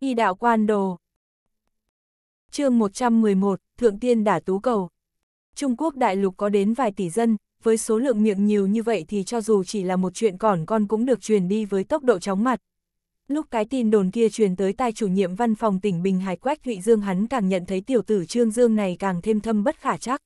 Y đạo quan đồ. chương 111, Thượng Tiên đả tú cầu. Trung Quốc đại lục có đến vài tỷ dân, với số lượng miệng nhiều như vậy thì cho dù chỉ là một chuyện còn con cũng được truyền đi với tốc độ chóng mặt. Lúc cái tin đồn kia truyền tới tai chủ nhiệm văn phòng tỉnh Bình Hải Quách Thụy Dương hắn càng nhận thấy tiểu tử Trương Dương này càng thêm thâm bất khả chắc.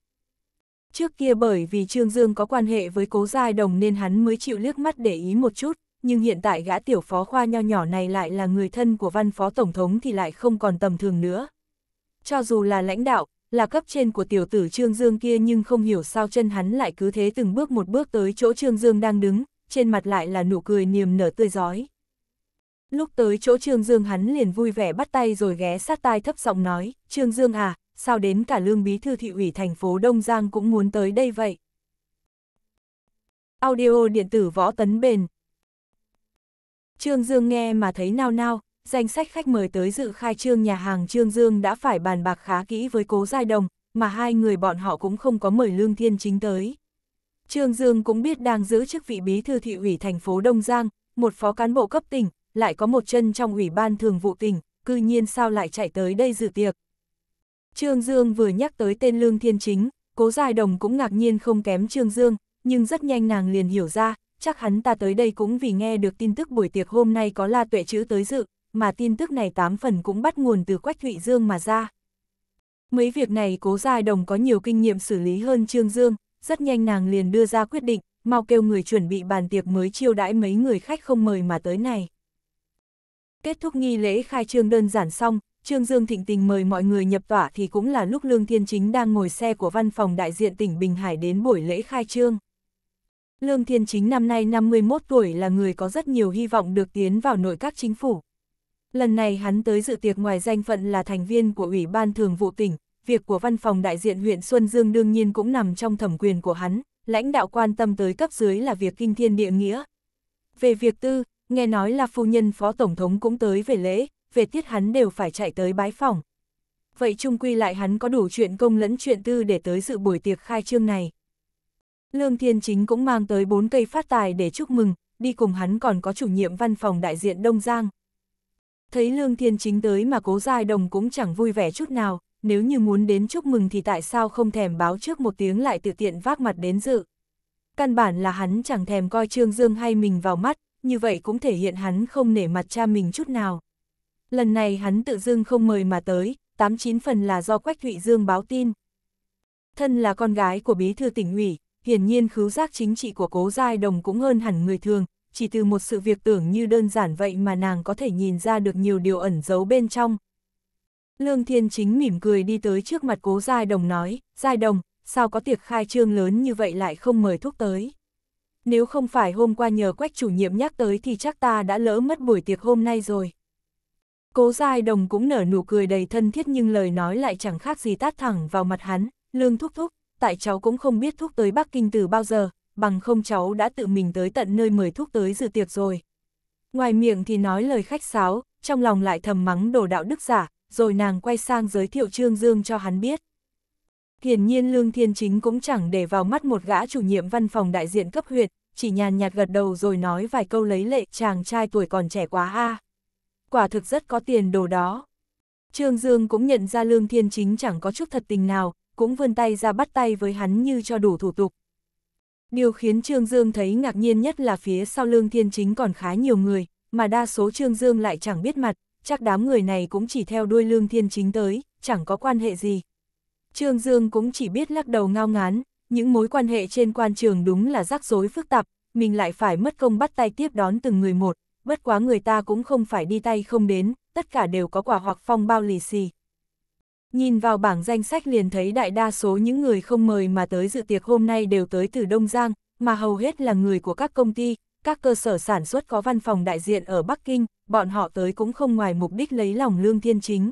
Trước kia bởi vì Trương Dương có quan hệ với cố giai đồng nên hắn mới chịu liếc mắt để ý một chút nhưng hiện tại gã tiểu phó khoa nho nhỏ này lại là người thân của văn phó tổng thống thì lại không còn tầm thường nữa. Cho dù là lãnh đạo, là cấp trên của tiểu tử Trương Dương kia nhưng không hiểu sao chân hắn lại cứ thế từng bước một bước tới chỗ Trương Dương đang đứng, trên mặt lại là nụ cười niềm nở tươi giói. Lúc tới chỗ Trương Dương hắn liền vui vẻ bắt tay rồi ghé sát tai thấp giọng nói, Trương Dương à, sao đến cả lương bí thư thị ủy thành phố Đông Giang cũng muốn tới đây vậy? Audio điện tử võ tấn bền Trương Dương nghe mà thấy nao nao, danh sách khách mời tới dự khai trương nhà hàng Trương Dương đã phải bàn bạc khá kỹ với Cố Giai Đồng, mà hai người bọn họ cũng không có mời Lương Thiên Chính tới. Trương Dương cũng biết đang giữ chức vị bí thư thị ủy thành phố Đông Giang, một phó cán bộ cấp tỉnh, lại có một chân trong ủy ban thường vụ tỉnh, cư nhiên sao lại chạy tới đây dự tiệc. Trương Dương vừa nhắc tới tên Lương Thiên Chính, Cố Giai Đồng cũng ngạc nhiên không kém Trương Dương, nhưng rất nhanh nàng liền hiểu ra, chắc hắn ta tới đây cũng vì nghe được tin tức buổi tiệc hôm nay có La Tuệ chữ tới dự, mà tin tức này tám phần cũng bắt nguồn từ Quách Thụy Dương mà ra. Mấy việc này cố gia đồng có nhiều kinh nghiệm xử lý hơn Trương Dương, rất nhanh nàng liền đưa ra quyết định, mau kêu người chuẩn bị bàn tiệc mới chiêu đãi mấy người khách không mời mà tới này. Kết thúc nghi lễ khai trương đơn giản xong, Trương Dương thịnh tình mời mọi người nhập tỏa thì cũng là lúc Lương Thiên Chính đang ngồi xe của văn phòng đại diện tỉnh Bình Hải đến buổi lễ khai trương. Lương Thiên Chính năm nay 51 tuổi là người có rất nhiều hy vọng được tiến vào nội các chính phủ. Lần này hắn tới dự tiệc ngoài danh phận là thành viên của Ủy ban Thường vụ tỉnh, việc của văn phòng đại diện huyện Xuân Dương đương nhiên cũng nằm trong thẩm quyền của hắn, lãnh đạo quan tâm tới cấp dưới là việc kinh thiên địa nghĩa. Về việc tư, nghe nói là phu nhân phó tổng thống cũng tới về lễ, về tiết hắn đều phải chạy tới bái phòng. Vậy chung quy lại hắn có đủ chuyện công lẫn chuyện tư để tới dự buổi tiệc khai trương này. Lương Thiên Chính cũng mang tới 4 cây phát tài để chúc mừng, đi cùng hắn còn có chủ nhiệm văn phòng đại diện Đông Giang. Thấy Lương Thiên Chính tới mà cố giai đồng cũng chẳng vui vẻ chút nào, nếu như muốn đến chúc mừng thì tại sao không thèm báo trước một tiếng lại tự tiện vác mặt đến dự. Căn bản là hắn chẳng thèm coi Trương Dương hay mình vào mắt, như vậy cũng thể hiện hắn không nể mặt cha mình chút nào. Lần này hắn tự dưng không mời mà tới, 89 phần là do Quách Thụy Dương báo tin. Thân là con gái của bí thư tỉnh ủy, hiển nhiên khứu giác chính trị của cố giai đồng cũng hơn hẳn người thường, chỉ từ một sự việc tưởng như đơn giản vậy mà nàng có thể nhìn ra được nhiều điều ẩn giấu bên trong. Lương Thiên Chính mỉm cười đi tới trước mặt cố giai đồng nói, giai đồng, sao có tiệc khai trương lớn như vậy lại không mời thuốc tới. Nếu không phải hôm qua nhờ quách chủ nhiệm nhắc tới thì chắc ta đã lỡ mất buổi tiệc hôm nay rồi. Cố giai đồng cũng nở nụ cười đầy thân thiết nhưng lời nói lại chẳng khác gì tát thẳng vào mặt hắn, lương thúc thúc, tại cháu cũng không biết thúc tới Bắc Kinh từ bao giờ, bằng không cháu đã tự mình tới tận nơi mời thúc tới dự tiệc rồi. Ngoài miệng thì nói lời khách sáo, trong lòng lại thầm mắng đồ đạo đức giả, rồi nàng quay sang giới thiệu Trương Dương cho hắn biết. Hiển nhiên Lương Thiên Chính cũng chẳng để vào mắt một gã chủ nhiệm văn phòng đại diện cấp huyện, chỉ nhàn nhạt gật đầu rồi nói vài câu lấy lệ chàng trai tuổi còn trẻ quá ha, Quả thực rất có tiền đồ đó. Trương Dương cũng nhận ra Lương Thiên Chính chẳng có chút thật tình nào, cũng vươn tay ra bắt tay với hắn như cho đủ thủ tục. Điều khiến Trương Dương thấy ngạc nhiên nhất là phía sau lương thiên chính còn khá nhiều người, mà đa số Trương Dương lại chẳng biết mặt, chắc đám người này cũng chỉ theo đuôi lương thiên chính tới, chẳng có quan hệ gì. Trương Dương cũng chỉ biết lắc đầu ngao ngán, những mối quan hệ trên quan trường đúng là rắc rối phức tạp, mình lại phải mất công bắt tay tiếp đón từng người một, bất quá người ta cũng không phải đi tay không đến, tất cả đều có quả hoặc phong bao lì xì. Nhìn vào bảng danh sách liền thấy đại đa số những người không mời mà tới dự tiệc hôm nay đều tới từ Đông Giang, mà hầu hết là người của các công ty, các cơ sở sản xuất có văn phòng đại diện ở Bắc Kinh, bọn họ tới cũng không ngoài mục đích lấy lòng lương thiên chính.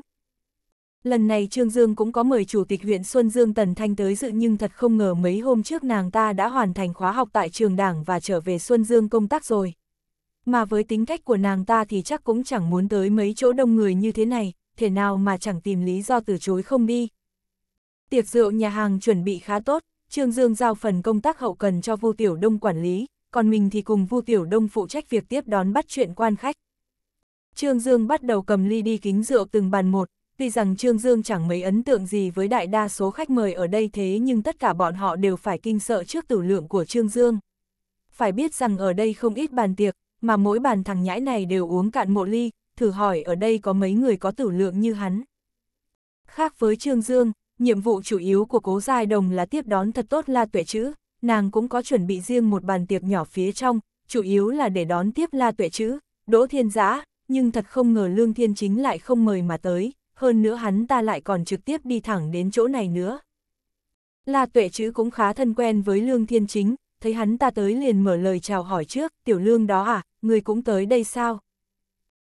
Lần này Trương Dương cũng có mời Chủ tịch huyện Xuân Dương Tần Thanh tới dự nhưng thật không ngờ mấy hôm trước nàng ta đã hoàn thành khóa học tại trường đảng và trở về Xuân Dương công tác rồi. Mà với tính cách của nàng ta thì chắc cũng chẳng muốn tới mấy chỗ đông người như thế này, thể nào mà chẳng tìm lý do từ chối không đi. Tiệc rượu nhà hàng chuẩn bị khá tốt, Trương Dương giao phần công tác hậu cần cho Vu Tiểu Đông quản lý, còn mình thì cùng Vu Tiểu Đông phụ trách việc tiếp đón bắt chuyện quan khách. Trương Dương bắt đầu cầm ly đi kính rượu từng bàn một, tuy rằng Trương Dương chẳng mấy ấn tượng gì với đại đa số khách mời ở đây thế nhưng tất cả bọn họ đều phải kinh sợ trước tử lượng của Trương Dương. Phải biết rằng ở đây không ít bàn tiệc, mà mỗi bàn thằng nhãi này đều uống cạn một ly, thử hỏi ở đây có mấy người có tử lượng như hắn. Khác với Trương Dương, nhiệm vụ chủ yếu của cố giai đồng là tiếp đón thật tốt La Tuệ Chữ, nàng cũng có chuẩn bị riêng một bàn tiệc nhỏ phía trong, chủ yếu là để đón tiếp La Tuệ Chữ, Đỗ Thiên Giã, nhưng thật không ngờ Lương Thiên Chính lại không mời mà tới, hơn nữa hắn ta lại còn trực tiếp đi thẳng đến chỗ này nữa. La Tuệ Chữ cũng khá thân quen với Lương Thiên Chính, thấy hắn ta tới liền mở lời chào hỏi trước, tiểu lương đó à, người cũng tới đây sao?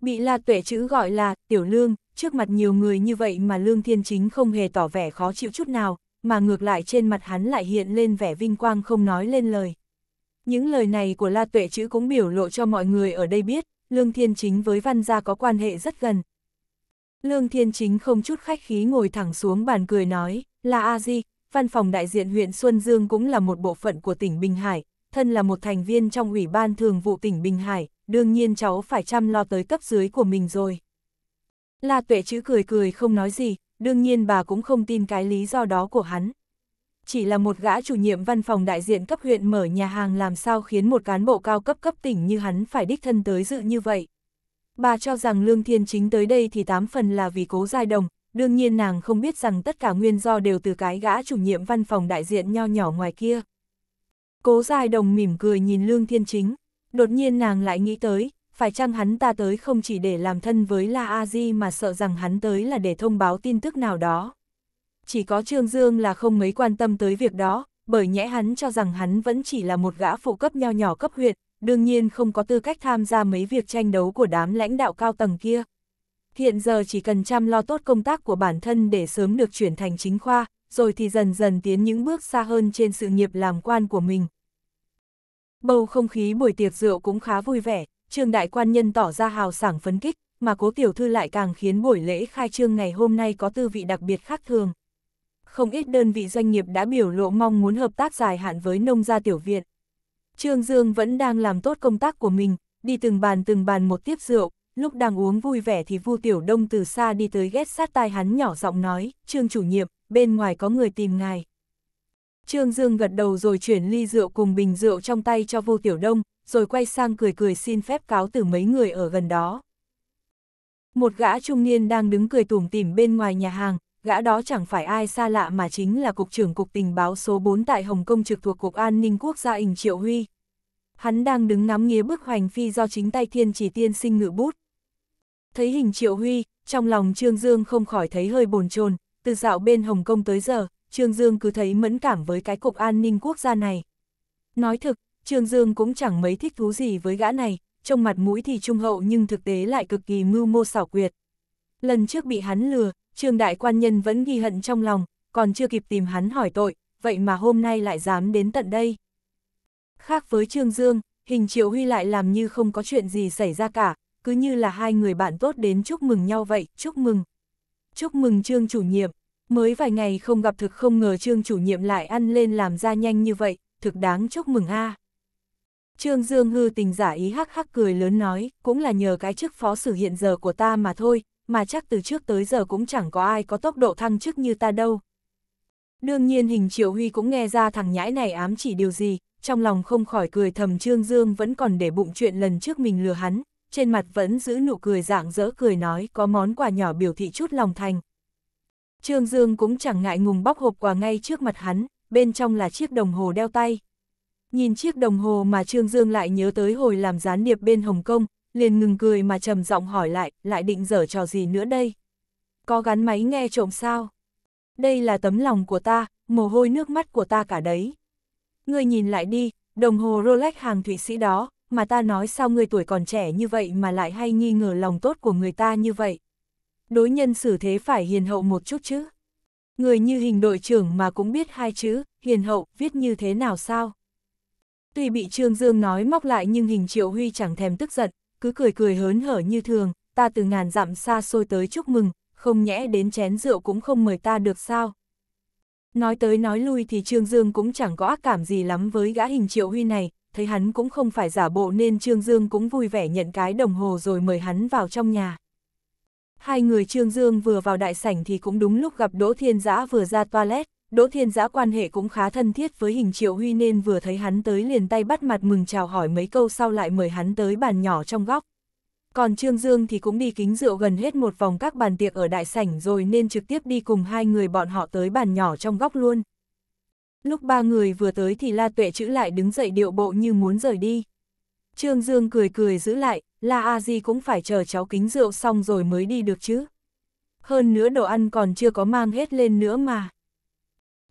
Bị La Tuệ chữ gọi là Tiểu Lương, trước mặt nhiều người như vậy mà Lương Thiên Chính không hề tỏ vẻ khó chịu chút nào, mà ngược lại trên mặt hắn lại hiện lên vẻ vinh quang không nói lên lời. Những lời này của La Tuệ chữ cũng biểu lộ cho mọi người ở đây biết, Lương Thiên Chính với Văn Gia có quan hệ rất gần. Lương Thiên Chính không chút khách khí ngồi thẳng xuống bàn cười nói, La A Di, văn phòng đại diện huyện Xuân Dương cũng là một bộ phận của tỉnh Bình Hải, thân là một thành viên trong Ủy ban Thường vụ tỉnh Bình Hải, đương nhiên cháu phải chăm lo tới cấp dưới của mình rồi. La tuệ chữ cười cười không nói gì, đương nhiên bà cũng không tin cái lý do đó của hắn. Chỉ là một gã chủ nhiệm văn phòng đại diện cấp huyện mở nhà hàng làm sao khiến một cán bộ cao cấp cấp tỉnh như hắn phải đích thân tới dự như vậy. Bà cho rằng Lương Thiên Chính tới đây thì tám phần là vì cố giai đồng, đương nhiên nàng không biết rằng tất cả nguyên do đều từ cái gã chủ nhiệm văn phòng đại diện nho nhỏ ngoài kia. Cố giai đồng mỉm cười nhìn Lương Thiên Chính, Đột nhiên nàng lại nghĩ tới, phải chăng hắn ta tới không chỉ để làm thân với La A Di mà sợ rằng hắn tới là để thông báo tin tức nào đó. Chỉ có Trương Dương là không mấy quan tâm tới việc đó, bởi nhẽ hắn cho rằng hắn vẫn chỉ là một gã phụ cấp nho nhỏ cấp huyện, đương nhiên không có tư cách tham gia mấy việc tranh đấu của đám lãnh đạo cao tầng kia. Hiện giờ chỉ cần chăm lo tốt công tác của bản thân để sớm được chuyển thành chính khoa, rồi thì dần dần tiến những bước xa hơn trên sự nghiệp làm quan của mình, Bầu không khí buổi tiệc rượu cũng khá vui vẻ, trương đại quan nhân tỏ ra hào sảng phấn kích, mà cố tiểu thư lại càng khiến buổi lễ khai trương ngày hôm nay có tư vị đặc biệt khác thường. Không ít đơn vị doanh nghiệp đã biểu lộ mong muốn hợp tác dài hạn với nông gia tiểu viện. Trương Dương vẫn đang làm tốt công tác của mình, đi từng bàn từng bàn một tiếp rượu, lúc đang uống vui vẻ thì Vu Tiểu Đông từ xa đi tới ghét sát tai hắn nhỏ giọng nói, "Trương chủ nhiệm, bên ngoài có người tìm ngài." Trương Dương gật đầu rồi chuyển ly rượu cùng bình rượu trong tay cho Vu Tiểu Đông, rồi quay sang cười cười xin phép cáo từ mấy người ở gần đó. Một gã trung niên đang đứng cười tủm tỉm bên ngoài nhà hàng, gã đó chẳng phải ai xa lạ mà chính là Cục trưởng Cục Tình báo số 4 tại Hồng Kông trực thuộc Cục An ninh Quốc gia Ing Triệu Huy. Hắn đang đứng ngắm nghía bức hoành phi do chính tay thiên chỉ tiên sinh ngự bút. Thấy hình Triệu Huy, trong lòng Trương Dương không khỏi thấy hơi bồn chồn từ dạo bên Hồng Kông tới giờ, Trương Dương cứ thấy mẫn cảm với cái cục an ninh quốc gia này. Nói thực, Trương Dương cũng chẳng mấy thích thú gì với gã này, Trong mặt mũi thì trung hậu nhưng thực tế lại cực kỳ mưu mô xảo quyệt. Lần trước bị hắn lừa, Trương Đại Quan Nhân vẫn ghi hận trong lòng, còn chưa kịp tìm hắn hỏi tội, vậy mà hôm nay lại dám đến tận đây. Khác với Trương Dương, hình Triệu Huy lại làm như không có chuyện gì xảy ra cả, cứ như là hai người bạn tốt đến chúc mừng nhau vậy, chúc mừng. Chúc mừng Trương chủ nhiệm, mới vài ngày không gặp thực không ngờ trương chủ nhiệm lại ăn lên làm ra nhanh như vậy, thực đáng chúc mừng a. Trương Dương hư tình giả ý hắc hắc cười lớn nói, cũng là nhờ cái chức phó sử hiện giờ của ta mà thôi, mà chắc từ trước tới giờ cũng chẳng có ai có tốc độ thăng chức như ta đâu. Đương nhiên hình triệu huy cũng nghe ra thằng nhãi này ám chỉ điều gì, trong lòng không khỏi cười thầm Trương Dương vẫn còn để bụng chuyện lần trước mình lừa hắn, trên mặt vẫn giữ nụ cười dạng dỡ cười nói có món quà nhỏ biểu thị chút lòng thành, Trương Dương cũng chẳng ngại ngùng bóc hộp quà ngay trước mặt hắn, bên trong là chiếc đồng hồ đeo tay. Nhìn chiếc đồng hồ mà Trương Dương lại nhớ tới hồi làm gián điệp bên Hồng Kông, liền ngừng cười mà trầm giọng hỏi lại, lại định dở trò gì nữa đây? Có gắn máy nghe trộm sao? Đây là tấm lòng của ta, mồ hôi nước mắt của ta cả đấy. Ngươi nhìn lại đi, đồng hồ Rolex hàng Thụy Sĩ đó, mà ta nói sao ngươi tuổi còn trẻ như vậy mà lại hay nghi ngờ lòng tốt của người ta như vậy đối nhân xử thế phải hiền hậu một chút chứ. Người như hình đội trưởng mà cũng biết hai chữ, hiền hậu, viết như thế nào sao? Tuy bị Trương Dương nói móc lại nhưng hình triệu huy chẳng thèm tức giận, cứ cười cười hớn hở như thường, ta từ ngàn dặm xa xôi tới chúc mừng, không nhẽ đến chén rượu cũng không mời ta được sao. Nói tới nói lui thì Trương Dương cũng chẳng có ác cảm gì lắm với gã hình triệu huy này, thấy hắn cũng không phải giả bộ nên Trương Dương cũng vui vẻ nhận cái đồng hồ rồi mời hắn vào trong nhà. Hai người Trương Dương vừa vào đại sảnh thì cũng đúng lúc gặp Đỗ Thiên Giã vừa ra toilet, Đỗ Thiên Giã quan hệ cũng khá thân thiết với hình Triệu Huy nên vừa thấy hắn tới liền tay bắt mặt mừng chào hỏi mấy câu sau lại mời hắn tới bàn nhỏ trong góc. Còn Trương Dương thì cũng đi kính rượu gần hết một vòng các bàn tiệc ở đại sảnh rồi nên trực tiếp đi cùng hai người bọn họ tới bàn nhỏ trong góc luôn. Lúc ba người vừa tới thì La Tuệ chữ lại đứng dậy điệu bộ như muốn rời đi. Trương Dương cười cười giữ lại, La A Di cũng phải chờ cháu kính rượu xong rồi mới đi được chứ. Hơn nữa đồ ăn còn chưa có mang hết lên nữa mà.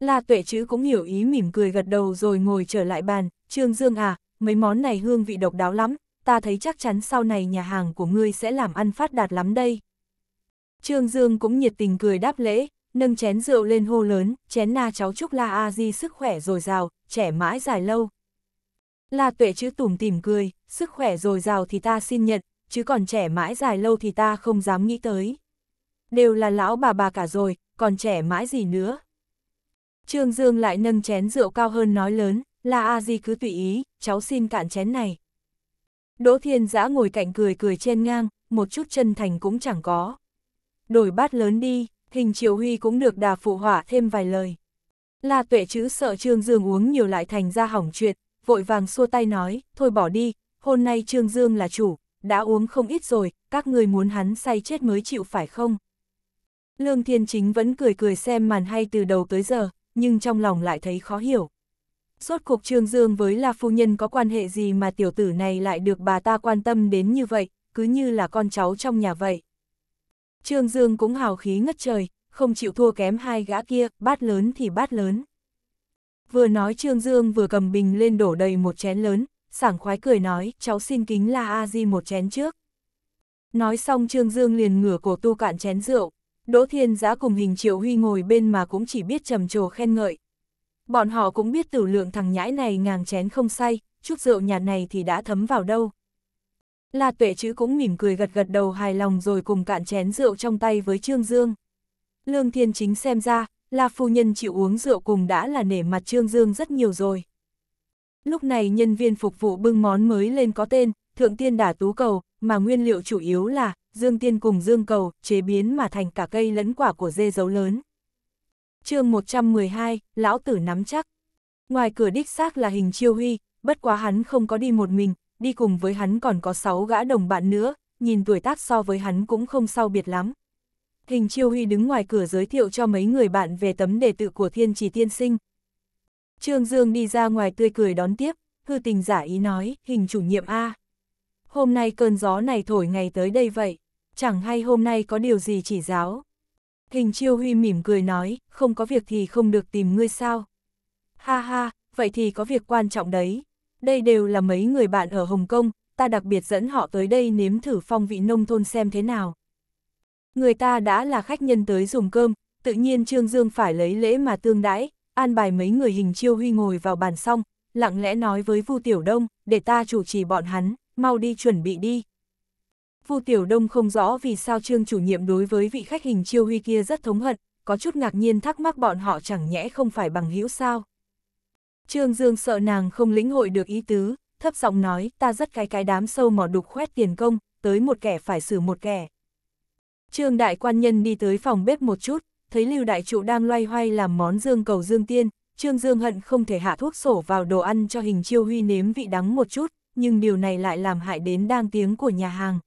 La Tuệ Chữ cũng hiểu ý mỉm cười gật đầu rồi ngồi trở lại bàn, Trương Dương à, mấy món này hương vị độc đáo lắm, ta thấy chắc chắn sau này nhà hàng của ngươi sẽ làm ăn phát đạt lắm đây. Trương Dương cũng nhiệt tình cười đáp lễ, nâng chén rượu lên hô lớn, chén na cháu chúc La A Di sức khỏe dồi dào, trẻ mãi dài lâu, La tuệ chữ tủm tỉm cười, sức khỏe dồi dào thì ta xin nhận, chứ còn trẻ mãi dài lâu thì ta không dám nghĩ tới. Đều là lão bà bà cả rồi, còn trẻ mãi gì nữa. Trương Dương lại nâng chén rượu cao hơn nói lớn, là a di cứ tùy ý, cháu xin cạn chén này. Đỗ Thiên Giã ngồi cạnh cười cười trên ngang, một chút chân thành cũng chẳng có. Đổi bát lớn đi, hình Triệu Huy cũng được đà phụ hỏa thêm vài lời. La tuệ chữ sợ Trương Dương uống nhiều lại thành ra hỏng chuyện, vội vàng xua tay nói, thôi bỏ đi, hôm nay Trương Dương là chủ, đã uống không ít rồi, các người muốn hắn say chết mới chịu phải không? Lương Thiên Chính vẫn cười cười xem màn hay từ đầu tới giờ, nhưng trong lòng lại thấy khó hiểu. Rốt cuộc Trương Dương với La Phu Nhân có quan hệ gì mà tiểu tử này lại được bà ta quan tâm đến như vậy, cứ như là con cháu trong nhà vậy. Trương Dương cũng hào khí ngất trời, không chịu thua kém hai gã kia, bát lớn thì bát lớn. Vừa nói Trương Dương vừa cầm bình lên đổ đầy một chén lớn, sảng khoái cười nói, cháu xin kính La A Di một chén trước. Nói xong Trương Dương liền ngửa cổ tu cạn chén rượu, Đỗ Thiên giá cùng hình Triệu Huy ngồi bên mà cũng chỉ biết trầm trồ khen ngợi. Bọn họ cũng biết tử lượng thằng nhãi này ngàng chén không say, chút rượu nhạt này thì đã thấm vào đâu. La Tuệ chứ cũng mỉm cười gật gật đầu hài lòng rồi cùng cạn chén rượu trong tay với Trương Dương. Lương Thiên Chính xem ra, La Phu Nhân chịu uống rượu cùng đã là nể mặt Trương Dương rất nhiều rồi. Lúc này nhân viên phục vụ bưng món mới lên có tên, thượng tiên đả tú cầu, mà nguyên liệu chủ yếu là dương tiên cùng dương cầu, chế biến mà thành cả cây lẫn quả của dê dấu lớn. chương 112, Lão Tử nắm chắc. Ngoài cửa đích xác là hình chiêu huy, bất quá hắn không có đi một mình, đi cùng với hắn còn có 6 gã đồng bạn nữa, nhìn tuổi tác so với hắn cũng không sao biệt lắm, Hình Chiêu Huy đứng ngoài cửa giới thiệu cho mấy người bạn về tấm đề tự của Thiên Chỉ Tiên Sinh. Trương Dương đi ra ngoài tươi cười đón tiếp, hư tình giả ý nói, hình chủ nhiệm A. Hôm nay cơn gió này thổi ngày tới đây vậy, chẳng hay hôm nay có điều gì chỉ giáo. Hình Chiêu Huy mỉm cười nói, không có việc thì không được tìm ngươi sao. Ha ha, vậy thì có việc quan trọng đấy. Đây đều là mấy người bạn ở Hồng Kông, ta đặc biệt dẫn họ tới đây nếm thử phong vị nông thôn xem thế nào người ta đã là khách nhân tới dùng cơm, tự nhiên Trương Dương phải lấy lễ mà tương đãi, an bài mấy người hình chiêu huy ngồi vào bàn xong, lặng lẽ nói với Vu Tiểu Đông, để ta chủ trì bọn hắn, mau đi chuẩn bị đi. Vu Tiểu Đông không rõ vì sao Trương chủ nhiệm đối với vị khách hình chiêu huy kia rất thống hận, có chút ngạc nhiên thắc mắc bọn họ chẳng nhẽ không phải bằng hữu sao. Trương Dương sợ nàng không lĩnh hội được ý tứ, thấp giọng nói, ta rất cái cái đám sâu mỏ đục khoét tiền công, tới một kẻ phải xử một kẻ. Trương đại quan nhân đi tới phòng bếp một chút, thấy Lưu đại trụ đang loay hoay làm món dương cầu dương tiên, Trương Dương hận không thể hạ thuốc sổ vào đồ ăn cho hình chiêu huy nếm vị đắng một chút, nhưng điều này lại làm hại đến đang tiếng của nhà hàng.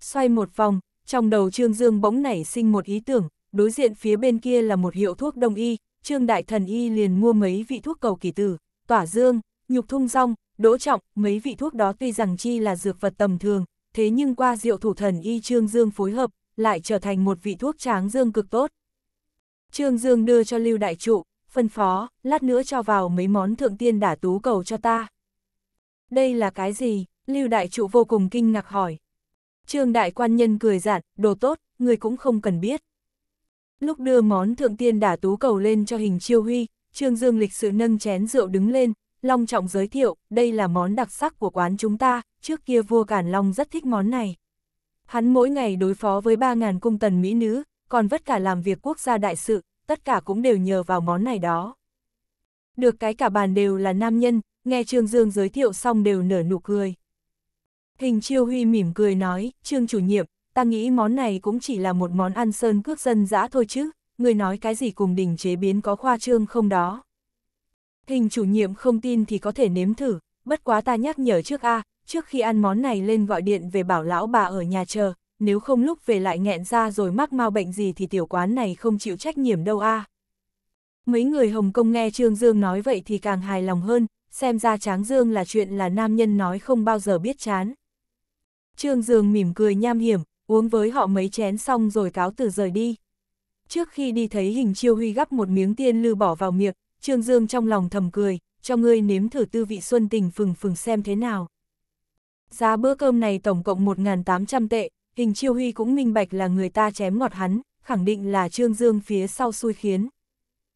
Xoay một vòng, trong đầu Trương Dương bỗng nảy sinh một ý tưởng, đối diện phía bên kia là một hiệu thuốc đông y, Trương Đại Thần Y liền mua mấy vị thuốc cầu kỳ tử, tỏa dương, nhục thung rong, đỗ trọng, mấy vị thuốc đó tuy rằng chi là dược vật tầm thường, thế nhưng qua diệu thủ thần Y Trương Dương phối hợp, lại trở thành một vị thuốc tráng dương cực tốt. Trương Dương đưa cho Lưu Đại Trụ, phân phó, lát nữa cho vào mấy món thượng tiên đả tú cầu cho ta. Đây là cái gì? Lưu Đại Trụ vô cùng kinh ngạc hỏi. Trương Đại Quan Nhân cười giản, đồ tốt, người cũng không cần biết. Lúc đưa món thượng tiên đả tú cầu lên cho hình chiêu huy, Trương Dương lịch sự nâng chén rượu đứng lên, long trọng giới thiệu, đây là món đặc sắc của quán chúng ta, trước kia vua Cản Long rất thích món này. Hắn mỗi ngày đối phó với 3.000 cung tần mỹ nữ, còn vất cả làm việc quốc gia đại sự, tất cả cũng đều nhờ vào món này đó. Được cái cả bàn đều là nam nhân, nghe Trương Dương giới thiệu xong đều nở nụ cười. Hình Chiêu Huy mỉm cười nói, Trương chủ nhiệm, ta nghĩ món này cũng chỉ là một món ăn sơn cước dân dã thôi chứ, người nói cái gì cùng đỉnh chế biến có khoa trương không đó. Hình chủ nhiệm không tin thì có thể nếm thử, bất quá ta nhắc nhở trước a à, trước khi ăn món này lên gọi điện về bảo lão bà ở nhà chờ, nếu không lúc về lại nghẹn ra rồi mắc mau bệnh gì thì tiểu quán này không chịu trách nhiệm đâu a. À. Mấy người Hồng Kông nghe Trương Dương nói vậy thì càng hài lòng hơn, xem ra Tráng Dương là chuyện là nam nhân nói không bao giờ biết chán. Trương Dương mỉm cười nham hiểm, uống với họ mấy chén xong rồi cáo từ rời đi. Trước khi đi thấy hình chiêu huy gắp một miếng tiên lư bỏ vào miệng, Trương Dương trong lòng thầm cười, cho ngươi nếm thử tư vị xuân tình phừng phừng xem thế nào. Giá bữa cơm này tổng cộng 1.800 tệ, hình chiêu huy cũng minh bạch là người ta chém ngọt hắn, khẳng định là Trương Dương phía sau xui khiến.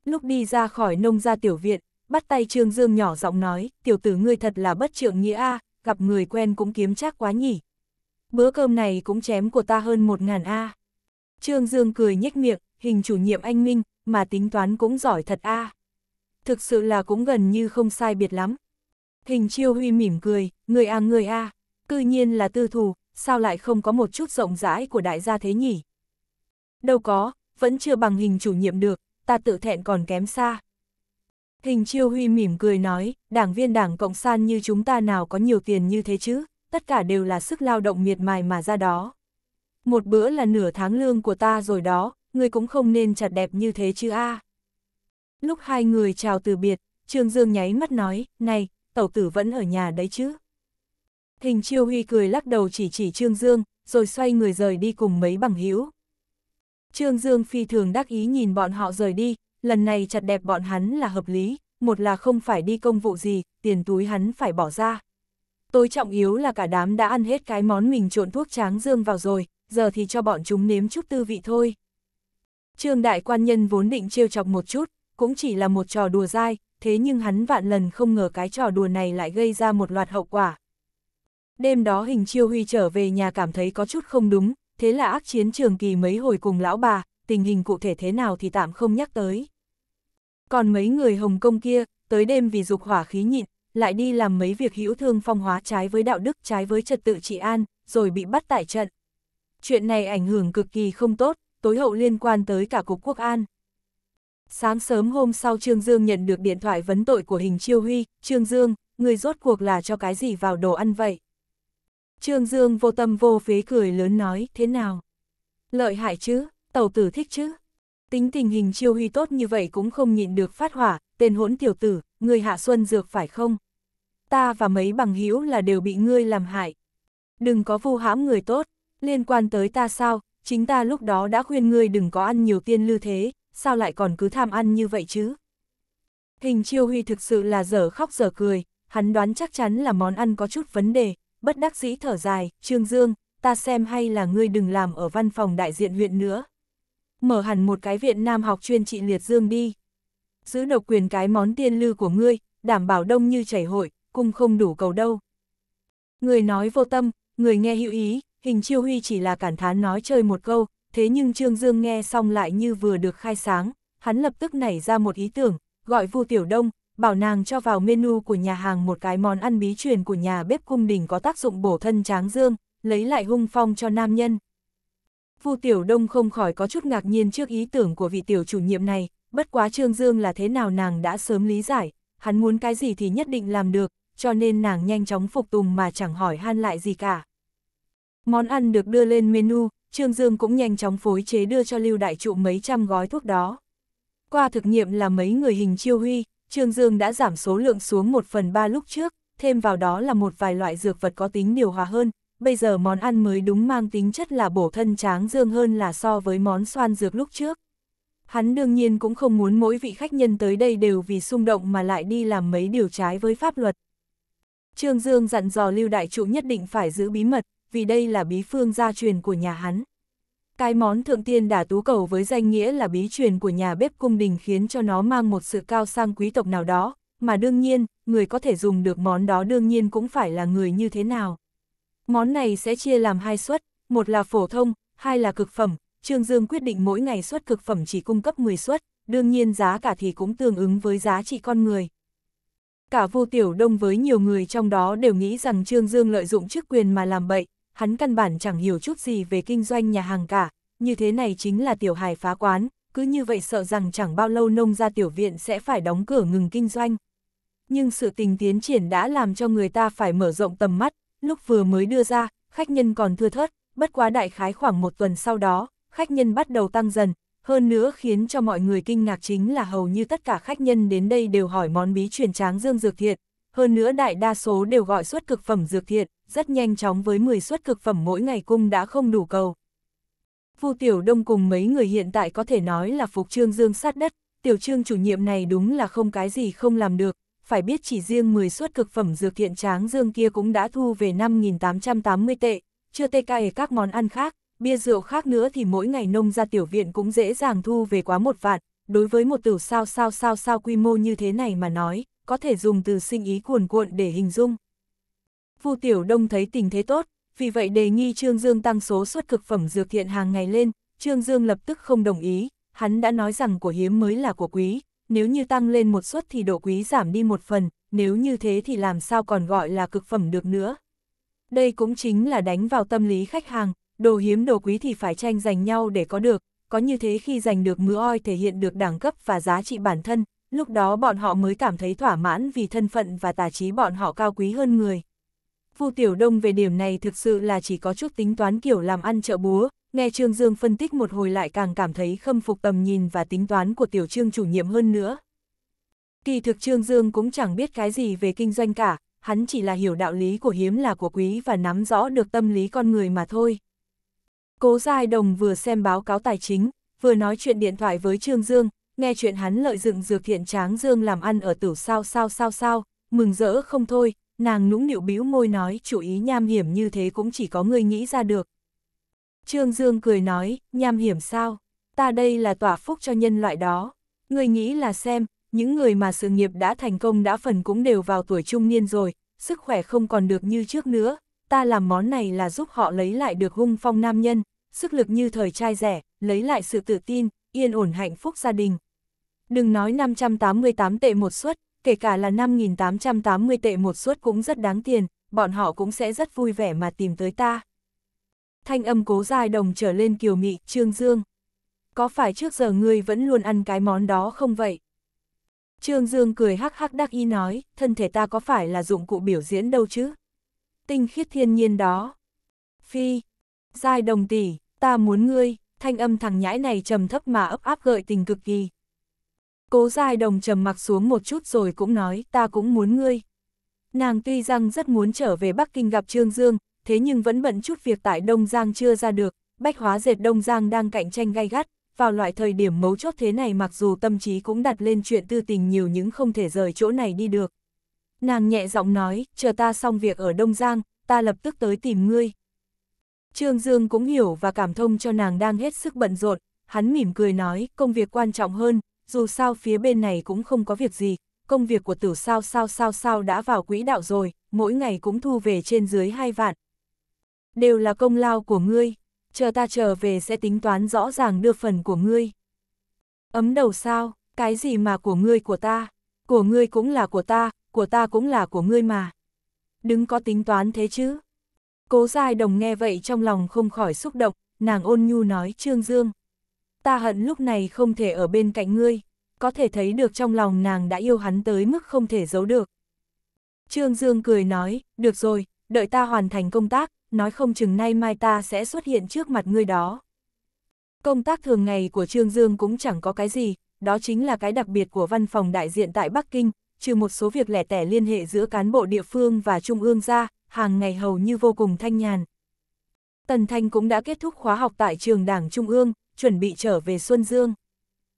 Lúc đi ra khỏi nông gia tiểu viện, bắt tay Trương Dương nhỏ giọng nói, tiểu tử ngươi thật là bất trượng nghĩa a gặp người quen cũng kiếm chắc quá nhỉ. Bữa cơm này cũng chém của ta hơn 1.000 a Trương Dương cười nhếch miệng, hình chủ nhiệm anh Minh, mà tính toán cũng giỏi thật a Thực sự là cũng gần như không sai biệt lắm. Hình chiêu huy mỉm cười, người a người a cư nhiên là tư thù, sao lại không có một chút rộng rãi của đại gia thế nhỉ? Đâu có, vẫn chưa bằng hình chủ nhiệm được, ta tự thẹn còn kém xa. Hình chiêu huy mỉm cười nói, đảng viên đảng Cộng sản như chúng ta nào có nhiều tiền như thế chứ, tất cả đều là sức lao động miệt mài mà ra đó. Một bữa là nửa tháng lương của ta rồi đó, ngươi cũng không nên chặt đẹp như thế chứ a. À. Lúc hai người chào từ biệt, Trương Dương nháy mắt nói, này, tẩu tử vẫn ở nhà đấy chứ. Thình Chiêu Huy cười lắc đầu chỉ chỉ Trương Dương, rồi xoay người rời đi cùng mấy bằng hữu. Trương Dương phi thường đắc ý nhìn bọn họ rời đi, lần này chặt đẹp bọn hắn là hợp lý, một là không phải đi công vụ gì, tiền túi hắn phải bỏ ra. Tối trọng yếu là cả đám đã ăn hết cái món mình trộn thuốc tráng dương vào rồi, giờ thì cho bọn chúng nếm chút tư vị thôi. Trương đại quan nhân vốn định trêu chọc một chút, cũng chỉ là một trò đùa dai, thế nhưng hắn vạn lần không ngờ cái trò đùa này lại gây ra một loạt hậu quả, Đêm đó hình chiêu huy trở về nhà cảm thấy có chút không đúng, thế là ác chiến trường kỳ mấy hồi cùng lão bà, tình hình cụ thể thế nào thì tạm không nhắc tới. Còn mấy người Hồng Kông kia, tới đêm vì dục hỏa khí nhịn, lại đi làm mấy việc hữu thương phong hóa trái với đạo đức trái với trật tự trị an, rồi bị bắt tại trận. Chuyện này ảnh hưởng cực kỳ không tốt, tối hậu liên quan tới cả Cục Quốc An. Sáng sớm hôm sau Trương Dương nhận được điện thoại vấn tội của hình chiêu huy, Trương Dương, người rốt cuộc là cho cái gì vào đồ ăn vậy? Trương Dương vô tâm vô phế cười lớn nói, thế nào? Lợi hại chứ, tàu tử thích chứ? Tính tình hình chiêu huy tốt như vậy cũng không nhịn được phát hỏa, tên hỗn tiểu tử, người hạ xuân dược phải không? Ta và mấy bằng hữu là đều bị ngươi làm hại. Đừng có vu hãm người tốt, liên quan tới ta sao, chính ta lúc đó đã khuyên ngươi đừng có ăn nhiều tiên lư thế, sao lại còn cứ tham ăn như vậy chứ? Hình chiêu huy thực sự là dở khóc dở cười, hắn đoán chắc chắn là món ăn có chút vấn đề, bất đắc dĩ thở dài, Trương Dương, ta xem hay là ngươi đừng làm ở văn phòng đại diện huyện nữa. Mở hẳn một cái viện nam học chuyên trị liệt dương đi. Giữ độc quyền cái món tiên lư của ngươi, đảm bảo đông như chảy hội, cung không đủ cầu đâu. Người nói vô tâm, người nghe hữu ý, hình chiêu huy chỉ là cản thán nói chơi một câu, thế nhưng Trương Dương nghe xong lại như vừa được khai sáng, hắn lập tức nảy ra một ý tưởng, gọi Vu Tiểu Đông, bảo nàng cho vào menu của nhà hàng một cái món ăn bí truyền của nhà bếp cung đình có tác dụng bổ thân tráng dương, lấy lại hung phong cho nam nhân. Vu Tiểu Đông không khỏi có chút ngạc nhiên trước ý tưởng của vị tiểu chủ nhiệm này, bất quá Trương Dương là thế nào nàng đã sớm lý giải, hắn muốn cái gì thì nhất định làm được, cho nên nàng nhanh chóng phục tùng mà chẳng hỏi han lại gì cả. Món ăn được đưa lên menu, Trương Dương cũng nhanh chóng phối chế đưa cho Lưu Đại Trụ mấy trăm gói thuốc đó. Qua thực nghiệm là mấy người hình chiêu huy, Trương Dương đã giảm số lượng xuống 1 phần 3 lúc trước, thêm vào đó là một vài loại dược vật có tính điều hòa hơn, bây giờ món ăn mới đúng mang tính chất là bổ thân tráng dương hơn là so với món xoan dược lúc trước. Hắn đương nhiên cũng không muốn mỗi vị khách nhân tới đây đều vì xung động mà lại đi làm mấy điều trái với pháp luật. Trương Dương dặn dò Lưu Đại Trụ nhất định phải giữ bí mật, vì đây là bí phương gia truyền của nhà hắn. Cái món thượng tiên đả tú cầu với danh nghĩa là bí truyền của nhà bếp cung đình khiến cho nó mang một sự cao sang quý tộc nào đó, mà đương nhiên, người có thể dùng được món đó đương nhiên cũng phải là người như thế nào. Món này sẽ chia làm hai suất, một là phổ thông, hai là cực phẩm, Trương Dương quyết định mỗi ngày suất cực phẩm chỉ cung cấp 10 suất, đương nhiên giá cả thì cũng tương ứng với giá trị con người. Cả vô tiểu đông với nhiều người trong đó đều nghĩ rằng Trương Dương lợi dụng chức quyền mà làm bậy, hắn căn bản chẳng hiểu chút gì về kinh doanh nhà hàng cả, như thế này chính là tiểu hài phá quán, cứ như vậy sợ rằng chẳng bao lâu nông gia tiểu viện sẽ phải đóng cửa ngừng kinh doanh. Nhưng sự tình tiến triển đã làm cho người ta phải mở rộng tầm mắt, lúc vừa mới đưa ra, khách nhân còn thưa thớt, bất quá đại khái khoảng một tuần sau đó, khách nhân bắt đầu tăng dần, hơn nữa khiến cho mọi người kinh ngạc chính là hầu như tất cả khách nhân đến đây đều hỏi món bí truyền tráng dương dược thiệt, hơn nữa đại đa số đều gọi suất cực phẩm dược thiện, rất nhanh chóng với 10 suất cực phẩm mỗi ngày cung đã không đủ cầu. phu Tiểu Đông cùng mấy người hiện tại có thể nói là phục trương dương sát đất, tiểu trương chủ nhiệm này đúng là không cái gì không làm được, phải biết chỉ riêng 10 suất cực phẩm dược thiện tráng dương kia cũng đã thu về 5.880 tệ, chưa tê cài các món ăn khác, bia rượu khác nữa thì mỗi ngày nông ra tiểu viện cũng dễ dàng thu về quá một vạn, đối với một tử sao sao sao sao quy mô như thế này mà nói, có thể dùng từ sinh ý cuồn cuộn để hình dung. Vu Tiểu Đông thấy tình thế tốt, vì vậy đề nghị Trương Dương tăng số suất cực phẩm dược thiện hàng ngày lên, Trương Dương lập tức không đồng ý, hắn đã nói rằng của hiếm mới là của quý, nếu như tăng lên một suất thì độ quý giảm đi một phần, nếu như thế thì làm sao còn gọi là cực phẩm được nữa. Đây cũng chính là đánh vào tâm lý khách hàng, đồ hiếm đồ quý thì phải tranh giành nhau để có được, có như thế khi giành được mứa oi thể hiện được đẳng cấp và giá trị bản thân, lúc đó bọn họ mới cảm thấy thỏa mãn vì thân phận và tà trí bọn họ cao quý hơn người. Vu Tiểu Đông về điểm này thực sự là chỉ có chút tính toán kiểu làm ăn chợ búa, nghe Trương Dương phân tích một hồi lại càng cảm thấy khâm phục tầm nhìn và tính toán của Tiểu Trương chủ nhiệm hơn nữa. Kỳ thực Trương Dương cũng chẳng biết cái gì về kinh doanh cả, hắn chỉ là hiểu đạo lý của hiếm là của quý và nắm rõ được tâm lý con người mà thôi. Cố Giai Đồng vừa xem báo cáo tài chính, vừa nói chuyện điện thoại với Trương Dương, nghe chuyện hắn lợi dụng dược thiện tráng dương làm ăn ở tửu sao sao sao sao, mừng rỡ không thôi, nàng nũng nịu bĩu môi nói chủ ý nham hiểm như thế cũng chỉ có người nghĩ ra được. Trương Dương cười nói, nham hiểm sao, ta đây là tỏa phúc cho nhân loại đó, người nghĩ là xem, những người mà sự nghiệp đã thành công đã phần cũng đều vào tuổi trung niên rồi, sức khỏe không còn được như trước nữa, ta làm món này là giúp họ lấy lại được hung phong nam nhân, sức lực như thời trai rẻ, lấy lại sự tự tin, yên ổn hạnh phúc gia đình, đừng nói 588 tệ một suất, kể cả là 5.880 tệ một suất cũng rất đáng tiền, bọn họ cũng sẽ rất vui vẻ mà tìm tới ta. Thanh âm cố dài đồng trở lên kiều mị, Trương Dương. Có phải trước giờ ngươi vẫn luôn ăn cái món đó không vậy? Trương Dương cười hắc hắc đắc ý nói, thân thể ta có phải là dụng cụ biểu diễn đâu chứ? Tinh khiết thiên nhiên đó. Phi, dài đồng tỷ, ta muốn ngươi, thanh âm thằng nhãi này trầm thấp mà ấp áp gợi tình cực kỳ, Cố Giai Đồng trầm mặc xuống một chút rồi cũng nói, ta cũng muốn ngươi. Nàng tuy rằng rất muốn trở về Bắc Kinh gặp Trương Dương, thế nhưng vẫn bận chút việc tại Đông Giang chưa ra được, bách hóa dệt Đông Giang đang cạnh tranh gay gắt, vào loại thời điểm mấu chốt thế này mặc dù tâm trí cũng đặt lên chuyện tư tình nhiều những không thể rời chỗ này đi được. Nàng nhẹ giọng nói, chờ ta xong việc ở Đông Giang, ta lập tức tới tìm ngươi. Trương Dương cũng hiểu và cảm thông cho nàng đang hết sức bận rộn, hắn mỉm cười nói, công việc quan trọng hơn, dù sao phía bên này cũng không có việc gì, công việc của tử sao sao sao sao đã vào quỹ đạo rồi, mỗi ngày cũng thu về trên dưới hai vạn. Đều là công lao của ngươi, chờ ta trở về sẽ tính toán rõ ràng đưa phần của ngươi. Ấm đầu sao, cái gì mà của ngươi của ta, của ngươi cũng là của ta, của ta cũng là của ngươi mà. Đừng có tính toán thế chứ. Cố dài đồng nghe vậy trong lòng không khỏi xúc động, nàng ôn nhu nói Trương Dương, ta hận lúc này không thể ở bên cạnh ngươi, có thể thấy được trong lòng nàng đã yêu hắn tới mức không thể giấu được. Trương Dương cười nói, được rồi, đợi ta hoàn thành công tác, nói không chừng nay mai ta sẽ xuất hiện trước mặt ngươi đó. Công tác thường ngày của Trương Dương cũng chẳng có cái gì, đó chính là cái đặc biệt của văn phòng đại diện tại Bắc Kinh, trừ một số việc lẻ tẻ liên hệ giữa cán bộ địa phương và trung ương ra, hàng ngày hầu như vô cùng thanh nhàn. Tần Thanh cũng đã kết thúc khóa học tại trường đảng Trung ương, chuẩn bị trở về Xuân Dương.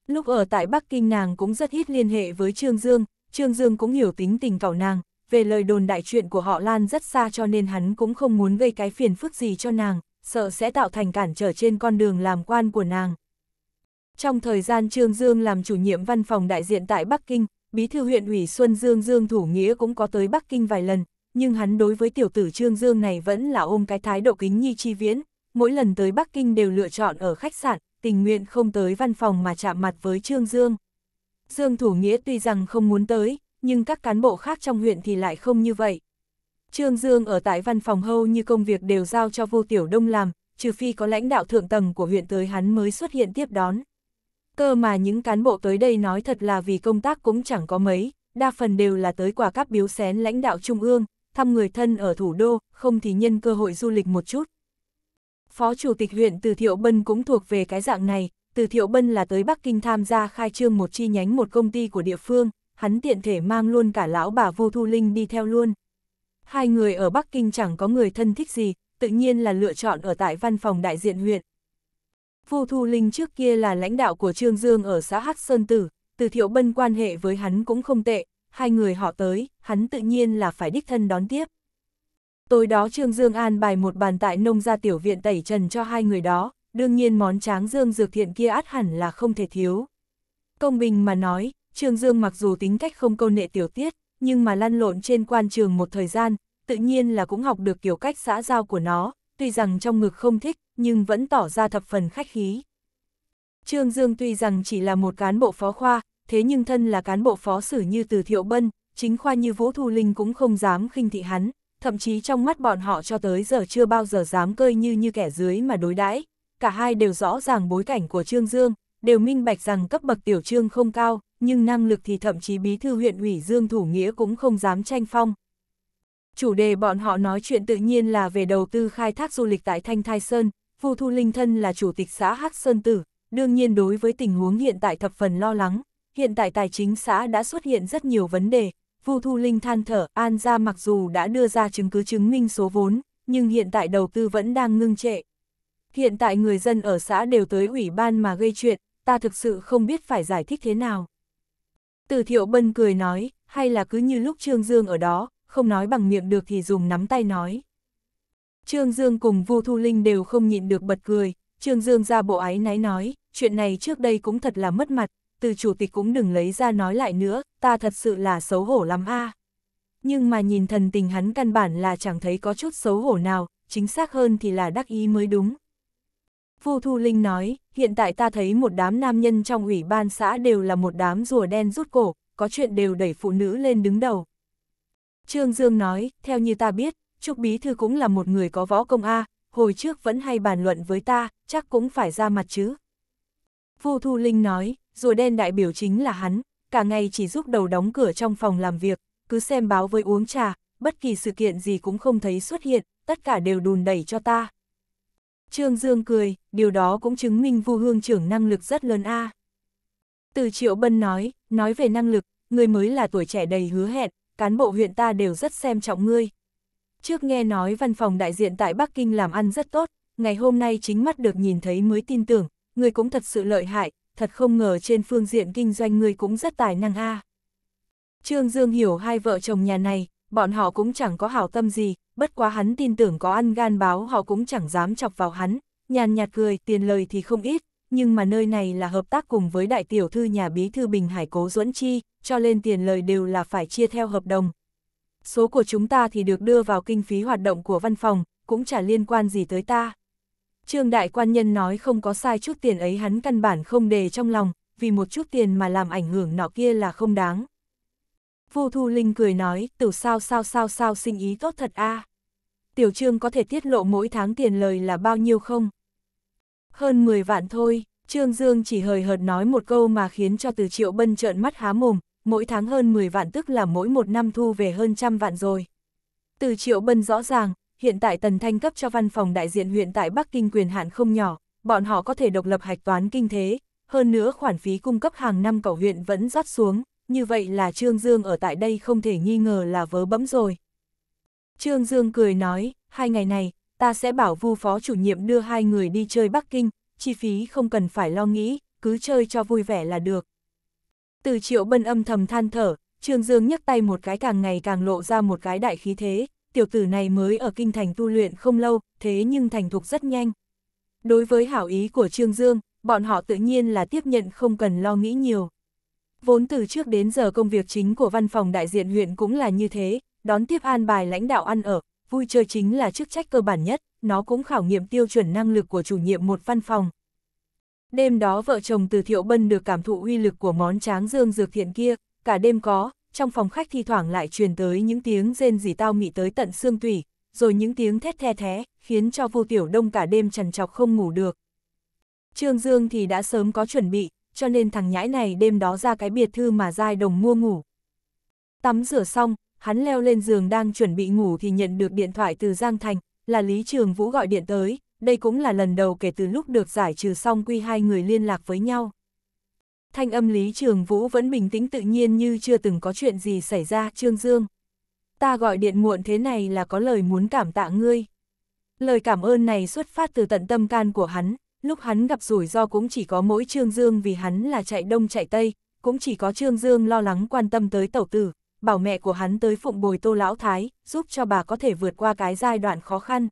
Lúc ở tại Bắc Kinh nàng cũng rất ít liên hệ với Trương Dương, Trương Dương cũng hiểu tính tình cậu nàng, về lời đồn đại chuyện của họ Lan rất xa cho nên hắn cũng không muốn gây cái phiền phức gì cho nàng, sợ sẽ tạo thành cản trở trên con đường làm quan của nàng. Trong thời gian Trương Dương làm chủ nhiệm văn phòng đại diện tại Bắc Kinh, bí thư huyện ủy Xuân Dương Dương Thủ Nghĩa cũng có tới Bắc Kinh vài lần, nhưng hắn đối với tiểu tử Trương Dương này vẫn là ôm cái thái độ kính nhi chi viễn, mỗi lần tới Bắc Kinh đều lựa chọn ở khách sạn, tình nguyện không tới văn phòng mà chạm mặt với Trương Dương. Dương Thủ Nghĩa tuy rằng không muốn tới, nhưng các cán bộ khác trong huyện thì lại không như vậy. Trương Dương ở tại văn phòng hầu như công việc đều giao cho Vô Tiểu Đông làm, trừ phi có lãnh đạo thượng tầng của huyện tới hắn mới xuất hiện tiếp đón. Cơ mà những cán bộ tới đây nói thật là vì công tác cũng chẳng có mấy, đa phần đều là tới quả cáp biếu xén lãnh đạo trung ương, thăm người thân ở thủ đô, không thì nhân cơ hội du lịch một chút. Phó Chủ tịch huyện Từ Thiệu Bân cũng thuộc về cái dạng này, Từ Thiệu Bân là tới Bắc Kinh tham gia khai trương một chi nhánh một công ty của địa phương, hắn tiện thể mang luôn cả lão bà Vu Thu Linh đi theo luôn. Hai người ở Bắc Kinh chẳng có người thân thích gì, tự nhiên là lựa chọn ở tại văn phòng đại diện huyện. Vu Thu Linh trước kia là lãnh đạo của Trương Dương ở xã Hắc Sơn Tử, Từ Thiệu Bân quan hệ với hắn cũng không tệ, hai người họ tới, hắn tự nhiên là phải đích thân đón tiếp. Tối đó Trương Dương an bài một bàn tại nông gia tiểu viện tẩy trần cho hai người đó, đương nhiên món tráng dương dược thiện kia át hẳn là không thể thiếu. Công bình mà nói, Trương Dương mặc dù tính cách không câu nệ tiểu tiết, nhưng mà lăn lộn trên quan trường một thời gian, tự nhiên là cũng học được kiểu cách xã giao của nó, tuy rằng trong ngực không thích, nhưng vẫn tỏ ra thập phần khách khí. Trương Dương tuy rằng chỉ là một cán bộ phó khoa, thế nhưng thân là cán bộ phó sử như từ Thiệu Bân, chính khoa như Vũ Thu Linh cũng không dám khinh thị hắn, thậm chí trong mắt bọn họ cho tới giờ chưa bao giờ dám cơi như như kẻ dưới mà đối đãi. Cả hai đều rõ ràng bối cảnh của Trương Dương, đều minh bạch rằng cấp bậc tiểu trương không cao, nhưng năng lực thì thậm chí bí thư huyện ủy Dương Thủ Nghĩa cũng không dám tranh phong. Chủ đề bọn họ nói chuyện tự nhiên là về đầu tư khai thác du lịch tại Thanh Thai Sơn, Phu Thu Linh Thân là chủ tịch xã Hắc Sơn Tử, đương nhiên đối với tình huống hiện tại thập phần lo lắng, hiện tại tài chính xã đã xuất hiện rất nhiều vấn đề, Vu Thu Linh than thở, An gia mặc dù đã đưa ra chứng cứ chứng minh số vốn, nhưng hiện tại đầu tư vẫn đang ngưng trệ. Hiện tại người dân ở xã đều tới ủy ban mà gây chuyện, ta thực sự không biết phải giải thích thế nào. Từ thiệu bân cười nói, hay là cứ như lúc Trương Dương ở đó, không nói bằng miệng được thì dùng nắm tay nói. Trương Dương cùng Vu Thu Linh đều không nhịn được bật cười, Trương Dương ra bộ ái náy nói, chuyện này trước đây cũng thật là mất mặt, từ chủ tịch cũng đừng lấy ra nói lại nữa, ta thật sự là xấu hổ lắm a. Nhưng mà nhìn thần tình hắn căn bản là chẳng thấy có chút xấu hổ nào, chính xác hơn thì là đắc ý mới đúng. Vu Thu Linh nói, hiện tại ta thấy một đám nam nhân trong ủy ban xã đều là một đám rùa đen rút cổ, có chuyện đều đẩy phụ nữ lên đứng đầu. Trương Dương nói, theo như ta biết, Trúc Bí Thư cũng là một người có võ công A, hồi trước vẫn hay bàn luận với ta, chắc cũng phải ra mặt chứ. Vu Thu Linh nói, rùa đen đại biểu chính là hắn, cả ngày chỉ giúp đầu đóng cửa trong phòng làm việc, cứ xem báo với uống trà, bất kỳ sự kiện gì cũng không thấy xuất hiện, tất cả đều đùn đẩy cho ta. Trương Dương cười, điều đó cũng chứng minh Vu Hương trưởng năng lực rất lớn a. Từ Triệu Bân nói, nói về năng lực, người mới là tuổi trẻ đầy hứa hẹn, cán bộ huyện ta đều rất xem trọng ngươi. Trước nghe nói văn phòng đại diện tại Bắc Kinh làm ăn rất tốt, ngày hôm nay chính mắt được nhìn thấy mới tin tưởng, người cũng thật sự lợi hại, thật không ngờ trên phương diện kinh doanh người cũng rất tài năng a. Trương Dương hiểu hai vợ chồng nhà này, bọn họ cũng chẳng có hảo tâm gì, bất quá hắn tin tưởng có ăn gan báo họ cũng chẳng dám chọc vào hắn, nhàn nhạt cười, tiền lời thì không ít, nhưng mà nơi này là hợp tác cùng với đại tiểu thư nhà bí thư Bình Hải Cố Duẫn Chi, cho nên tiền lời đều là phải chia theo hợp đồng. Số của chúng ta thì được đưa vào kinh phí hoạt động của văn phòng, cũng chả liên quan gì tới ta. Trương Đại Quan Nhân nói không có sai chút tiền ấy hắn căn bản không đề trong lòng, vì một chút tiền mà làm ảnh hưởng nọ kia là không đáng. Vô Thu Linh cười nói, tiểu sao sao sao sao sinh ý tốt thật a. Tiểu Trương có thể tiết lộ mỗi tháng tiền lời là bao nhiêu không? Hơn 10 vạn thôi, Trương Dương chỉ hời hợt nói một câu mà khiến cho từ triệu bân trợn mắt há mồm, mỗi tháng hơn 10 vạn tức là mỗi một năm thu về hơn trăm vạn rồi. Từ triệu bân rõ ràng, hiện tại Tần Thanh cấp cho văn phòng đại diện huyện tại Bắc Kinh quyền hạn không nhỏ, bọn họ có thể độc lập hạch toán kinh thế, hơn nữa khoản phí cung cấp hàng năm cầu huyện vẫn rót xuống, như vậy là Trương Dương ở tại đây không thể nghi ngờ là vớ bẫm rồi. Trương Dương cười nói, hai ngày này, ta sẽ bảo vu phó chủ nhiệm đưa hai người đi chơi Bắc Kinh, chi phí không cần phải lo nghĩ, cứ chơi cho vui vẻ là được. Từ triệu bân âm thầm than thở, Trương Dương nhấc tay một cái càng ngày càng lộ ra một cái đại khí thế, tiểu tử này mới ở kinh thành tu luyện không lâu, thế nhưng thành thục rất nhanh. Đối với hảo ý của Trương Dương, bọn họ tự nhiên là tiếp nhận không cần lo nghĩ nhiều. Vốn từ trước đến giờ công việc chính của văn phòng đại diện huyện cũng là như thế, đón tiếp an bài lãnh đạo ăn ở, vui chơi chính là chức trách cơ bản nhất, nó cũng khảo nghiệm tiêu chuẩn năng lực của chủ nhiệm một văn phòng. Đêm đó vợ chồng từ Thiệu Bân được cảm thụ uy lực của món tráng dương dược thiện kia, cả đêm có, trong phòng khách thi thoảng lại truyền tới những tiếng rên rỉ tao mị tới tận xương tủy, rồi những tiếng thét the thé, khiến cho vô tiểu đông cả đêm trằn trọc không ngủ được. Trương Dương thì đã sớm có chuẩn bị, cho nên thằng nhãi này đêm đó ra cái biệt thư mà giai đồng mua ngủ. Tắm rửa xong, hắn leo lên giường đang chuẩn bị ngủ thì nhận được điện thoại từ Giang Thành, là Lý Trường Vũ gọi điện tới, đây cũng là lần đầu kể từ lúc được giải trừ xong quy hai người liên lạc với nhau thanh âm Lý Trường Vũ vẫn bình tĩnh tự nhiên như chưa từng có chuyện gì xảy ra, Trương Dương. Ta gọi điện muộn thế này là có lời muốn cảm tạ ngươi. Lời cảm ơn này xuất phát từ tận tâm can của hắn, lúc hắn gặp rủi ro cũng chỉ có mỗi Trương Dương vì hắn là chạy đông chạy tây, cũng chỉ có Trương Dương lo lắng quan tâm tới tẩu tử, bảo mẹ của hắn tới phụng bồi tô lão thái, giúp cho bà có thể vượt qua cái giai đoạn khó khăn.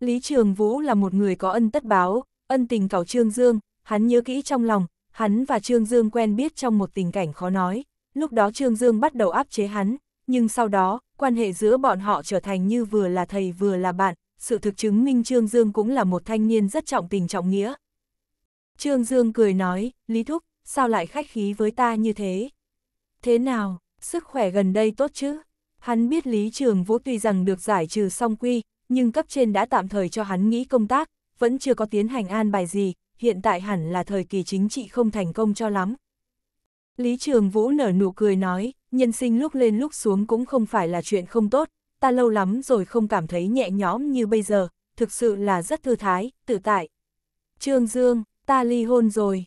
Lý Trường Vũ là một người có ân tất báo, ân tình cảo Trương Dương, hắn nhớ kỹ trong lòng, hắn và Trương Dương quen biết trong một tình cảnh khó nói, lúc đó Trương Dương bắt đầu áp chế hắn, nhưng sau đó, quan hệ giữa bọn họ trở thành như vừa là thầy vừa là bạn, sự thực chứng minh Trương Dương cũng là một thanh niên rất trọng tình trọng nghĩa. Trương Dương cười nói, Lý Thúc, sao lại khách khí với ta như thế? Thế nào, sức khỏe gần đây tốt chứ? Hắn biết Lý Trường Vũ tuy rằng được giải trừ song quy, nhưng cấp trên đã tạm thời cho hắn nghĩ công tác, vẫn chưa có tiến hành an bài gì, hiện tại hẳn là thời kỳ chính trị không thành công cho lắm. Lý Trường Vũ nở nụ cười nói, nhân sinh lúc lên lúc xuống cũng không phải là chuyện không tốt, ta lâu lắm rồi không cảm thấy nhẹ nhõm như bây giờ, thực sự là rất thư thái, tự tại. Trương Dương, ta ly hôn rồi.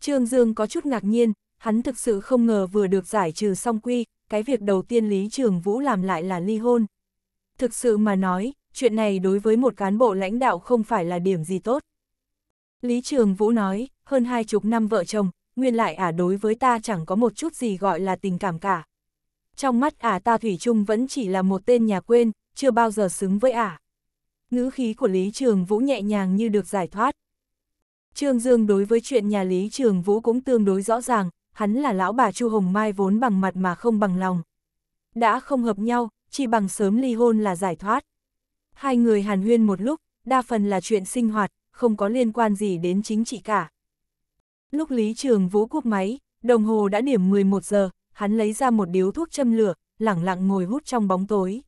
Trương Dương có chút ngạc nhiên, hắn thực sự không ngờ vừa được giải trừ song quy, cái việc đầu tiên Lý Trường Vũ làm lại là ly hôn. Thực sự mà nói, chuyện này đối với một cán bộ lãnh đạo không phải là điểm gì tốt. Lý Trường Vũ nói, hơn hai chục năm vợ chồng, nguyên lại ả à đối với ta chẳng có một chút gì gọi là tình cảm cả. Trong mắt ả à ta Thủy chung vẫn chỉ là một tên nhà quên, chưa bao giờ xứng với ả. À. Ngữ khí của Lý Trường Vũ nhẹ nhàng như được giải thoát. Trương Dương đối với chuyện nhà Lý Trường Vũ cũng tương đối rõ ràng, hắn là lão bà Chu Hồng Mai vốn bằng mặt mà không bằng lòng. Đã không hợp nhau, chỉ bằng sớm ly hôn là giải thoát. Hai người hàn huyên một lúc, đa phần là chuyện sinh hoạt, không có liên quan gì đến chính trị cả. Lúc Lý Trường Vũ cúp máy, đồng hồ đã điểm 11 giờ, hắn lấy ra một điếu thuốc châm lửa, lẳng lặng ngồi hút trong bóng tối.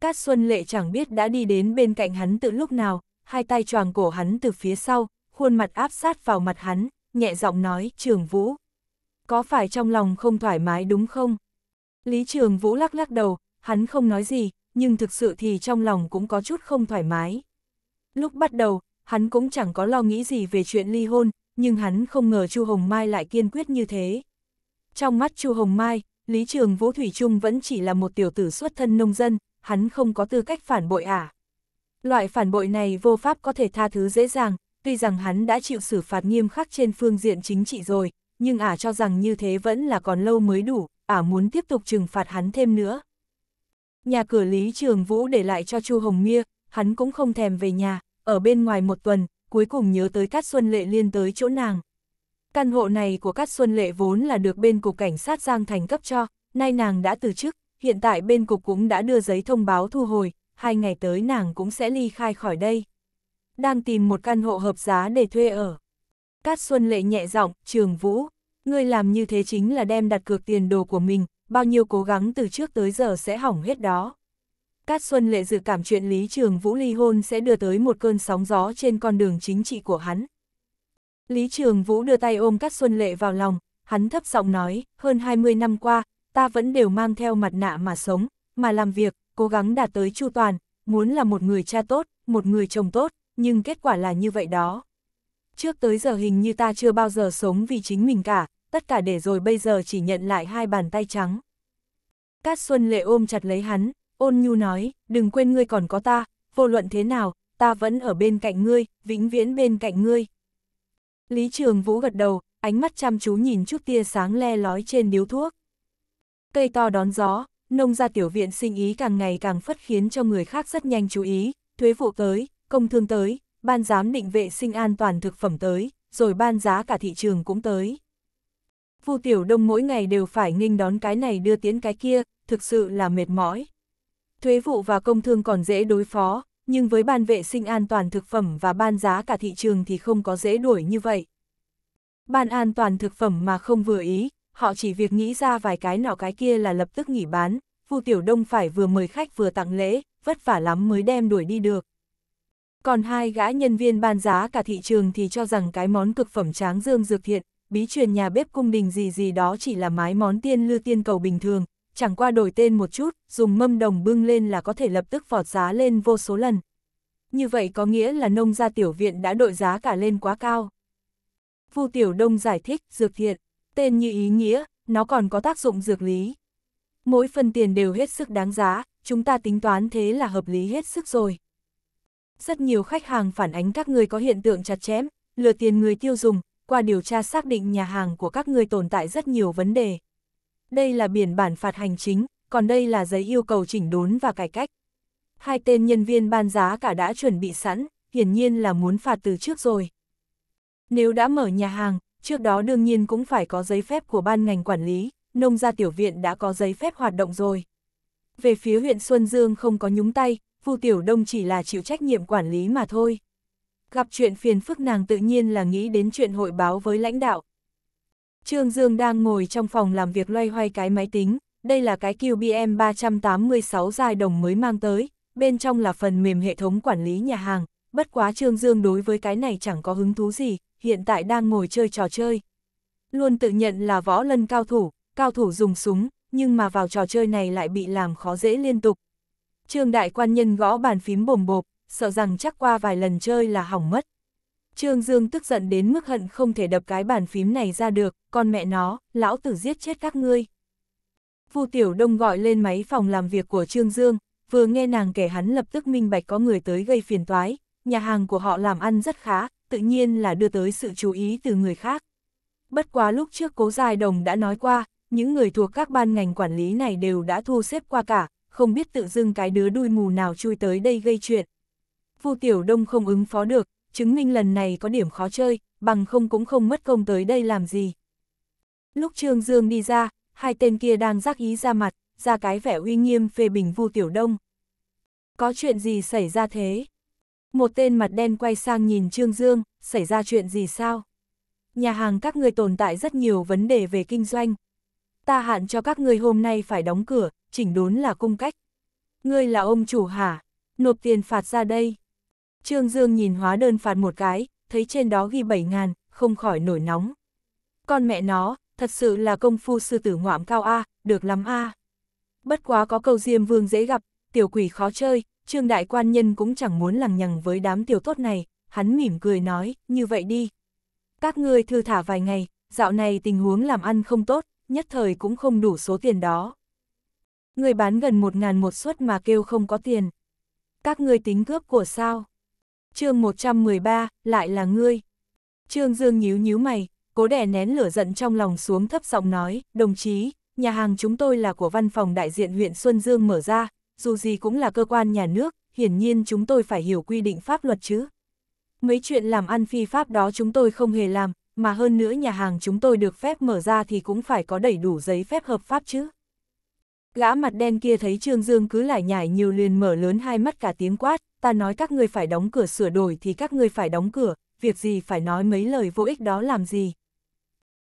Cát Xuân Lệ chẳng biết đã đi đến bên cạnh hắn từ lúc nào, hai tay choàng cổ hắn từ phía sau, khuôn mặt áp sát vào mặt hắn, nhẹ giọng nói, Trường Vũ. Có phải trong lòng không thoải mái đúng không? Lý Trường Vũ lắc lắc đầu, hắn không nói gì, nhưng thực sự thì trong lòng cũng có chút không thoải mái. Lúc bắt đầu, hắn cũng chẳng có lo nghĩ gì về chuyện ly hôn, nhưng hắn không ngờ Chu Hồng Mai lại kiên quyết như thế. Trong mắt Chu Hồng Mai, Lý Trường Vũ Thủy Trung vẫn chỉ là một tiểu tử xuất thân nông dân, hắn không có tư cách phản bội à. Loại phản bội này vô pháp có thể tha thứ dễ dàng, tuy rằng hắn đã chịu xử phạt nghiêm khắc trên phương diện chính trị rồi, nhưng ả à cho rằng như thế vẫn là còn lâu mới đủ, ả à muốn tiếp tục trừng phạt hắn thêm nữa. Nhà cửa Lý Trường Vũ để lại cho Chu Hồng Mia, hắn cũng không thèm về nhà, ở bên ngoài một tuần, cuối cùng nhớ tới Cát Xuân Lệ liên tới chỗ nàng. Căn hộ này của Cát Xuân Lệ vốn là được bên cục cảnh sát Giang Thành cấp cho, nay nàng đã từ chức, hiện tại bên cục cũng đã đưa giấy thông báo thu hồi, hai ngày tới nàng cũng sẽ ly khai khỏi đây. Đang tìm một căn hộ hợp giá để thuê ở. Cát Xuân Lệ nhẹ giọng, trường vũ, ngươi làm như thế chính là đem đặt cược tiền đồ của mình, bao nhiêu cố gắng từ trước tới giờ sẽ hỏng hết đó. Cát Xuân Lệ dự cảm chuyện Lý Trường Vũ ly hôn sẽ đưa tới một cơn sóng gió trên con đường chính trị của hắn. Lý Trường Vũ đưa tay ôm Cát Xuân Lệ vào lòng, hắn thấp giọng nói, hơn 20 năm qua, ta vẫn đều mang theo mặt nạ mà sống, mà làm việc, cố gắng đạt tới chu toàn, muốn là một người cha tốt, một người chồng tốt, nhưng kết quả là như vậy đó. Trước tới giờ hình như ta chưa bao giờ sống vì chính mình cả, tất cả để rồi bây giờ chỉ nhận lại hai bàn tay trắng. Cát Xuân Lệ ôm chặt lấy hắn, ôn nhu nói, đừng quên ngươi còn có ta, vô luận thế nào, ta vẫn ở bên cạnh ngươi, vĩnh viễn bên cạnh ngươi. Lý Trường Vũ gật đầu, ánh mắt chăm chú nhìn chút tia sáng le lói trên điếu thuốc. Cây to đón gió, nông gia tiểu viện sinh ý càng ngày càng phất khiến cho người khác rất nhanh chú ý, thuế vụ tới, công thương tới, ban giám định vệ sinh an toàn thực phẩm tới, rồi ban giá cả thị trường cũng tới. Vu Tiểu Đông mỗi ngày đều phải nghênh đón cái này đưa tiến cái kia, thực sự là mệt mỏi thuế vụ và công thương còn dễ đối phó, nhưng với ban vệ sinh an toàn thực phẩm và ban giá cả thị trường thì không có dễ đuổi như vậy. Ban an toàn thực phẩm mà không vừa ý, họ chỉ việc nghĩ ra vài cái nọ cái kia là lập tức nghỉ bán, Vu Tiểu Đông phải vừa mời khách vừa tặng lễ, vất vả lắm mới đem đuổi đi được. Còn hai gã nhân viên ban giá cả thị trường thì cho rằng cái món cực phẩm tráng dương dược thiện, bí truyền nhà bếp cung đình gì gì đó chỉ là mái món tiên lư tiên cầu bình thường, chẳng qua đổi tên một chút, dùng mâm đồng bưng lên là có thể lập tức vọt giá lên vô số lần. Như vậy có nghĩa là nông gia tiểu viện đã đội giá cả lên quá cao. Vu Tiểu Đông giải thích, dược thiện, tên như ý nghĩa, nó còn có tác dụng dược lý. Mỗi phần tiền đều hết sức đáng giá, chúng ta tính toán thế là hợp lý hết sức rồi. Rất nhiều khách hàng phản ánh các người có hiện tượng chặt chém, lừa tiền người tiêu dùng, qua điều tra xác định nhà hàng của các người tồn tại rất nhiều vấn đề đây là biển bản phạt hành chính, còn đây là giấy yêu cầu chỉnh đốn và cải cách. Hai tên nhân viên ban giá cả đã chuẩn bị sẵn, hiển nhiên là muốn phạt từ trước rồi. Nếu đã mở nhà hàng, trước đó đương nhiên cũng phải có giấy phép của ban ngành quản lý, nông gia tiểu viện đã có giấy phép hoạt động rồi. Về phía huyện Xuân Dương không có nhúng tay, Vu Tiểu Đông chỉ là chịu trách nhiệm quản lý mà thôi. Gặp chuyện phiền phức nàng tự nhiên là nghĩ đến chuyện hội báo với lãnh đạo, Trương Dương đang ngồi trong phòng làm việc loay hoay cái máy tính, đây là cái QBM 386 dài đồng mới mang tới, bên trong là phần mềm hệ thống quản lý nhà hàng, bất quá Trương Dương đối với cái này chẳng có hứng thú gì, hiện tại đang ngồi chơi trò chơi. Luôn tự nhận là võ lân cao thủ, cao thủ dùng súng, nhưng mà vào trò chơi này lại bị làm khó dễ liên tục. Trương đại quan nhân gõ bàn phím bồm bộp, sợ rằng chắc qua vài lần chơi là hỏng mất, Trương Dương tức giận đến mức hận không thể đập cái bàn phím này ra được, con mẹ nó, lão tử giết chết các ngươi. Vu Tiểu Đông gọi lên máy phòng làm việc của Trương Dương, vừa nghe nàng kể hắn lập tức minh bạch có người tới gây phiền toái, nhà hàng của họ làm ăn rất khá, tự nhiên là đưa tới sự chú ý từ người khác. Bất quá lúc trước Cố Giai Đồng đã nói qua, những người thuộc các ban ngành quản lý này đều đã thu xếp qua cả, không biết tự dưng cái đứa đuôi mù nào chui tới đây gây chuyện. Vu Tiểu Đông không ứng phó được, chứng minh lần này có điểm khó chơi, bằng không cũng không mất công tới đây làm gì. Lúc Trương Dương đi ra, hai tên kia đang giác ý ra mặt, ra cái vẻ uy nghiêm phê bình Vu Tiểu Đông. Có chuyện gì xảy ra thế? Một tên mặt đen quay sang nhìn Trương Dương, xảy ra chuyện gì sao? Nhà hàng các người tồn tại rất nhiều vấn đề về kinh doanh. Ta hạn cho các người hôm nay phải đóng cửa, chỉnh đốn là cung cách. Ngươi là ông chủ hả? Nộp tiền phạt ra đây. Trương Dương nhìn hóa đơn phạt một cái, thấy trên đó ghi 7 ngàn, không khỏi nổi nóng. Con mẹ nó, thật sự là công phu sư tử ngoạm cao A, được lắm A. Bất quá có câu diêm vương dễ gặp, tiểu quỷ khó chơi, trương đại quan nhân cũng chẳng muốn lằng nhằng với đám tiểu tốt này, hắn mỉm cười nói, như vậy đi. Các ngươi thư thả vài ngày, dạo này tình huống làm ăn không tốt, nhất thời cũng không đủ số tiền đó. Người bán gần một ngàn một suất mà kêu không có tiền. Các ngươi tính cướp của sao? chương 113, lại là ngươi. Trương Dương nhíu nhíu mày, cố đè nén lửa giận trong lòng xuống thấp giọng nói, đồng chí, nhà hàng chúng tôi là của văn phòng đại diện huyện Xuân Dương mở ra, dù gì cũng là cơ quan nhà nước, hiển nhiên chúng tôi phải hiểu quy định pháp luật chứ. Mấy chuyện làm ăn phi pháp đó chúng tôi không hề làm, mà hơn nữa nhà hàng chúng tôi được phép mở ra thì cũng phải có đầy đủ giấy phép hợp pháp chứ. Gã mặt đen kia thấy Trương Dương cứ lại nhải nhiều liền mở lớn hai mắt cả tiếng quát, ta nói các ngươi phải đóng cửa sửa đổi thì các ngươi phải đóng cửa, việc gì phải nói mấy lời vô ích đó làm gì.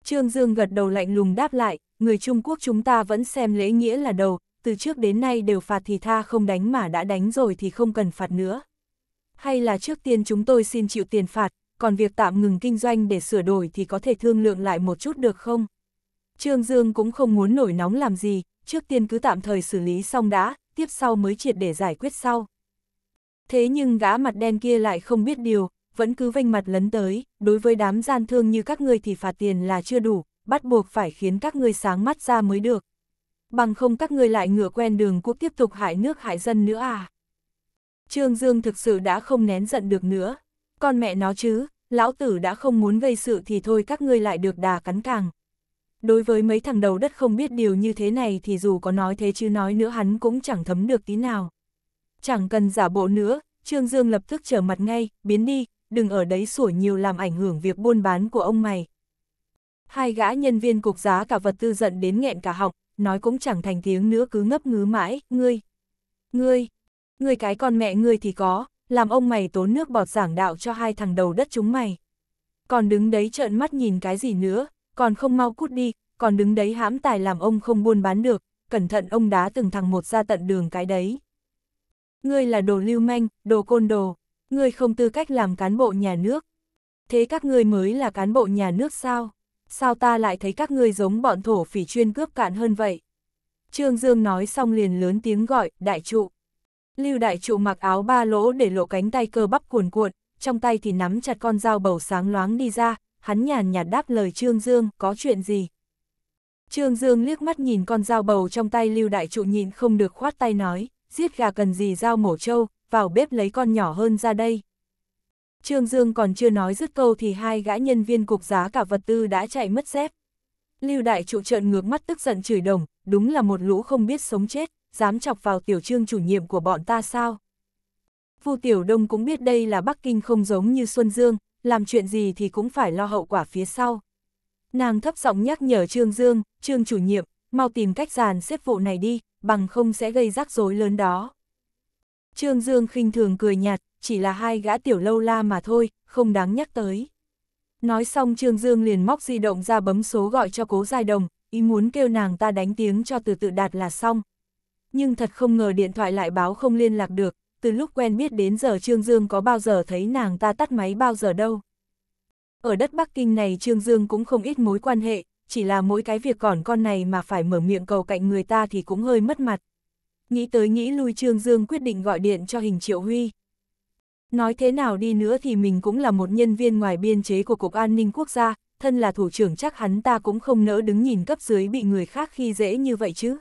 Trương Dương gật đầu lạnh lùng đáp lại, người Trung Quốc chúng ta vẫn xem lễ nghĩa là đầu, từ trước đến nay đều phạt thì tha không đánh mà đã đánh rồi thì không cần phạt nữa. Hay là trước tiên chúng tôi xin chịu tiền phạt, còn việc tạm ngừng kinh doanh để sửa đổi thì có thể thương lượng lại một chút được không? Trương Dương cũng không muốn nổi nóng làm gì, trước tiên cứ tạm thời xử lý xong đã, tiếp sau mới triệt để giải quyết sau. Thế nhưng gã mặt đen kia lại không biết điều, vẫn cứ vênh mặt lấn tới, đối với đám gian thương như các ngươi thì phạt tiền là chưa đủ, bắt buộc phải khiến các ngươi sáng mắt ra mới được. Bằng không các ngươi lại ngựa quen đường quốc tiếp tục hại nước hại dân nữa à. Trương Dương thực sự đã không nén giận được nữa. Con mẹ nó chứ, lão tử đã không muốn gây sự thì thôi các ngươi lại được đà cắn càng. Đối với mấy thằng đầu đất không biết điều như thế này thì dù có nói thế chứ nói nữa hắn cũng chẳng thấm được tí nào chẳng cần giả bộ nữa, Trương Dương lập tức trở mặt ngay, biến đi, đừng ở đấy sủa nhiều làm ảnh hưởng việc buôn bán của ông mày. Hai gã nhân viên cục giá cả vật tư giận đến nghẹn cả họng, nói cũng chẳng thành tiếng nữa cứ ngấp ngứ mãi, ngươi, ngươi, ngươi cái con mẹ ngươi thì có, làm ông mày tốn nước bọt giảng đạo cho hai thằng đầu đất chúng mày. Còn đứng đấy trợn mắt nhìn cái gì nữa, còn không mau cút đi, còn đứng đấy hãm tài làm ông không buôn bán được, cẩn thận ông đá từng thằng một ra tận đường cái đấy. Ngươi là đồ lưu manh, đồ côn đồ, ngươi không tư cách làm cán bộ nhà nước. Thế các ngươi mới là cán bộ nhà nước sao? Sao ta lại thấy các ngươi giống bọn thổ phỉ chuyên cướp cạn hơn vậy? Trương Dương nói xong liền lớn tiếng gọi, đại trụ. Lưu đại trụ mặc áo ba lỗ để lộ cánh tay cơ bắp cuồn cuộn, trong tay thì nắm chặt con dao bầu sáng loáng đi ra, hắn nhàn nhạt đáp lời Trương Dương, có chuyện gì? Trương Dương liếc mắt nhìn con dao bầu trong tay Lưu đại trụ nhìn không được khoát tay nói, giết gà cần gì dao mổ trâu, vào bếp lấy con nhỏ hơn ra đây. Trương Dương còn chưa nói dứt câu thì hai gã nhân viên cục giá cả vật tư đã chạy mất dép. Lưu đại trụ trợn ngược mắt tức giận chửi đồng, đúng là một lũ không biết sống chết, dám chọc vào tiểu trương chủ nhiệm của bọn ta sao. Vu Tiểu Đông cũng biết đây là Bắc Kinh không giống như Xuân Dương, làm chuyện gì thì cũng phải lo hậu quả phía sau. Nàng thấp giọng nhắc nhở Trương Dương, Trương chủ nhiệm, mau tìm cách dàn xếp vụ này đi, bằng không sẽ gây rắc rối lớn đó. Trương Dương khinh thường cười nhạt, chỉ là hai gã tiểu lâu la mà thôi, không đáng nhắc tới. Nói xong Trương Dương liền móc di động ra bấm số gọi cho cố giai đồng, ý muốn kêu nàng ta đánh tiếng cho từ tự đạt là xong. Nhưng thật không ngờ điện thoại lại báo không liên lạc được, từ lúc quen biết đến giờ Trương Dương có bao giờ thấy nàng ta tắt máy bao giờ đâu. Ở đất Bắc Kinh này Trương Dương cũng không ít mối quan hệ, chỉ là mỗi cái việc còn con này mà phải mở miệng cầu cạnh người ta thì cũng hơi mất mặt. Nghĩ tới nghĩ lui Trương Dương quyết định gọi điện cho hình triệu huy. Nói thế nào đi nữa thì mình cũng là một nhân viên ngoài biên chế của Cục An ninh Quốc gia, thân là thủ trưởng chắc hắn ta cũng không nỡ đứng nhìn cấp dưới bị người khác khi dễ như vậy chứ.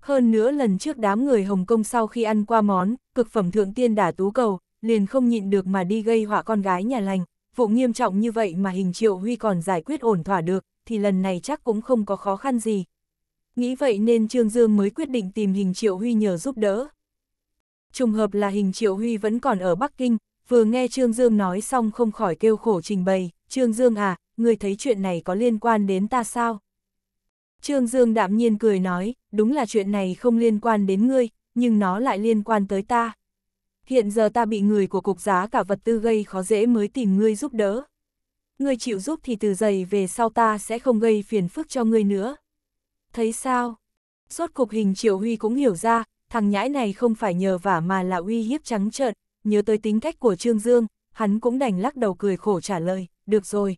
Hơn nữa lần trước đám người Hồng Kông sau khi ăn qua món, cực phẩm thượng tiên đả tú cầu, liền không nhịn được mà đi gây họa con gái nhà lành, vụ nghiêm trọng như vậy mà hình triệu huy còn giải quyết ổn thỏa được, thì lần này chắc cũng không có khó khăn gì. Nghĩ vậy nên Trương Dương mới quyết định tìm Hình Triệu Huy nhờ giúp đỡ. Trùng hợp là Hình Triệu Huy vẫn còn ở Bắc Kinh, vừa nghe Trương Dương nói xong không khỏi kêu khổ trình bày, Trương Dương à, người thấy chuyện này có liên quan đến ta sao? Trương Dương đạm nhiên cười nói, đúng là chuyện này không liên quan đến ngươi, nhưng nó lại liên quan tới ta. Hiện giờ ta bị người của cục giá cả vật tư gây khó dễ mới tìm ngươi giúp đỡ ngươi chịu giúp thì từ giày về sau ta sẽ không gây phiền phức cho ngươi nữa. Thấy sao? Suốt cục hình Triệu Huy cũng hiểu ra, thằng nhãi này không phải nhờ vả mà là uy hiếp trắng trợn, nhớ tới tính cách của Trương Dương, hắn cũng đành lắc đầu cười khổ trả lời, được rồi.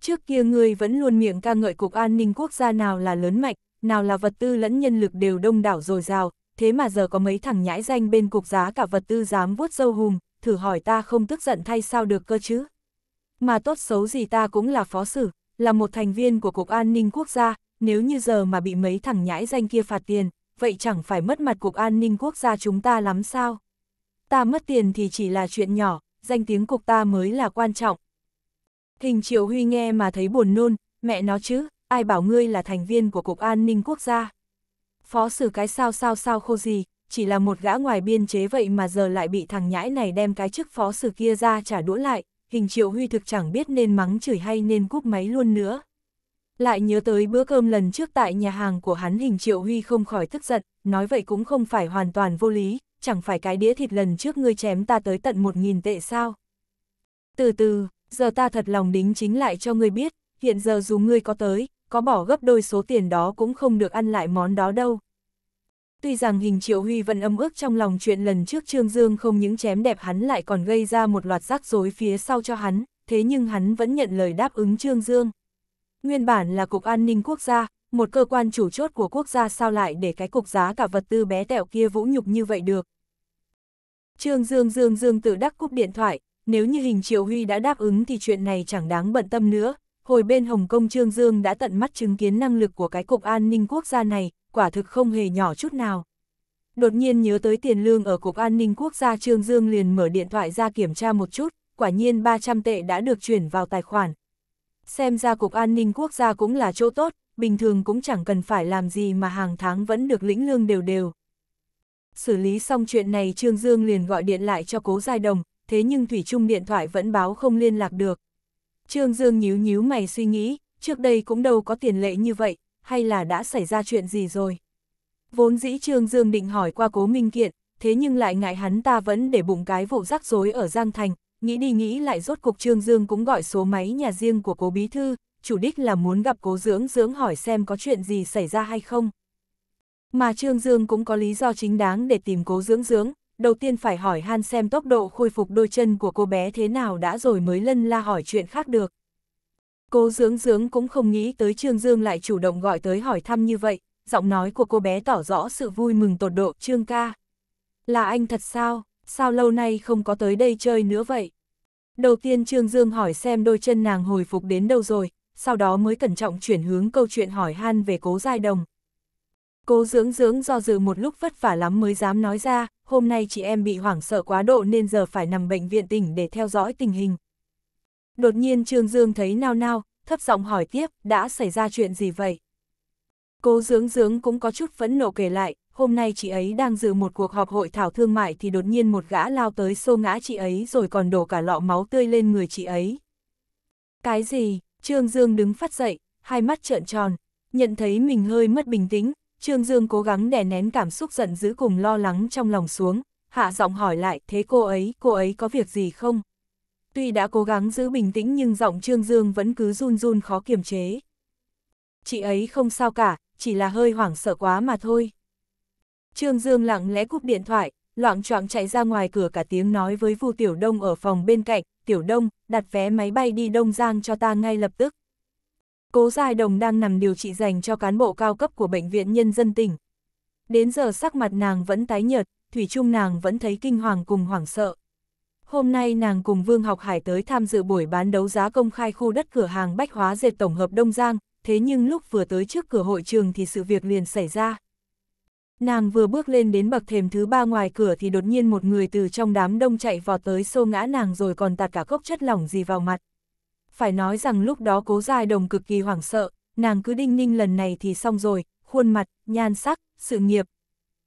Trước kia ngươi vẫn luôn miệng ca ngợi Cục An ninh Quốc gia nào là lớn mạnh, nào là vật tư lẫn nhân lực đều đông đảo dồi dào, thế mà giờ có mấy thằng nhãi danh bên Cục giá cả vật tư dám vuốt dâu hùm, thử hỏi ta không tức giận thay sao được cơ chứ mà tốt xấu gì ta cũng là phó xử, là một thành viên của Cục An ninh Quốc gia, nếu như giờ mà bị mấy thằng nhãi danh kia phạt tiền, vậy chẳng phải mất mặt Cục An ninh Quốc gia chúng ta lắm sao? Ta mất tiền thì chỉ là chuyện nhỏ, danh tiếng cục ta mới là quan trọng. Hình Triệu Huy nghe mà thấy buồn nôn, mẹ nó chứ, ai bảo ngươi là thành viên của Cục An ninh Quốc gia? Phó xử cái sao sao sao khô gì, chỉ là một gã ngoài biên chế vậy mà giờ lại bị thằng nhãi này đem cái chức phó xử kia ra trả đũa lại, hình triệu huy thực chẳng biết nên mắng chửi hay nên cúp máy luôn nữa. Lại nhớ tới bữa cơm lần trước tại nhà hàng của hắn hình triệu huy không khỏi tức giận, nói vậy cũng không phải hoàn toàn vô lý, chẳng phải cái đĩa thịt lần trước ngươi chém ta tới tận một nghìn tệ sao. Từ từ, giờ ta thật lòng đính chính lại cho ngươi biết, hiện giờ dù ngươi có tới, có bỏ gấp đôi số tiền đó cũng không được ăn lại món đó đâu, Tuy rằng hình triệu huy vẫn âm ước trong lòng chuyện lần trước Trương Dương không những chém đẹp hắn lại còn gây ra một loạt rắc rối phía sau cho hắn, thế nhưng hắn vẫn nhận lời đáp ứng Trương Dương. Nguyên bản là Cục An ninh Quốc gia, một cơ quan chủ chốt của quốc gia sao lại để cái cục giá cả vật tư bé tẹo kia vũ nhục như vậy được. Trương Dương Dương Dương tự đắc cúp điện thoại, nếu như hình triệu huy đã đáp ứng thì chuyện này chẳng đáng bận tâm nữa. Hồi bên Hồng Kông Trương Dương đã tận mắt chứng kiến năng lực của cái cục an ninh quốc gia này, quả thực không hề nhỏ chút nào. Đột nhiên nhớ tới tiền lương ở Cục An ninh Quốc gia Trương Dương liền mở điện thoại ra kiểm tra một chút, quả nhiên 300 tệ đã được chuyển vào tài khoản. Xem ra Cục An ninh Quốc gia cũng là chỗ tốt, bình thường cũng chẳng cần phải làm gì mà hàng tháng vẫn được lĩnh lương đều đều. Xử lý xong chuyện này Trương Dương liền gọi điện lại cho Cố Giai Đồng, thế nhưng Thủy Trung điện thoại vẫn báo không liên lạc được. Trương Dương nhíu nhíu mày suy nghĩ, trước đây cũng đâu có tiền lệ như vậy, hay là đã xảy ra chuyện gì rồi? Vốn dĩ Trương Dương định hỏi qua cố minh kiện, thế nhưng lại ngại hắn ta vẫn để bụng cái vụ rắc rối ở Giang Thành, nghĩ đi nghĩ lại rốt cục Trương Dương cũng gọi số máy nhà riêng của cố bí thư, chủ đích là muốn gặp cố dưỡng dưỡng hỏi xem có chuyện gì xảy ra hay không. Mà Trương Dương cũng có lý do chính đáng để tìm cố dưỡng dưỡng, đầu tiên phải hỏi han xem tốc độ khôi phục đôi chân của cô bé thế nào đã rồi mới lân la hỏi chuyện khác được. Cô dưỡng dưỡng cũng không nghĩ tới Trương Dương lại chủ động gọi tới hỏi thăm như vậy, giọng nói của cô bé tỏ rõ sự vui mừng tột độ, Trương ca. Là anh thật sao, sao lâu nay không có tới đây chơi nữa vậy? Đầu tiên Trương Dương hỏi xem đôi chân nàng hồi phục đến đâu rồi, sau đó mới cẩn trọng chuyển hướng câu chuyện hỏi han về cố giai đồng. Cố dưỡng dưỡng do dự một lúc vất vả lắm mới dám nói ra, hôm nay chị em bị hoảng sợ quá độ nên giờ phải nằm bệnh viện tỉnh để theo dõi tình hình. Đột nhiên Trương Dương thấy nao nao, thấp giọng hỏi tiếp, đã xảy ra chuyện gì vậy? Cô dướng dướng cũng có chút phẫn nộ kể lại, hôm nay chị ấy đang dự một cuộc họp hội thảo thương mại thì đột nhiên một gã lao tới xô ngã chị ấy rồi còn đổ cả lọ máu tươi lên người chị ấy. Cái gì? Trương Dương đứng phát dậy, hai mắt trợn tròn, nhận thấy mình hơi mất bình tĩnh, Trương Dương cố gắng đè nén cảm xúc giận dữ cùng lo lắng trong lòng xuống, hạ giọng hỏi lại thế cô ấy, cô ấy có việc gì không? Tuy đã cố gắng giữ bình tĩnh nhưng giọng Trương Dương vẫn cứ run run khó kiềm chế. Chị ấy không sao cả, chỉ là hơi hoảng sợ quá mà thôi. Trương Dương lặng lẽ cúp điện thoại, loạn choạng chạy ra ngoài cửa cả tiếng nói với Vu Tiểu Đông ở phòng bên cạnh, Tiểu Đông, đặt vé máy bay đi Đông Giang cho ta ngay lập tức. Cố Giai Đồng đang nằm điều trị dành cho cán bộ cao cấp của Bệnh viện Nhân dân tỉnh. Đến giờ sắc mặt nàng vẫn tái nhợt, Thủy chung nàng vẫn thấy kinh hoàng cùng hoảng sợ. Hôm nay nàng cùng Vương Học Hải tới tham dự buổi bán đấu giá công khai khu đất cửa hàng bách hóa dệt tổng hợp Đông Giang, thế nhưng lúc vừa tới trước cửa hội trường thì sự việc liền xảy ra. Nàng vừa bước lên đến bậc thềm thứ ba ngoài cửa thì đột nhiên một người từ trong đám đông chạy vào tới xô ngã nàng rồi còn tạt cả cốc chất lỏng gì vào mặt. Phải nói rằng lúc đó cố dài đồng cực kỳ hoảng sợ, nàng cứ đinh ninh lần này thì xong rồi, khuôn mặt, nhan sắc, sự nghiệp.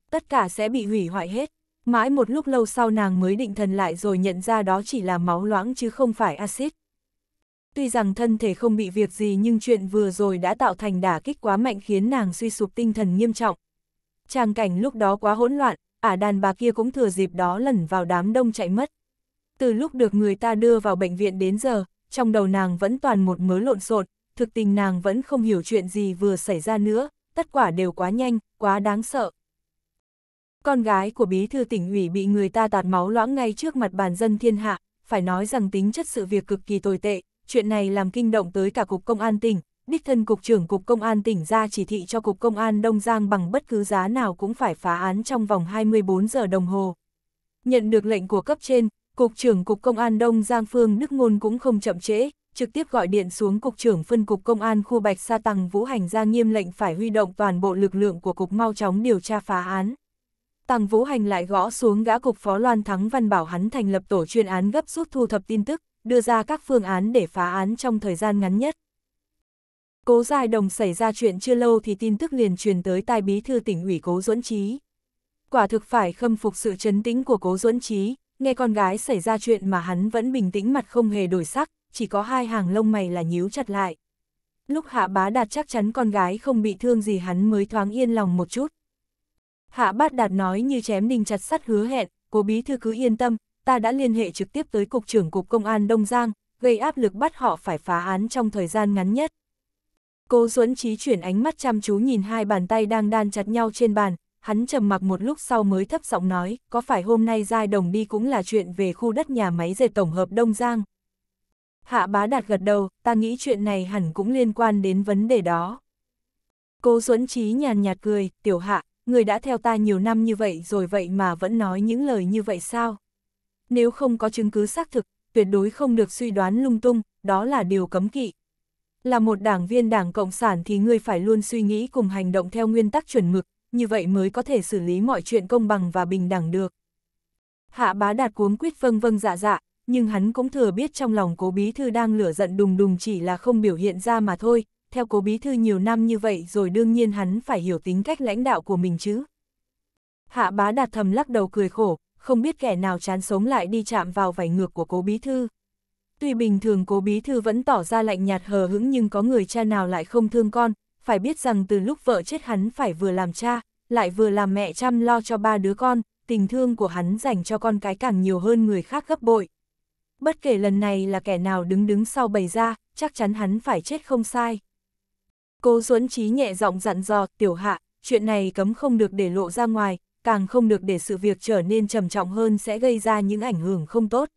Tất cả sẽ bị hủy hoại hết. Mãi một lúc lâu sau nàng mới định thần lại rồi nhận ra đó chỉ là máu loãng chứ không phải axit. Tuy rằng thân thể không bị việc gì nhưng chuyện vừa rồi đã tạo thành đả kích quá mạnh khiến nàng suy sụp tinh thần nghiêm trọng. Tràng cảnh lúc đó quá hỗn loạn, ả à đàn bà kia cũng thừa dịp đó lẩn vào đám đông chạy mất. Từ lúc được người ta đưa vào bệnh viện đến giờ, trong đầu nàng vẫn toàn một mớ lộn xộn, thực tình nàng vẫn không hiểu chuyện gì vừa xảy ra nữa, tất quả đều quá nhanh, quá đáng sợ. Con gái của bí thư tỉnh ủy bị người ta tạt máu loãng ngay trước mặt bàn dân thiên hạ, phải nói rằng tính chất sự việc cực kỳ tồi tệ, chuyện này làm kinh động tới cả Cục Công an tỉnh, đích thân Cục trưởng Cục Công an tỉnh ra chỉ thị cho Cục Công an Đông Giang bằng bất cứ giá nào cũng phải phá án trong vòng 24 giờ đồng hồ. Nhận được lệnh của cấp trên, Cục trưởng Cục Công an Đông Giang Phương Đức Ngôn cũng không chậm trễ, trực tiếp gọi điện xuống Cục trưởng Phân Cục Công an khu Bạch Sa Tăng Vũ Hành ra nghiêm lệnh phải huy động toàn bộ lực lượng của Cục mau chóng điều tra phá án. Tàng Vũ Hành lại gõ xuống gã cục phó Loan Thắng Văn bảo hắn thành lập tổ chuyên án gấp rút thu thập tin tức, đưa ra các phương án để phá án trong thời gian ngắn nhất. Cố Giai Đồng xảy ra chuyện chưa lâu thì tin tức liền truyền tới tai bí thư tỉnh ủy Cố Duẫn Trí. Quả thực phải khâm phục sự chấn tĩnh của Cố Duẫn Trí, nghe con gái xảy ra chuyện mà hắn vẫn bình tĩnh mặt không hề đổi sắc, chỉ có hai hàng lông mày là nhíu chặt lại. Lúc hạ bá đạt chắc chắn con gái không bị thương gì hắn mới thoáng yên lòng một chút. Hạ Bát Đạt nói như chém đinh chặt sắt hứa hẹn, cố bí thư cứ yên tâm, ta đã liên hệ trực tiếp tới Cục trưởng Cục Công an Đông Giang, gây áp lực bắt họ phải phá án trong thời gian ngắn nhất. Cố Duẫn Trí chuyển ánh mắt chăm chú nhìn hai bàn tay đang đan chặt nhau trên bàn, hắn trầm mặc một lúc sau mới thấp giọng nói, có phải hôm nay giai đồng đi cũng là chuyện về khu đất nhà máy dệt tổng hợp Đông Giang. Hạ bá đạt gật đầu, ta nghĩ chuyện này hẳn cũng liên quan đến vấn đề đó. Cố Duẫn Trí nhàn nhạt cười, tiểu hạ, người đã theo ta nhiều năm như vậy rồi vậy mà vẫn nói những lời như vậy sao? Nếu không có chứng cứ xác thực, tuyệt đối không được suy đoán lung tung, đó là điều cấm kỵ. Là một đảng viên đảng Cộng sản thì ngươi phải luôn suy nghĩ cùng hành động theo nguyên tắc chuẩn mực, như vậy mới có thể xử lý mọi chuyện công bằng và bình đẳng được. Hạ bá đạt cuống quyết vâng vâng dạ dạ, nhưng hắn cũng thừa biết trong lòng cố bí thư đang lửa giận đùng đùng chỉ là không biểu hiện ra mà thôi, theo cố bí thư nhiều năm như vậy rồi đương nhiên hắn phải hiểu tính cách lãnh đạo của mình chứ. Hạ bá đạt thầm lắc đầu cười khổ, không biết kẻ nào chán sống lại đi chạm vào vảy ngược của cố bí thư. Tuy bình thường cố bí thư vẫn tỏ ra lạnh nhạt hờ hững nhưng có người cha nào lại không thương con, phải biết rằng từ lúc vợ chết hắn phải vừa làm cha, lại vừa làm mẹ chăm lo cho ba đứa con, tình thương của hắn dành cho con cái càng nhiều hơn người khác gấp bội. Bất kể lần này là kẻ nào đứng đứng sau bầy ra, chắc chắn hắn phải chết không sai. Cố Xuân Trí nhẹ giọng dặn dò, tiểu hạ, chuyện này cấm không được để lộ ra ngoài, càng không được để sự việc trở nên trầm trọng hơn sẽ gây ra những ảnh hưởng không tốt.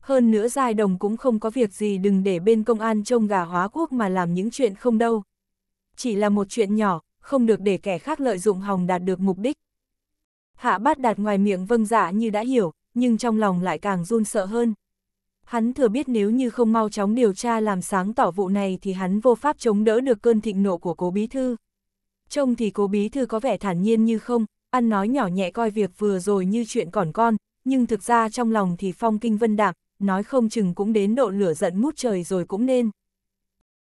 Hơn nữa giai đồng cũng không có việc gì đừng để bên công an trông gà hóa quốc mà làm những chuyện không đâu. Chỉ là một chuyện nhỏ, không được để kẻ khác lợi dụng hòng đạt được mục đích. Hạ bát đạt ngoài miệng vâng dạ như đã hiểu, nhưng trong lòng lại càng run sợ hơn. Hắn thừa biết nếu như không mau chóng điều tra làm sáng tỏ vụ này thì hắn vô pháp chống đỡ được cơn thịnh nộ của cố bí thư. Trông thì cố bí thư có vẻ thản nhiên như không, ăn nói nhỏ nhẹ coi việc vừa rồi như chuyện còn con, nhưng thực ra trong lòng thì phong kinh vân đạm, nói không chừng cũng đến độ lửa giận mút trời rồi cũng nên.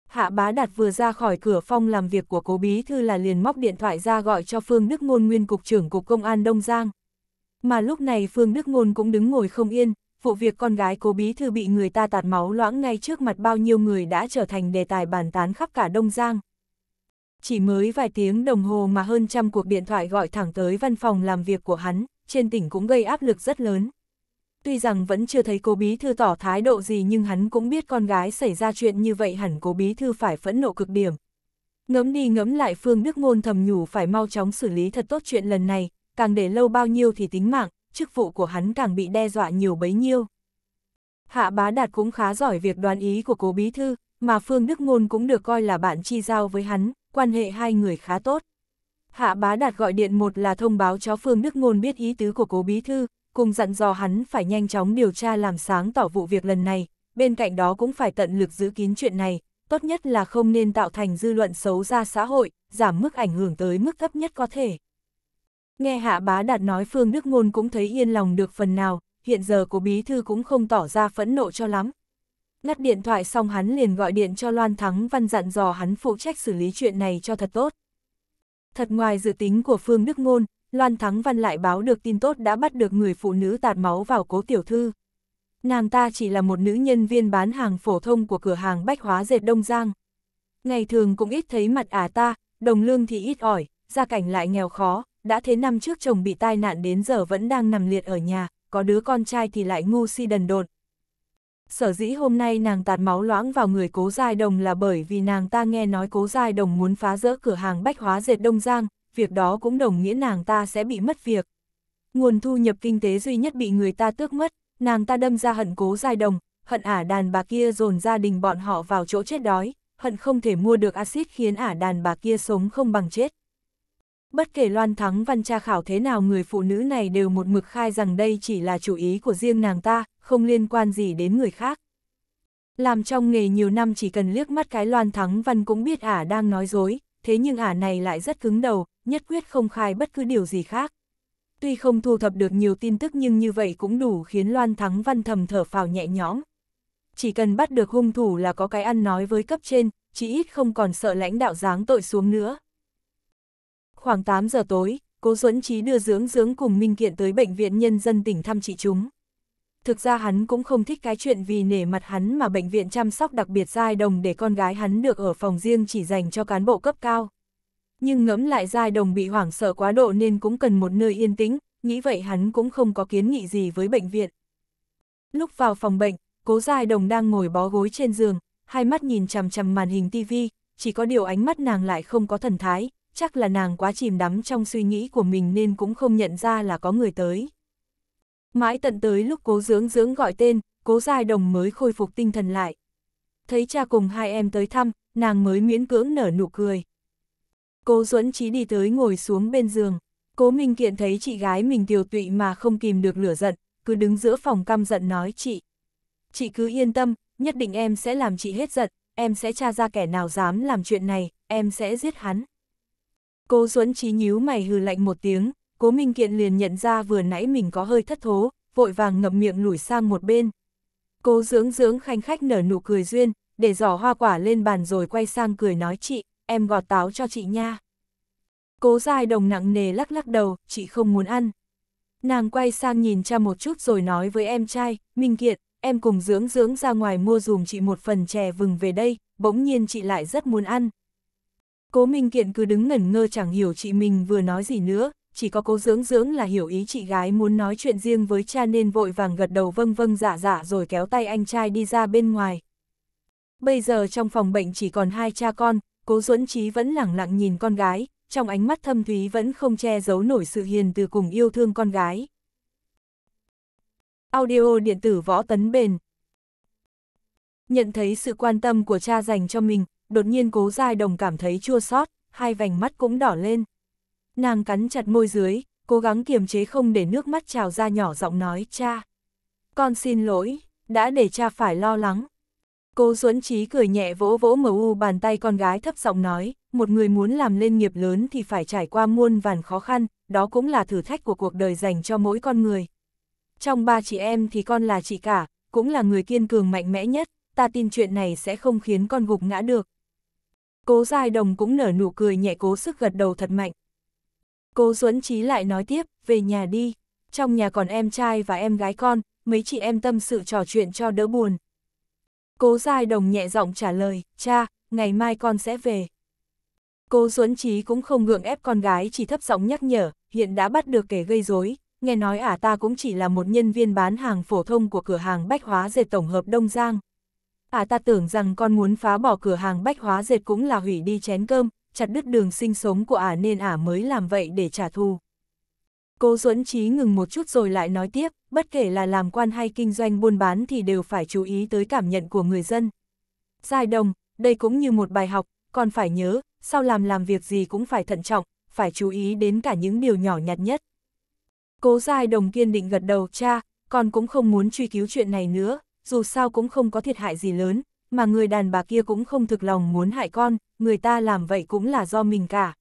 Hạ bá đạt vừa ra khỏi cửa phong làm việc của cố bí thư là liền móc điện thoại ra gọi cho Phương Đức Ngôn nguyên cục trưởng cục công an Đông Giang. Mà lúc này Phương Đức Ngôn cũng đứng ngồi không yên, vụ việc con gái cố bí thư bị người ta tạt máu loãng ngay trước mặt bao nhiêu người đã trở thành đề tài bàn tán khắp cả Đông Giang. Chỉ mới vài tiếng đồng hồ mà hơn trăm cuộc điện thoại gọi thẳng tới văn phòng làm việc của hắn, trên tỉnh cũng gây áp lực rất lớn. Tuy rằng vẫn chưa thấy cố bí thư tỏ thái độ gì nhưng hắn cũng biết con gái xảy ra chuyện như vậy hẳn cố bí thư phải phẫn nộ cực điểm. Ngấm đi ngấm lại Phương Đức Ngôn thầm nhủ phải mau chóng xử lý thật tốt chuyện lần này, càng để lâu bao nhiêu thì tính mạng, chức vụ của hắn càng bị đe dọa nhiều bấy nhiêu. Hạ bá đạt cũng khá giỏi việc đoán ý của cố bí thư, mà Phương Đức Ngôn cũng được coi là bạn chi giao với hắn, quan hệ hai người khá tốt. Hạ bá đạt gọi điện một là thông báo cho Phương Đức Ngôn biết ý tứ của cố bí thư, cùng dặn dò hắn phải nhanh chóng điều tra làm sáng tỏ vụ việc lần này, bên cạnh đó cũng phải tận lực giữ kín chuyện này, tốt nhất là không nên tạo thành dư luận xấu ra xã hội, giảm mức ảnh hưởng tới mức thấp nhất có thể. Nghe Hạ Bá Đạt nói Phương Đức Ngôn cũng thấy yên lòng được phần nào, hiện giờ của Bí Thư cũng không tỏ ra phẫn nộ cho lắm. Ngắt điện thoại xong hắn liền gọi điện cho Loan Thắng Văn dặn dò hắn phụ trách xử lý chuyện này cho thật tốt. Thật ngoài dự tính của Phương Đức Ngôn, Loan Thắng Văn lại báo được tin tốt đã bắt được người phụ nữ tạt máu vào cố tiểu thư. Nàng ta chỉ là một nữ nhân viên bán hàng phổ thông của cửa hàng bách hóa dệt Đông Giang. Ngày thường cũng ít thấy mặt ả à ta, đồng lương thì ít ỏi, gia cảnh lại nghèo khó, đã thế năm trước chồng bị tai nạn đến giờ vẫn đang nằm liệt ở nhà, có đứa con trai thì lại ngu si đần độn. Sở dĩ hôm nay nàng tạt máu loãng vào người cố giai đồng là bởi vì nàng ta nghe nói cố giai đồng muốn phá rỡ cửa hàng bách hóa dệt Đông Giang, việc đó cũng đồng nghĩa nàng ta sẽ bị mất việc. Nguồn thu nhập kinh tế duy nhất bị người ta tước mất, nàng ta đâm ra hận cố giai đồng, hận ả đàn bà kia dồn gia đình bọn họ vào chỗ chết đói, hận không thể mua được axit khiến ả đàn bà kia sống không bằng chết. Bất kể Loan Thắng Văn tra khảo thế nào người phụ nữ này đều một mực khai rằng đây chỉ là chủ ý của riêng nàng ta, không liên quan gì đến người khác. Làm trong nghề nhiều năm chỉ cần liếc mắt cái Loan Thắng Văn cũng biết ả đang nói dối, thế nhưng ả này lại rất cứng đầu, nhất quyết không khai bất cứ điều gì khác. Tuy không thu thập được nhiều tin tức nhưng như vậy cũng đủ khiến Loan Thắng Văn thầm thở phào nhẹ nhõm. Chỉ cần bắt được hung thủ là có cái ăn nói với cấp trên, chỉ ít không còn sợ lãnh đạo giáng tội xuống nữa. Khoảng 8 giờ tối, Cố Duẫn Trí đưa dưỡng dưỡng cùng Minh Kiện tới Bệnh viện Nhân dân tỉnh thăm chị chúng. Thực ra hắn cũng không thích cái chuyện vì nể mặt hắn mà bệnh viện chăm sóc đặc biệt giai đồng để con gái hắn được ở phòng riêng chỉ dành cho cán bộ cấp cao. Nhưng ngẫm lại giai đồng bị hoảng sợ quá độ nên cũng cần một nơi yên tĩnh, nghĩ vậy hắn cũng không có kiến nghị gì với bệnh viện. Lúc vào phòng bệnh, cố giai đồng đang ngồi bó gối trên giường, hai mắt nhìn chằm chằm màn hình tivi, chỉ có điều ánh mắt nàng lại không có thần thái, chắc là nàng quá chìm đắm trong suy nghĩ của mình nên cũng không nhận ra là có người tới. Mãi tận tới lúc cố dưỡng dưỡng gọi tên, cố giai đồng mới khôi phục tinh thần lại. Thấy cha cùng hai em tới thăm, nàng mới miễn cưỡng nở nụ cười. Cố duẫn trí đi tới ngồi xuống bên giường. Cố Minh Kiện thấy chị gái mình tiều tụy mà không kìm được lửa giận, cứ đứng giữa phòng căm giận nói chị. Chị cứ yên tâm, nhất định em sẽ làm chị hết giận, em sẽ tra ra kẻ nào dám làm chuyện này, em sẽ giết hắn. Cố Duẫn Trí nhíu mày hừ lạnh một tiếng, Cố Minh Kiện liền nhận ra vừa nãy mình có hơi thất thố, vội vàng ngậm miệng lủi sang một bên. Cố dưỡng dưỡng khanh khách nở nụ cười duyên, để giỏ hoa quả lên bàn rồi quay sang cười nói chị, em gọt táo cho chị nha. Cố dài đồng nặng nề lắc lắc đầu, chị không muốn ăn. Nàng quay sang nhìn cha một chút rồi nói với em trai, Minh Kiện, em cùng dưỡng dưỡng ra ngoài mua dùm chị một phần chè vừng về đây, bỗng nhiên chị lại rất muốn ăn. Cố Minh Kiện cứ đứng ngẩn ngơ chẳng hiểu chị mình vừa nói gì nữa, chỉ có cố dưỡng dưỡng là hiểu ý chị gái muốn nói chuyện riêng với cha nên vội vàng gật đầu vâng vâng dạ dạ rồi kéo tay anh trai đi ra bên ngoài. Bây giờ trong phòng bệnh chỉ còn hai cha con, cố duẫn Chí vẫn lẳng lặng nhìn con gái, trong ánh mắt thâm thúy vẫn không che giấu nổi sự hiền từ cùng yêu thương con gái. Audio điện tử võ tấn bền Nhận thấy sự quan tâm của cha dành cho mình, đột nhiên cố dai đồng cảm thấy chua sót, hai vành mắt cũng đỏ lên. Nàng cắn chặt môi dưới, cố gắng kiềm chế không để nước mắt trào ra nhỏ giọng nói cha. Con xin lỗi, đã để cha phải lo lắng. Cố Duẫn Trí cười nhẹ vỗ vỗ mờ u bàn tay con gái thấp giọng nói, một người muốn làm lên nghiệp lớn thì phải trải qua muôn vàn khó khăn, đó cũng là thử thách của cuộc đời dành cho mỗi con người. Trong ba chị em thì con là chị cả, cũng là người kiên cường mạnh mẽ nhất, ta tin chuyện này sẽ không khiến con gục ngã được, Cố Giai Đồng cũng nở nụ cười nhẹ cố sức gật đầu thật mạnh. Cố Duẫn Trí lại nói tiếp, về nhà đi, trong nhà còn em trai và em gái con, mấy chị em tâm sự trò chuyện cho đỡ buồn. Cố Giai Đồng nhẹ giọng trả lời, cha, ngày mai con sẽ về. Cố Duẫn Trí cũng không gượng ép con gái chỉ thấp giọng nhắc nhở, hiện đã bắt được kẻ gây rối, nghe nói ả à ta cũng chỉ là một nhân viên bán hàng phổ thông của cửa hàng bách hóa dệt tổng hợp Đông Giang à ta tưởng rằng con muốn phá bỏ cửa hàng bách hóa dệt cũng là hủy đi chén cơm, chặt đứt đường sinh sống của ả nên ả mới làm vậy để trả thù. Cố Duẫn Trí ngừng một chút rồi lại nói tiếp, bất kể là làm quan hay kinh doanh buôn bán thì đều phải chú ý tới cảm nhận của người dân. Giai đồng, đây cũng như một bài học, còn phải nhớ, sau làm làm việc gì cũng phải thận trọng, phải chú ý đến cả những điều nhỏ nhặt nhất. Cố Giai đồng kiên định gật đầu cha, con cũng không muốn truy cứu chuyện này nữa, dù sao cũng không có thiệt hại gì lớn, mà người đàn bà kia cũng không thực lòng muốn hại con, người ta làm vậy cũng là do mình cả.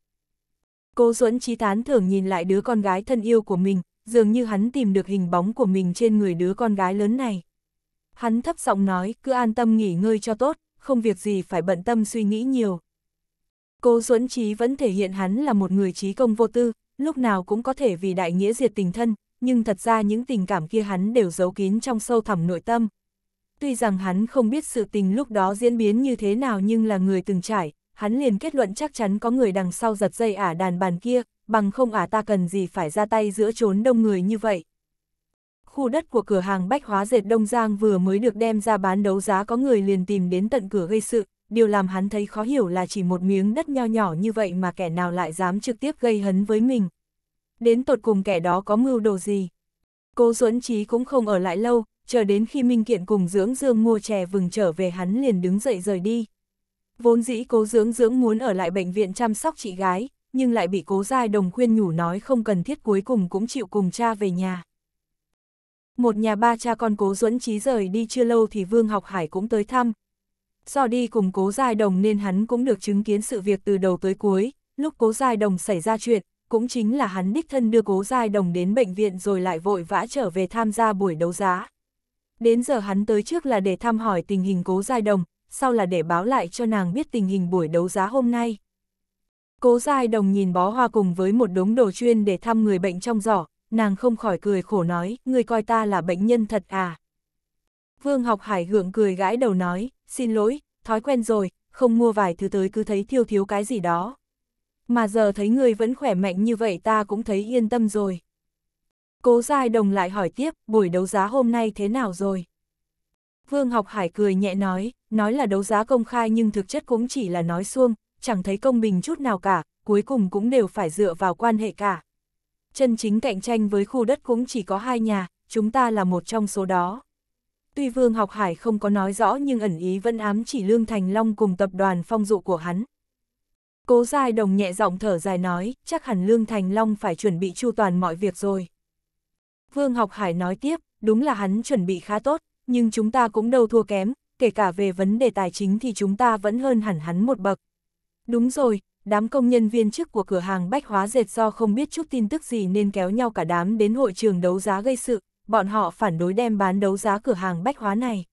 Cố Duẫn Chí tán thưởng nhìn lại đứa con gái thân yêu của mình, dường như hắn tìm được hình bóng của mình trên người đứa con gái lớn này. Hắn thấp giọng nói, cứ an tâm nghỉ ngơi cho tốt, không việc gì phải bận tâm suy nghĩ nhiều. Cố Duẫn Chí vẫn thể hiện hắn là một người trí công vô tư, lúc nào cũng có thể vì đại nghĩa diệt tình thân, nhưng thật ra những tình cảm kia hắn đều giấu kín trong sâu thẳm nội tâm tuy rằng hắn không biết sự tình lúc đó diễn biến như thế nào nhưng là người từng trải, hắn liền kết luận chắc chắn có người đằng sau giật dây ả đàn bàn kia, bằng không ả ta cần gì phải ra tay giữa chốn đông người như vậy. Khu đất của cửa hàng bách hóa dệt Đông Giang vừa mới được đem ra bán đấu giá có người liền tìm đến tận cửa gây sự, điều làm hắn thấy khó hiểu là chỉ một miếng đất nho nhỏ như vậy mà kẻ nào lại dám trực tiếp gây hấn với mình. Đến tột cùng kẻ đó có mưu đồ gì? Cố Duẫn Trí cũng không ở lại lâu, chờ đến khi Minh Kiện cùng dưỡng dương mua chè vừng trở về hắn liền đứng dậy rời đi. Vốn dĩ cố dưỡng dưỡng muốn ở lại bệnh viện chăm sóc chị gái, nhưng lại bị cố giai đồng khuyên nhủ nói không cần thiết cuối cùng cũng chịu cùng cha về nhà. Một nhà ba cha con cố duẫn trí rời đi chưa lâu thì Vương Học Hải cũng tới thăm. Do đi cùng cố giai đồng nên hắn cũng được chứng kiến sự việc từ đầu tới cuối, lúc cố giai đồng xảy ra chuyện, cũng chính là hắn đích thân đưa cố giai đồng đến bệnh viện rồi lại vội vã trở về tham gia buổi đấu giá. Đến giờ hắn tới trước là để thăm hỏi tình hình cố giai đồng, sau là để báo lại cho nàng biết tình hình buổi đấu giá hôm nay. Cố giai đồng nhìn bó hoa cùng với một đống đồ chuyên để thăm người bệnh trong giỏ, nàng không khỏi cười khổ nói, người coi ta là bệnh nhân thật à. Vương học hải gượng cười gãi đầu nói, xin lỗi, thói quen rồi, không mua vài thứ tới cứ thấy thiêu thiếu cái gì đó. Mà giờ thấy người vẫn khỏe mạnh như vậy ta cũng thấy yên tâm rồi. Cố Giai Đồng lại hỏi tiếp, buổi đấu giá hôm nay thế nào rồi? Vương Học Hải cười nhẹ nói, nói là đấu giá công khai nhưng thực chất cũng chỉ là nói xuông, chẳng thấy công bình chút nào cả, cuối cùng cũng đều phải dựa vào quan hệ cả. Chân chính cạnh tranh với khu đất cũng chỉ có hai nhà, chúng ta là một trong số đó. Tuy Vương Học Hải không có nói rõ nhưng ẩn ý vẫn ám chỉ Lương Thành Long cùng tập đoàn phong dụ của hắn. Cố Giai Đồng nhẹ giọng thở dài nói, chắc hẳn Lương Thành Long phải chuẩn bị chu toàn mọi việc rồi. Vương Học Hải nói tiếp, đúng là hắn chuẩn bị khá tốt, nhưng chúng ta cũng đâu thua kém, kể cả về vấn đề tài chính thì chúng ta vẫn hơn hẳn hắn một bậc. Đúng rồi, đám công nhân viên chức của cửa hàng bách hóa dệt do không biết chút tin tức gì nên kéo nhau cả đám đến hội trường đấu giá gây sự, bọn họ phản đối đem bán đấu giá cửa hàng bách hóa này.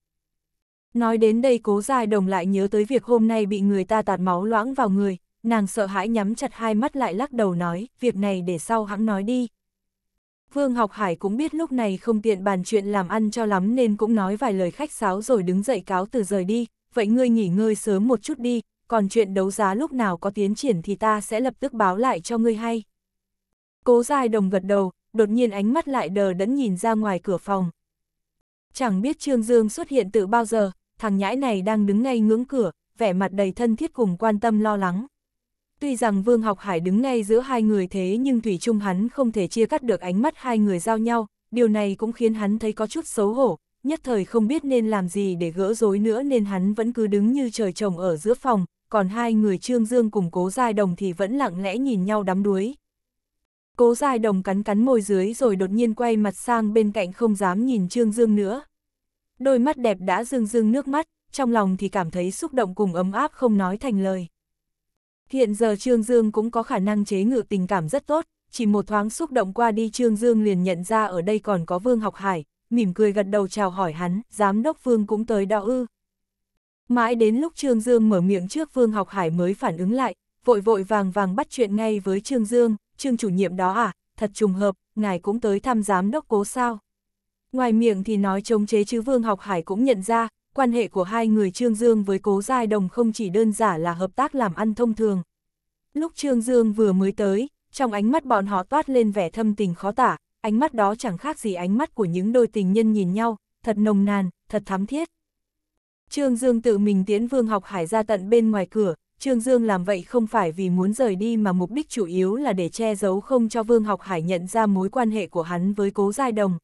Nói đến đây cố dài đồng lại nhớ tới việc hôm nay bị người ta tạt máu loãng vào người, nàng sợ hãi nhắm chặt hai mắt lại lắc đầu nói, việc này để sau hãng nói đi. Vương Học Hải cũng biết lúc này không tiện bàn chuyện làm ăn cho lắm nên cũng nói vài lời khách sáo rồi đứng dậy cáo từ rời đi, vậy ngươi nghỉ ngơi sớm một chút đi, còn chuyện đấu giá lúc nào có tiến triển thì ta sẽ lập tức báo lại cho ngươi hay. Cố dài đồng gật đầu, đột nhiên ánh mắt lại đờ đẫn nhìn ra ngoài cửa phòng. Chẳng biết Trương Dương xuất hiện từ bao giờ, thằng nhãi này đang đứng ngay ngưỡng cửa, vẻ mặt đầy thân thiết cùng quan tâm lo lắng. Tuy rằng Vương Học Hải đứng ngay giữa hai người thế nhưng Thủy Trung hắn không thể chia cắt được ánh mắt hai người giao nhau, điều này cũng khiến hắn thấy có chút xấu hổ, nhất thời không biết nên làm gì để gỡ rối nữa nên hắn vẫn cứ đứng như trời trồng ở giữa phòng, còn hai người Trương Dương cùng Cố Giai Đồng thì vẫn lặng lẽ nhìn nhau đắm đuối. Cố Giai Đồng cắn cắn môi dưới rồi đột nhiên quay mặt sang bên cạnh không dám nhìn Trương Dương nữa. Đôi mắt đẹp đã dương dương nước mắt, trong lòng thì cảm thấy xúc động cùng ấm áp không nói thành lời. Hiện giờ Trương Dương cũng có khả năng chế ngự tình cảm rất tốt, chỉ một thoáng xúc động qua đi Trương Dương liền nhận ra ở đây còn có Vương Học Hải, mỉm cười gật đầu chào hỏi hắn, giám đốc Vương cũng tới đó ư. Mãi đến lúc Trương Dương mở miệng trước Vương Học Hải mới phản ứng lại, vội vội vàng vàng bắt chuyện ngay với Trương Dương, Trương chủ nhiệm đó à, thật trùng hợp, ngài cũng tới thăm giám đốc cố sao. Ngoài miệng thì nói chống chế chứ Vương Học Hải cũng nhận ra, quan hệ của hai người Trương Dương với Cố Giai Đồng không chỉ đơn giản là hợp tác làm ăn thông thường. Lúc Trương Dương vừa mới tới, trong ánh mắt bọn họ toát lên vẻ thâm tình khó tả, ánh mắt đó chẳng khác gì ánh mắt của những đôi tình nhân nhìn nhau, thật nồng nàn, thật thắm thiết. Trương Dương tự mình tiến Vương Học Hải ra tận bên ngoài cửa, Trương Dương làm vậy không phải vì muốn rời đi mà mục đích chủ yếu là để che giấu không cho Vương Học Hải nhận ra mối quan hệ của hắn với Cố Giai Đồng.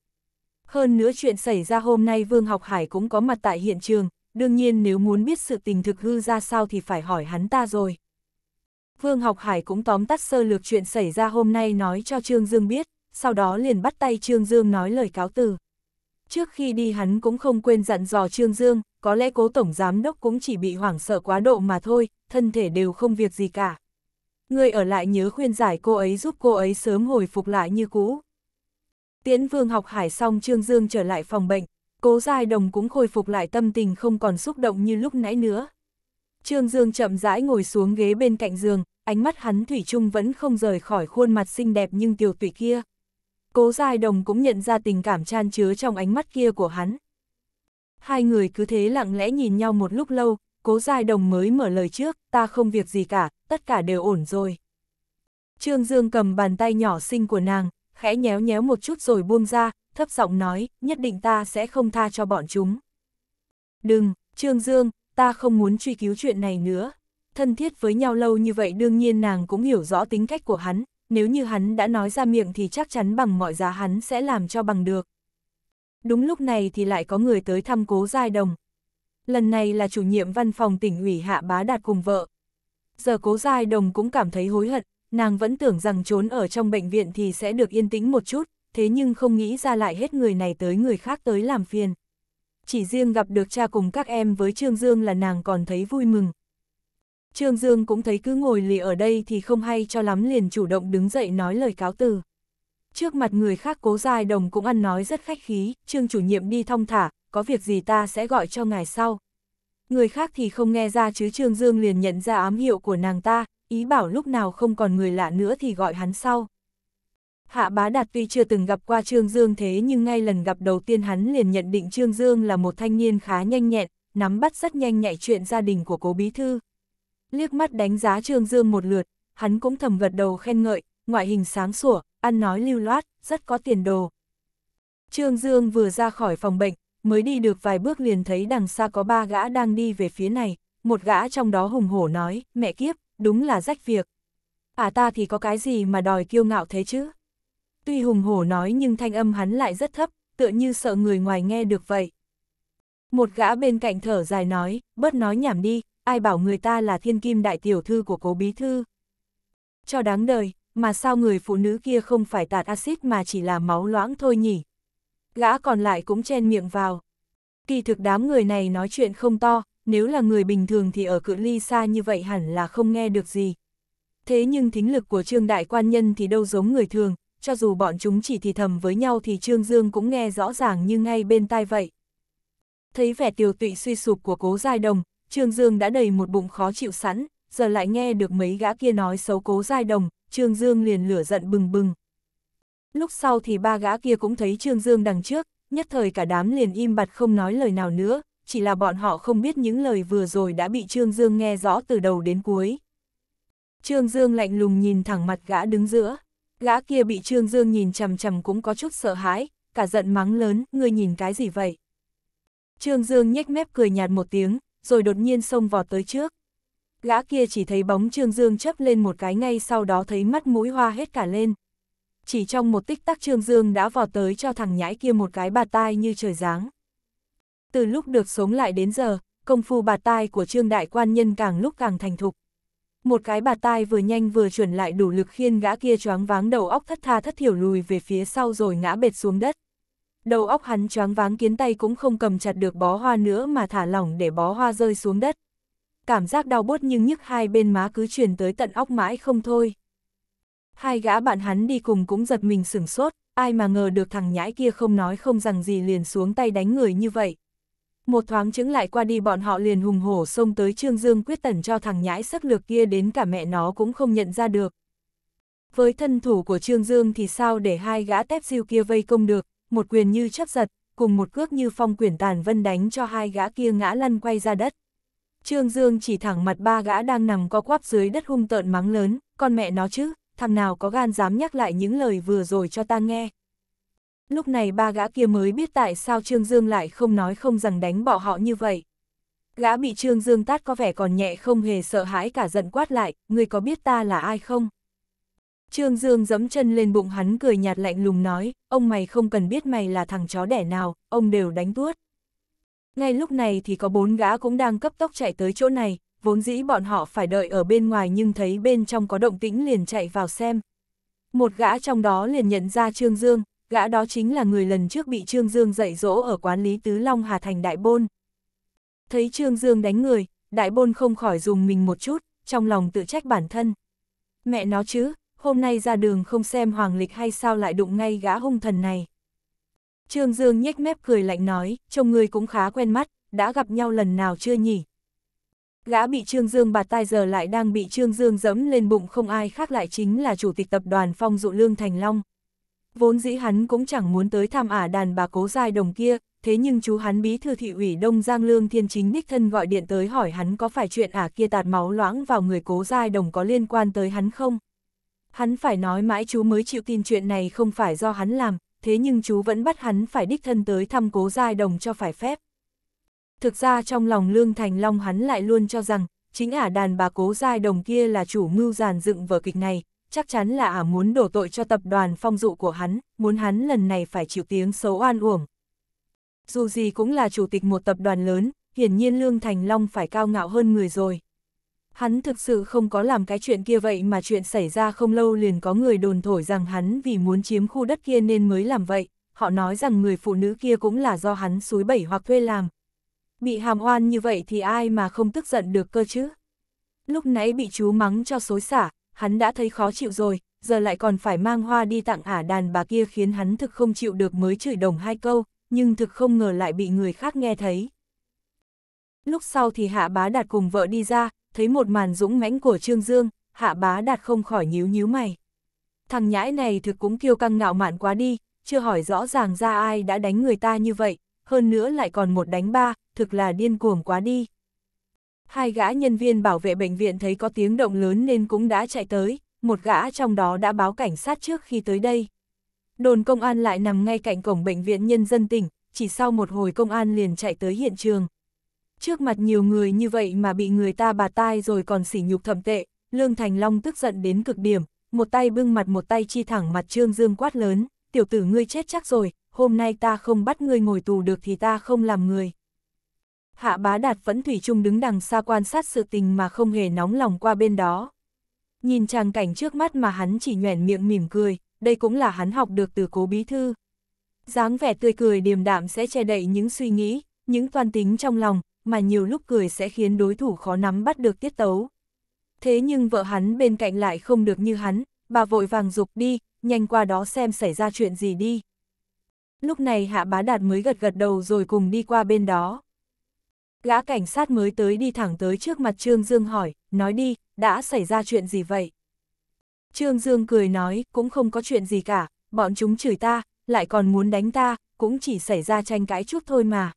Hơn nữa chuyện xảy ra hôm nay Vương Học Hải cũng có mặt tại hiện trường, đương nhiên nếu muốn biết sự tình thực hư ra sao thì phải hỏi hắn ta rồi. Vương Học Hải cũng tóm tắt sơ lược chuyện xảy ra hôm nay nói cho Trương Dương biết, sau đó liền bắt tay Trương Dương nói lời cáo từ. Trước khi đi hắn cũng không quên dặn dò Trương Dương, có lẽ cố tổng giám đốc cũng chỉ bị hoảng sợ quá độ mà thôi, thân thể đều không việc gì cả. Người ở lại nhớ khuyên giải cô ấy giúp cô ấy sớm hồi phục lại như cũ. Tiễn vương học hải xong Trương Dương trở lại phòng bệnh, cố giai đồng cũng khôi phục lại tâm tình không còn xúc động như lúc nãy nữa. Trương Dương chậm rãi ngồi xuống ghế bên cạnh giường, ánh mắt hắn Thủy chung vẫn không rời khỏi khuôn mặt xinh đẹp nhưng tiểu tụy kia. Cố giai đồng cũng nhận ra tình cảm chan chứa trong ánh mắt kia của hắn. Hai người cứ thế lặng lẽ nhìn nhau một lúc lâu, cố giai đồng mới mở lời trước, ta không việc gì cả, tất cả đều ổn rồi. Trương Dương cầm bàn tay nhỏ xinh của nàng, khẽ nhéo nhéo một chút rồi buông ra, thấp giọng nói, nhất định ta sẽ không tha cho bọn chúng. Đừng, Trương Dương, ta không muốn truy cứu chuyện này nữa. Thân thiết với nhau lâu như vậy đương nhiên nàng cũng hiểu rõ tính cách của hắn, nếu như hắn đã nói ra miệng thì chắc chắn bằng mọi giá hắn sẽ làm cho bằng được. Đúng lúc này thì lại có người tới thăm cố giai đồng. Lần này là chủ nhiệm văn phòng tỉnh ủy Hạ Bá Đạt cùng vợ. Giờ cố giai đồng cũng cảm thấy hối hận, Nàng vẫn tưởng rằng trốn ở trong bệnh viện thì sẽ được yên tĩnh một chút, thế nhưng không nghĩ ra lại hết người này tới người khác tới làm phiền. Chỉ riêng gặp được cha cùng các em với Trương Dương là nàng còn thấy vui mừng. Trương Dương cũng thấy cứ ngồi lì ở đây thì không hay cho lắm liền chủ động đứng dậy nói lời cáo từ. Trước mặt người khác cố dài đồng cũng ăn nói rất khách khí, Trương chủ nhiệm đi thong thả, có việc gì ta sẽ gọi cho ngài sau. Người khác thì không nghe ra chứ Trương Dương liền nhận ra ám hiệu của nàng ta, ý bảo lúc nào không còn người lạ nữa thì gọi hắn sau. Hạ bá đạt tuy chưa từng gặp qua Trương Dương thế nhưng ngay lần gặp đầu tiên hắn liền nhận định Trương Dương là một thanh niên khá nhanh nhẹn, nắm bắt rất nhanh nhạy chuyện gia đình của cố bí thư. Liếc mắt đánh giá Trương Dương một lượt, hắn cũng thầm gật đầu khen ngợi, ngoại hình sáng sủa, ăn nói lưu loát, rất có tiền đồ. Trương Dương vừa ra khỏi phòng bệnh, mới đi được vài bước liền thấy đằng xa có ba gã đang đi về phía này, một gã trong đó hùng hổ nói, mẹ kiếp, đúng là rách việc. À ta thì có cái gì mà đòi kiêu ngạo thế chứ? Tuy hùng hổ nói nhưng thanh âm hắn lại rất thấp, tựa như sợ người ngoài nghe được vậy. Một gã bên cạnh thở dài nói, bớt nói nhảm đi, ai bảo người ta là thiên kim đại tiểu thư của cố bí thư. Cho đáng đời, mà sao người phụ nữ kia không phải tạt axit mà chỉ là máu loãng thôi nhỉ? Gã còn lại cũng chen miệng vào. Kỳ thực đám người này nói chuyện không to, nếu là người bình thường thì ở cự ly xa như vậy hẳn là không nghe được gì. Thế nhưng thính lực của Trương Đại Quan Nhân thì đâu giống người thường, cho dù bọn chúng chỉ thì thầm với nhau thì Trương Dương cũng nghe rõ ràng như ngay bên tai vậy. Thấy vẻ tiều tụy suy sụp của cố giai đồng, Trương Dương đã đầy một bụng khó chịu sẵn, giờ lại nghe được mấy gã kia nói xấu cố giai đồng, Trương Dương liền lửa giận bừng bừng. Lúc sau thì ba gã kia cũng thấy Trương Dương đằng trước, nhất thời cả đám liền im bặt không nói lời nào nữa, chỉ là bọn họ không biết những lời vừa rồi đã bị Trương Dương nghe rõ từ đầu đến cuối. Trương Dương lạnh lùng nhìn thẳng mặt gã đứng giữa, gã kia bị Trương Dương nhìn chằm chằm cũng có chút sợ hãi, cả giận mắng lớn, ngươi nhìn cái gì vậy? Trương Dương nhếch mép cười nhạt một tiếng, rồi đột nhiên xông vọt tới trước. Gã kia chỉ thấy bóng Trương Dương chấp lên một cái ngay sau đó thấy mắt mũi hoa hết cả lên. Chỉ trong một tích tắc Trương Dương đã vọt tới cho thằng nhãi kia một cái bà tai như trời giáng. Từ lúc được sống lại đến giờ, công phu bạt tai của trương đại quan nhân càng lúc càng thành thục. Một cái bạt tai vừa nhanh vừa chuẩn lại đủ lực khiên gã kia choáng váng đầu óc thất tha thất thiểu lùi về phía sau rồi ngã bệt xuống đất. Đầu óc hắn choáng váng kiến tay cũng không cầm chặt được bó hoa nữa mà thả lỏng để bó hoa rơi xuống đất. Cảm giác đau bốt nhưng nhức hai bên má cứ truyền tới tận óc mãi không thôi. Hai gã bạn hắn đi cùng cũng giật mình sửng sốt, ai mà ngờ được thằng nhãi kia không nói không rằng gì liền xuống tay đánh người như vậy. Một thoáng chứng lại qua đi bọn họ liền hùng hổ xông tới Trương Dương quyết tẩn cho thằng nhãi sắc lược kia đến cả mẹ nó cũng không nhận ra được. Với thân thủ của Trương Dương thì sao để hai gã tép siêu kia vây công được, một quyền như chấp giật, cùng một cước như phong quyển tàn vân đánh cho hai gã kia ngã lăn quay ra đất. Trương Dương chỉ thẳng mặt ba gã đang nằm co quắp dưới đất hung tợn mắng lớn, con mẹ nó chứ, thằng nào có gan dám nhắc lại những lời vừa rồi cho ta nghe, lúc này ba gã kia mới biết tại sao Trương Dương lại không nói không rằng đánh bỏ họ như vậy. Gã bị Trương Dương tát có vẻ còn nhẹ không hề sợ hãi cả giận quát lại, người có biết ta là ai không? Trương Dương giẫm chân lên bụng hắn cười nhạt lạnh lùng nói, ông mày không cần biết mày là thằng chó đẻ nào, ông đều đánh tuốt. Ngay lúc này thì có bốn gã cũng đang cấp tốc chạy tới chỗ này, vốn dĩ bọn họ phải đợi ở bên ngoài nhưng thấy bên trong có động tĩnh liền chạy vào xem. Một gã trong đó liền nhận ra Trương Dương, gã đó chính là người lần trước bị Trương Dương dạy dỗ ở quán Lý Tứ Long Hà Thành Đại Bôn. Thấy Trương Dương đánh người, Đại Bôn không khỏi dùng mình một chút, trong lòng tự trách bản thân. Mẹ nó chứ, hôm nay ra đường không xem hoàng lịch hay sao lại đụng ngay gã hung thần này. Trương Dương nhếch mép cười lạnh nói, trông người cũng khá quen mắt, đã gặp nhau lần nào chưa nhỉ? Gã bị Trương Dương bạt tai giờ lại đang bị Trương Dương dẫm lên bụng không ai khác lại chính là chủ tịch tập đoàn Phong Dụ Lương Thành Long. Vốn dĩ hắn cũng chẳng muốn tới thăm ả đàn bà cố dài đồng kia, thế nhưng chú hắn bí thư thị ủy Đông Giang Lương Thiên Chính đích thân gọi điện tới hỏi hắn có phải chuyện ả kia tạt máu loãng vào người cố dài đồng có liên quan tới hắn không. Hắn phải nói mãi chú mới chịu tin chuyện này không phải do hắn làm, thế nhưng chú vẫn bắt hắn phải đích thân tới thăm cố giai đồng cho phải phép. Thực ra trong lòng Lương Thành Long hắn lại luôn cho rằng, chính ả đàn bà cố giai đồng kia là chủ mưu giàn dựng vở kịch này, chắc chắn là ả à muốn đổ tội cho tập đoàn phong dụ của hắn, muốn hắn lần này phải chịu tiếng xấu oan uổng. Dù gì cũng là chủ tịch một tập đoàn lớn, hiển nhiên Lương Thành Long phải cao ngạo hơn người rồi. Hắn thực sự không có làm cái chuyện kia vậy mà chuyện xảy ra không lâu liền có người đồn thổi rằng hắn vì muốn chiếm khu đất kia nên mới làm vậy, họ nói rằng người phụ nữ kia cũng là do hắn suối bẩy hoặc thuê làm. Bị hàm oan như vậy thì ai mà không tức giận được cơ chứ? Lúc nãy bị chú mắng cho xối xả, hắn đã thấy khó chịu rồi, giờ lại còn phải mang hoa đi tặng ả đàn bà kia khiến hắn thực không chịu được mới chửi đồng hai câu, nhưng thực không ngờ lại bị người khác nghe thấy. Lúc sau thì hạ bá đạt cùng vợ đi ra, thấy một màn dũng mãnh của Trương Dương, hạ bá đạt không khỏi nhíu nhíu mày. Thằng nhãi này thực cũng kiêu căng ngạo mạn quá đi, chưa hỏi rõ ràng ra ai đã đánh người ta như vậy, hơn nữa lại còn một đánh ba, thực là điên cuồng quá đi. Hai gã nhân viên bảo vệ bệnh viện thấy có tiếng động lớn nên cũng đã chạy tới, một gã trong đó đã báo cảnh sát trước khi tới đây. Đồn công an lại nằm ngay cạnh cổng bệnh viện nhân dân tỉnh, chỉ sau một hồi công an liền chạy tới hiện trường. Trước mặt nhiều người như vậy mà bị người ta bà tai rồi còn sỉ nhục thậm tệ, Lương Thành Long tức giận đến cực điểm, một tay bưng mặt một tay chi thẳng mặt Trương Dương quát lớn, tiểu tử ngươi chết chắc rồi, hôm nay ta không bắt ngươi ngồi tù được thì ta không làm người. Hạ Bá Đạt vẫn thủy chung đứng đằng xa quan sát sự tình mà không hề nóng lòng qua bên đó. Nhìn tràng cảnh trước mắt mà hắn chỉ nhoẻn miệng mỉm cười, đây cũng là hắn học được từ cố bí thư. dáng vẻ tươi cười điềm đạm sẽ che đậy những suy nghĩ, những toan tính trong lòng, mà nhiều lúc cười sẽ khiến đối thủ khó nắm bắt được tiết tấu. Thế nhưng vợ hắn bên cạnh lại không được như hắn, bà vội vàng dục đi, nhanh qua đó xem xảy ra chuyện gì đi. Lúc này Hạ Bá Đạt mới gật gật đầu rồi cùng đi qua bên đó. Gã cảnh sát mới tới đi thẳng tới trước mặt Trương Dương hỏi, nói đi, đã xảy ra chuyện gì vậy? Trương Dương cười nói, cũng không có chuyện gì cả, bọn chúng chửi ta, lại còn muốn đánh ta, cũng chỉ xảy ra tranh cãi chút thôi mà.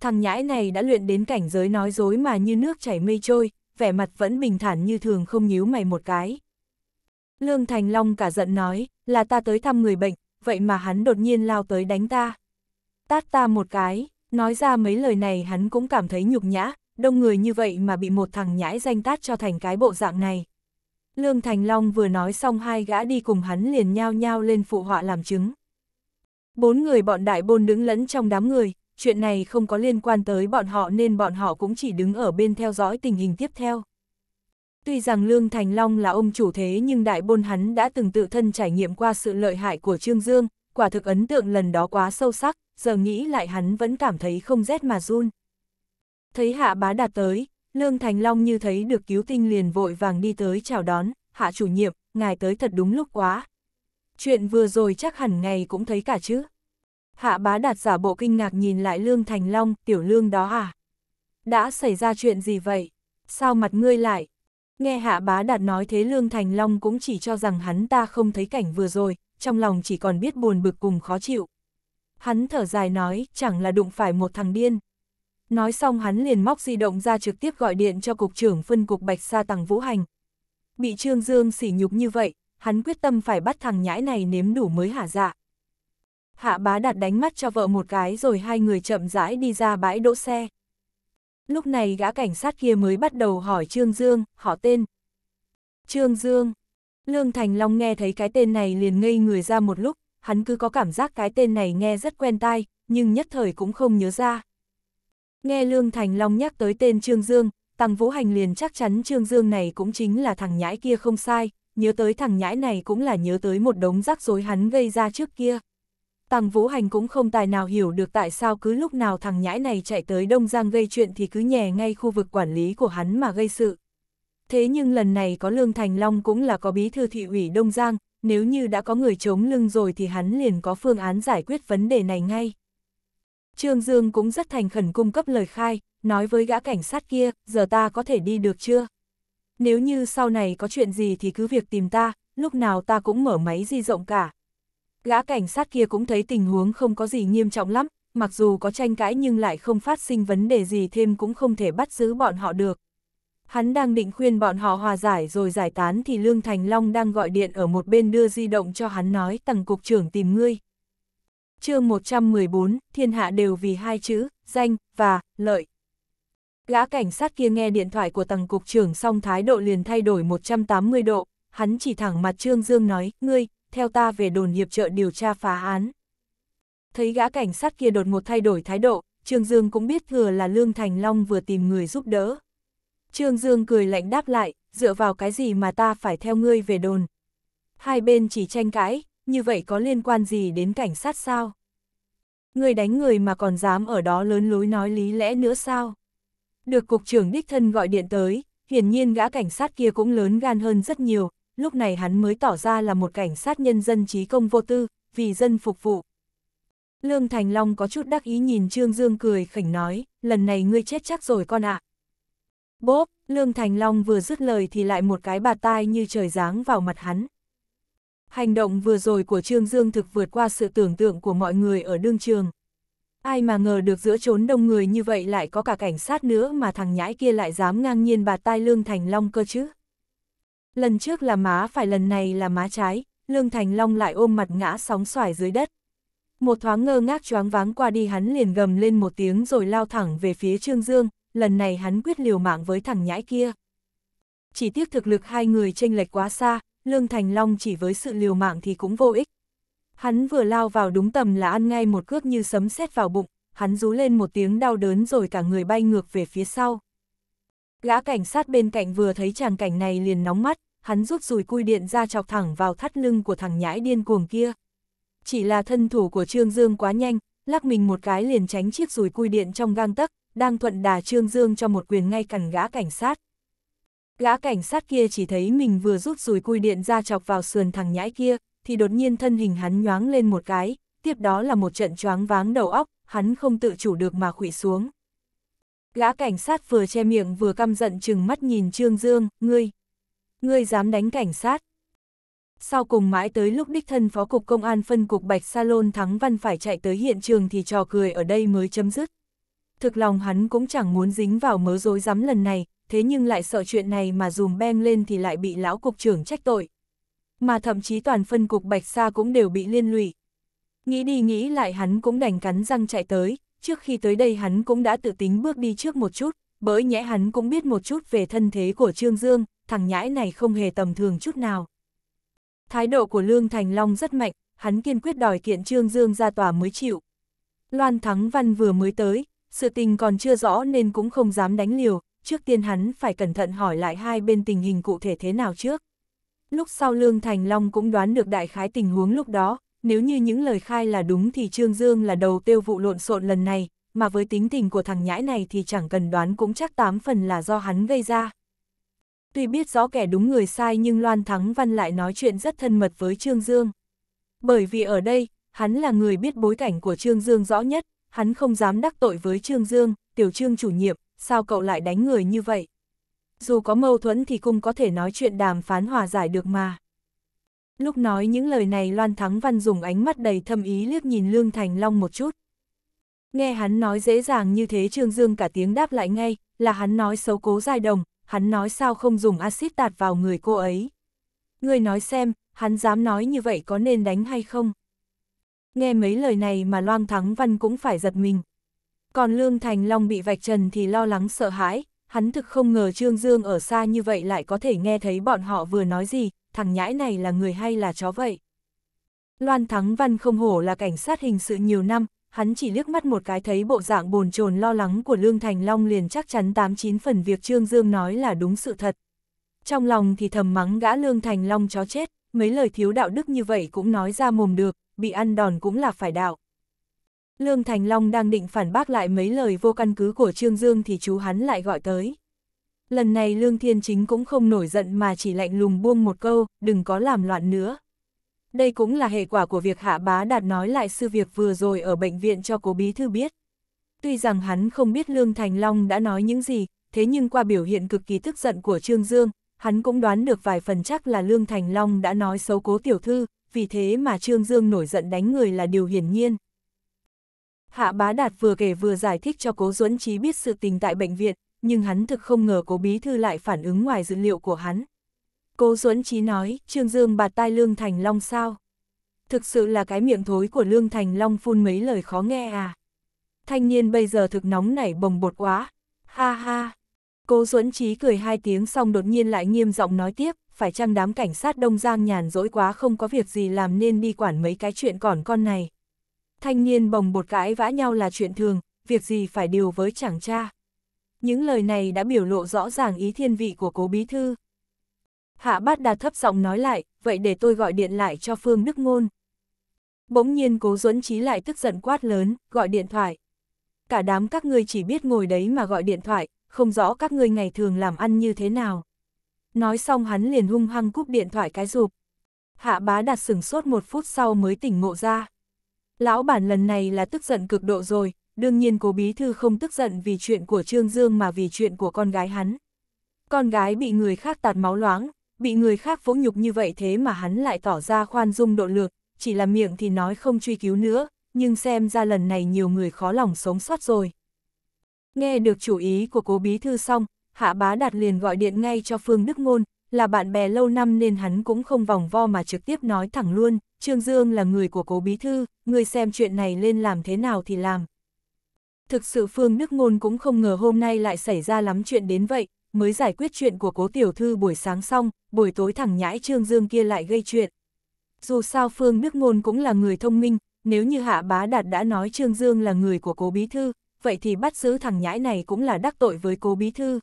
Thằng nhãi này đã luyện đến cảnh giới nói dối mà như nước chảy mây trôi, vẻ mặt vẫn bình thản như thường không nhíu mày một cái. Lương Thành Long cả giận nói, là ta tới thăm người bệnh, vậy mà hắn đột nhiên lao tới đánh ta. Tát ta một cái, Nói ra mấy lời này hắn cũng cảm thấy nhục nhã, đông người như vậy mà bị một thằng nhãi danh tát cho thành cái bộ dạng này. Lương Thành Long vừa nói xong hai gã đi cùng hắn liền nhao nhao lên phụ họa làm chứng. Bốn người bọn đại bôn đứng lẫn trong đám người, chuyện này không có liên quan tới bọn họ nên bọn họ cũng chỉ đứng ở bên theo dõi tình hình tiếp theo. Tuy rằng Lương Thành Long là ông chủ thế nhưng đại bôn hắn đã từng tự thân trải nghiệm qua sự lợi hại của Trương Dương, quả thực ấn tượng lần đó quá sâu sắc, giờ nghĩ lại hắn vẫn cảm thấy không rét mà run. Thấy hạ bá đạt tới, Lương Thành Long như thấy được cứu tinh liền vội vàng đi tới chào đón, hạ chủ nhiệm, ngài tới thật đúng lúc quá. Chuyện vừa rồi chắc hẳn ngày cũng thấy cả chứ. Hạ bá đạt giả bộ kinh ngạc nhìn lại Lương Thành Long, tiểu lương đó à? Đã xảy ra chuyện gì vậy? Sao mặt ngươi lại? Nghe hạ bá đạt nói thế Lương Thành Long cũng chỉ cho rằng hắn ta không thấy cảnh vừa rồi, trong lòng chỉ còn biết buồn bực cùng khó chịu. Hắn thở dài nói, chẳng là đụng phải một thằng điên. Nói xong hắn liền móc di động ra trực tiếp gọi điện cho cục trưởng phân cục Bạch Sa Tằng Vũ Hành. Bị Trương Dương sỉ nhục như vậy, hắn quyết tâm phải bắt thằng nhãi này nếm đủ mới hả dạ. Hạ bá đặt đánh mắt cho vợ một cái rồi hai người chậm rãi đi ra bãi đỗ xe. Lúc này gã cảnh sát kia mới bắt đầu hỏi Trương Dương, họ tên. Trương Dương, Lương Thành Long nghe thấy cái tên này liền ngây người ra một lúc, hắn cứ có cảm giác cái tên này nghe rất quen tai, nhưng nhất thời cũng không nhớ ra. Nghe Lương Thành Long nhắc tới tên Trương Dương, Tăng Vũ Hành liền chắc chắn Trương Dương này cũng chính là thằng nhãi kia không sai, nhớ tới thằng nhãi này cũng là nhớ tới một đống rắc rối hắn gây ra trước kia. Tăng Vũ Hành cũng không tài nào hiểu được tại sao cứ lúc nào thằng nhãi này chạy tới Đông Giang gây chuyện thì cứ nhè ngay khu vực quản lý của hắn mà gây sự thế nhưng lần này có Lương Thành Long cũng là có bí thư thị ủy Đông Giang, nếu như đã có người chống lưng rồi thì hắn liền có phương án giải quyết vấn đề này ngay. Trương Dương cũng rất thành khẩn cung cấp lời khai, nói với gã cảnh sát kia, giờ ta có thể đi được chưa? Nếu như sau này có chuyện gì thì cứ việc tìm ta, lúc nào ta cũng mở máy di rộng cả. Gã cảnh sát kia cũng thấy tình huống không có gì nghiêm trọng lắm, mặc dù có tranh cãi nhưng lại không phát sinh vấn đề gì thêm cũng không thể bắt giữ bọn họ được. Hắn đang định khuyên bọn họ hòa giải rồi giải tán thì Lương Thành Long đang gọi điện ở một bên đưa di động cho hắn nói tầng cục trưởng tìm ngươi. chương 114, thiên hạ đều vì hai chữ, danh, và, lợi. Gã cảnh sát kia nghe điện thoại của tầng cục trưởng xong thái độ liền thay đổi 180 độ, hắn chỉ thẳng mặt Trương Dương nói, ngươi, theo ta về đồn hiệp trợ điều tra phá án. Thấy gã cảnh sát kia đột ngột thay đổi thái độ, Trương Dương cũng biết thừa là Lương Thành Long vừa tìm người giúp đỡ. Trương Dương cười lạnh đáp lại, dựa vào cái gì mà ta phải theo ngươi về đồn. Hai bên chỉ tranh cãi, như vậy có liên quan gì đến cảnh sát sao? Ngươi đánh người mà còn dám ở đó lớn lối nói lý lẽ nữa sao? Được cục trưởng đích thân gọi điện tới, hiển nhiên gã cảnh sát kia cũng lớn gan hơn rất nhiều, lúc này hắn mới tỏ ra là một cảnh sát nhân dân trí công vô tư, vì dân phục vụ. Lương Thành Long có chút đắc ý nhìn Trương Dương cười khỉnh nói, lần này ngươi chết chắc rồi con ạ. À. Bốp, Lương Thành Long vừa dứt lời thì lại một cái bạt tai như trời giáng vào mặt hắn. Hành động vừa rồi của Trương Dương thực vượt qua sự tưởng tượng của mọi người ở đương trường. Ai mà ngờ được giữa chốn đông người như vậy lại có cả cảnh sát nữa mà thằng nhãi kia lại dám ngang nhiên bạt tai Lương Thành Long cơ chứ. Lần trước là má phải lần này là má trái, Lương Thành Long lại ôm mặt ngã sóng xoài dưới đất. Một thoáng ngơ ngác choáng váng qua đi hắn liền gầm lên một tiếng rồi lao thẳng về phía Trương Dương, lần này hắn quyết liều mạng với thằng nhãi kia. Chỉ tiếc thực lực hai người chênh lệch quá xa, Lương Thành Long chỉ với sự liều mạng thì cũng vô ích. Hắn vừa lao vào đúng tầm là ăn ngay một cước như sấm sét vào bụng, hắn rú lên một tiếng đau đớn rồi cả người bay ngược về phía sau. Gã cảnh sát bên cạnh vừa thấy chàng cảnh này liền nóng mắt, hắn rút rùi cui điện ra chọc thẳng vào thắt lưng của thằng nhãi điên cuồng kia. Chỉ là thân thủ của Trương Dương quá nhanh, lắc mình một cái liền tránh chiếc rùi cui điện trong gang tấc, đang thuận đà Trương Dương cho một quyền ngay cằn gã cảnh sát. Gã cảnh sát kia chỉ thấy mình vừa rút rùi cui điện ra chọc vào sườn thằng nhãi kia, thì đột nhiên thân hình hắn nhoáng lên một cái, tiếp đó là một trận choáng váng đầu óc, hắn không tự chủ được mà khủy xuống. Gã cảnh sát vừa che miệng vừa căm giận chừng mắt nhìn Trương Dương, ngươi, ngươi dám đánh cảnh sát. Sau cùng mãi tới lúc đích thân phó cục công an phân cục Bạch Sa Lôn Thắng Văn phải chạy tới hiện trường thì trò cười ở đây mới chấm dứt thực lòng hắn cũng chẳng muốn dính vào mớ dối rắm lần này, thế nhưng lại sợ chuyện này mà dùm beng lên thì lại bị lão cục trưởng trách tội. Mà thậm chí toàn phân cục Bạch Sa cũng đều bị liên lụy. Nghĩ đi nghĩ lại hắn cũng đành cắn răng chạy tới, trước khi tới đây hắn cũng đã tự tính bước đi trước một chút, bởi nhẽ hắn cũng biết một chút về thân thế của Trương Dương, thằng nhãi này không hề tầm thường chút nào. Thái độ của Lương Thành Long rất mạnh, hắn kiên quyết đòi kiện Trương Dương ra tòa mới chịu. Loan Thắng Văn vừa mới tới, sự tình còn chưa rõ nên cũng không dám đánh liều, trước tiên hắn phải cẩn thận hỏi lại hai bên tình hình cụ thể thế nào trước. Lúc sau Lương Thành Long cũng đoán được đại khái tình huống lúc đó, nếu như những lời khai là đúng thì Trương Dương là đầu tiêu vụ lộn xộn lần này, mà với tính tình của thằng nhãi này thì chẳng cần đoán cũng chắc tám phần là do hắn gây ra. Tuy biết rõ kẻ đúng người sai nhưng Loan Thắng Văn lại nói chuyện rất thân mật với Trương Dương. Bởi vì ở đây, hắn là người biết bối cảnh của Trương Dương rõ nhất, hắn không dám đắc tội với Trương Dương, tiểu trương chủ nhiệm, sao cậu lại đánh người như vậy? Dù có mâu thuẫn thì cũng có thể nói chuyện đàm phán hòa giải được mà. Lúc nói những lời này Loan Thắng Văn dùng ánh mắt đầy thâm ý liếc nhìn Lương Thành Long một chút. Nghe hắn nói dễ dàng như thế Trương Dương cả tiếng đáp lại ngay, là hắn nói xấu cố giai đồng, hắn nói sao không dùng axit tạt vào người cô ấy. Người nói xem, hắn dám nói như vậy có nên đánh hay không? nghe mấy lời này mà Loan Thắng Văn cũng phải giật mình. Còn Lương Thành Long bị vạch trần thì lo lắng sợ hãi, hắn thực không ngờ Trương Dương ở xa như vậy lại có thể nghe thấy bọn họ vừa nói gì, thằng nhãi này là người hay là chó vậy. Loan Thắng Văn không hổ là cảnh sát hình sự nhiều năm, hắn chỉ liếc mắt một cái thấy bộ dạng bồn chồn lo lắng của Lương Thành Long liền chắc chắn 89 phần việc Trương Dương nói là đúng sự thật. Trong lòng thì thầm mắng gã Lương Thành Long chó chết mấy lời thiếu đạo đức như vậy cũng nói ra mồm được, bị ăn đòn cũng là phải đạo. Lương Thành Long đang định phản bác lại mấy lời vô căn cứ của Trương Dương thì chú hắn lại gọi tới. Lần này Lương Thiên Chính cũng không nổi giận mà chỉ lạnh lùng buông một câu, đừng có làm loạn nữa. Đây cũng là hệ quả của việc Hạ Bá Đạt nói lại sự việc vừa rồi ở bệnh viện cho cố bí thư biết. Tuy rằng hắn không biết Lương Thành Long đã nói những gì, thế nhưng qua biểu hiện cực kỳ tức giận của Trương Dương, hắn cũng đoán được vài phần chắc là Lương Thành Long đã nói xấu cố tiểu thư, vì thế mà Trương Dương nổi giận đánh người là điều hiển nhiên. Hạ bá đạt vừa kể vừa giải thích cho cố Duẫn Trí biết sự tình tại bệnh viện, nhưng hắn thực không ngờ cố bí thư lại phản ứng ngoài dữ liệu của hắn. Cố Duẫn Trí nói, Trương Dương bạt tai Lương Thành Long sao? Thực sự là cái miệng thối của Lương Thành Long phun mấy lời khó nghe à? Thanh niên bây giờ thực nóng nảy bồng bột quá. Ha ha, Cố Duẫn Trí cười hai tiếng xong đột nhiên lại nghiêm giọng nói tiếp, phải chăng đám cảnh sát Đông Giang nhàn rỗi quá không có việc gì làm nên đi quản mấy cái chuyện còn con này. Thanh niên bồng bột cãi vã nhau là chuyện thường, việc gì phải điều với chàng cha. Những lời này đã biểu lộ rõ ràng ý thiên vị của cố bí thư. Hạ bát đà thấp giọng nói lại, vậy để tôi gọi điện lại cho Phương Đức Ngôn. Bỗng nhiên cố Duẫn Trí lại tức giận quát lớn, gọi điện thoại. Cả đám các ngươi chỉ biết ngồi đấy mà gọi điện thoại, không rõ các ngươi ngày thường làm ăn như thế nào. Nói xong hắn liền hung hăng cúp điện thoại cái rụp. Hạ bá đạt sửng sốt một phút sau mới tỉnh ngộ ra. Lão bản lần này là tức giận cực độ rồi, đương nhiên cố bí thư không tức giận vì chuyện của Trương Dương mà vì chuyện của con gái hắn. Con gái bị người khác tạt máu loáng, bị người khác vỗ nhục như vậy thế mà hắn lại tỏ ra khoan dung độ lược, chỉ là miệng thì nói không truy cứu nữa, nhưng xem ra lần này nhiều người khó lòng sống sót rồi. Nghe được chủ ý của cố bí thư xong, Hạ Bá Đạt liền gọi điện ngay cho Phương Đức Ngôn, là bạn bè lâu năm nên hắn cũng không vòng vo mà trực tiếp nói thẳng luôn, Trương Dương là người của cố bí thư, người xem chuyện này lên làm thế nào thì làm. Thực sự Phương Đức Ngôn cũng không ngờ hôm nay lại xảy ra lắm chuyện đến vậy, mới giải quyết chuyện của cố tiểu thư buổi sáng xong, buổi tối thẳng nhãi Trương Dương kia lại gây chuyện. Dù sao Phương Đức Ngôn cũng là người thông minh, nếu như Hạ Bá Đạt đã nói Trương Dương là người của cố bí thư, vậy thì bắt giữ thằng nhãi này cũng là đắc tội với cố bí thư.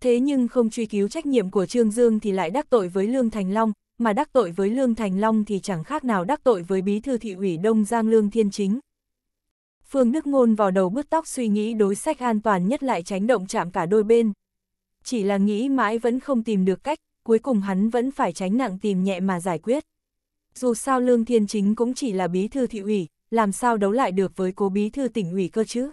Thế nhưng không truy cứu trách nhiệm của Trương Dương thì lại đắc tội với Lương Thành Long, mà đắc tội với Lương Thành Long thì chẳng khác nào đắc tội với bí thư thị ủy Đông Giang Lương Thiên Chính. Phương Đức Ngôn vào đầu bứt tóc suy nghĩ đối sách an toàn nhất lại tránh động chạm cả đôi bên. Chỉ là nghĩ mãi vẫn không tìm được cách, cuối cùng hắn vẫn phải tránh nặng tìm nhẹ mà giải quyết. Dù sao Lương Thiên Chính cũng chỉ là bí thư thị ủy, làm sao đấu lại được với cố bí thư tỉnh ủy cơ chứ?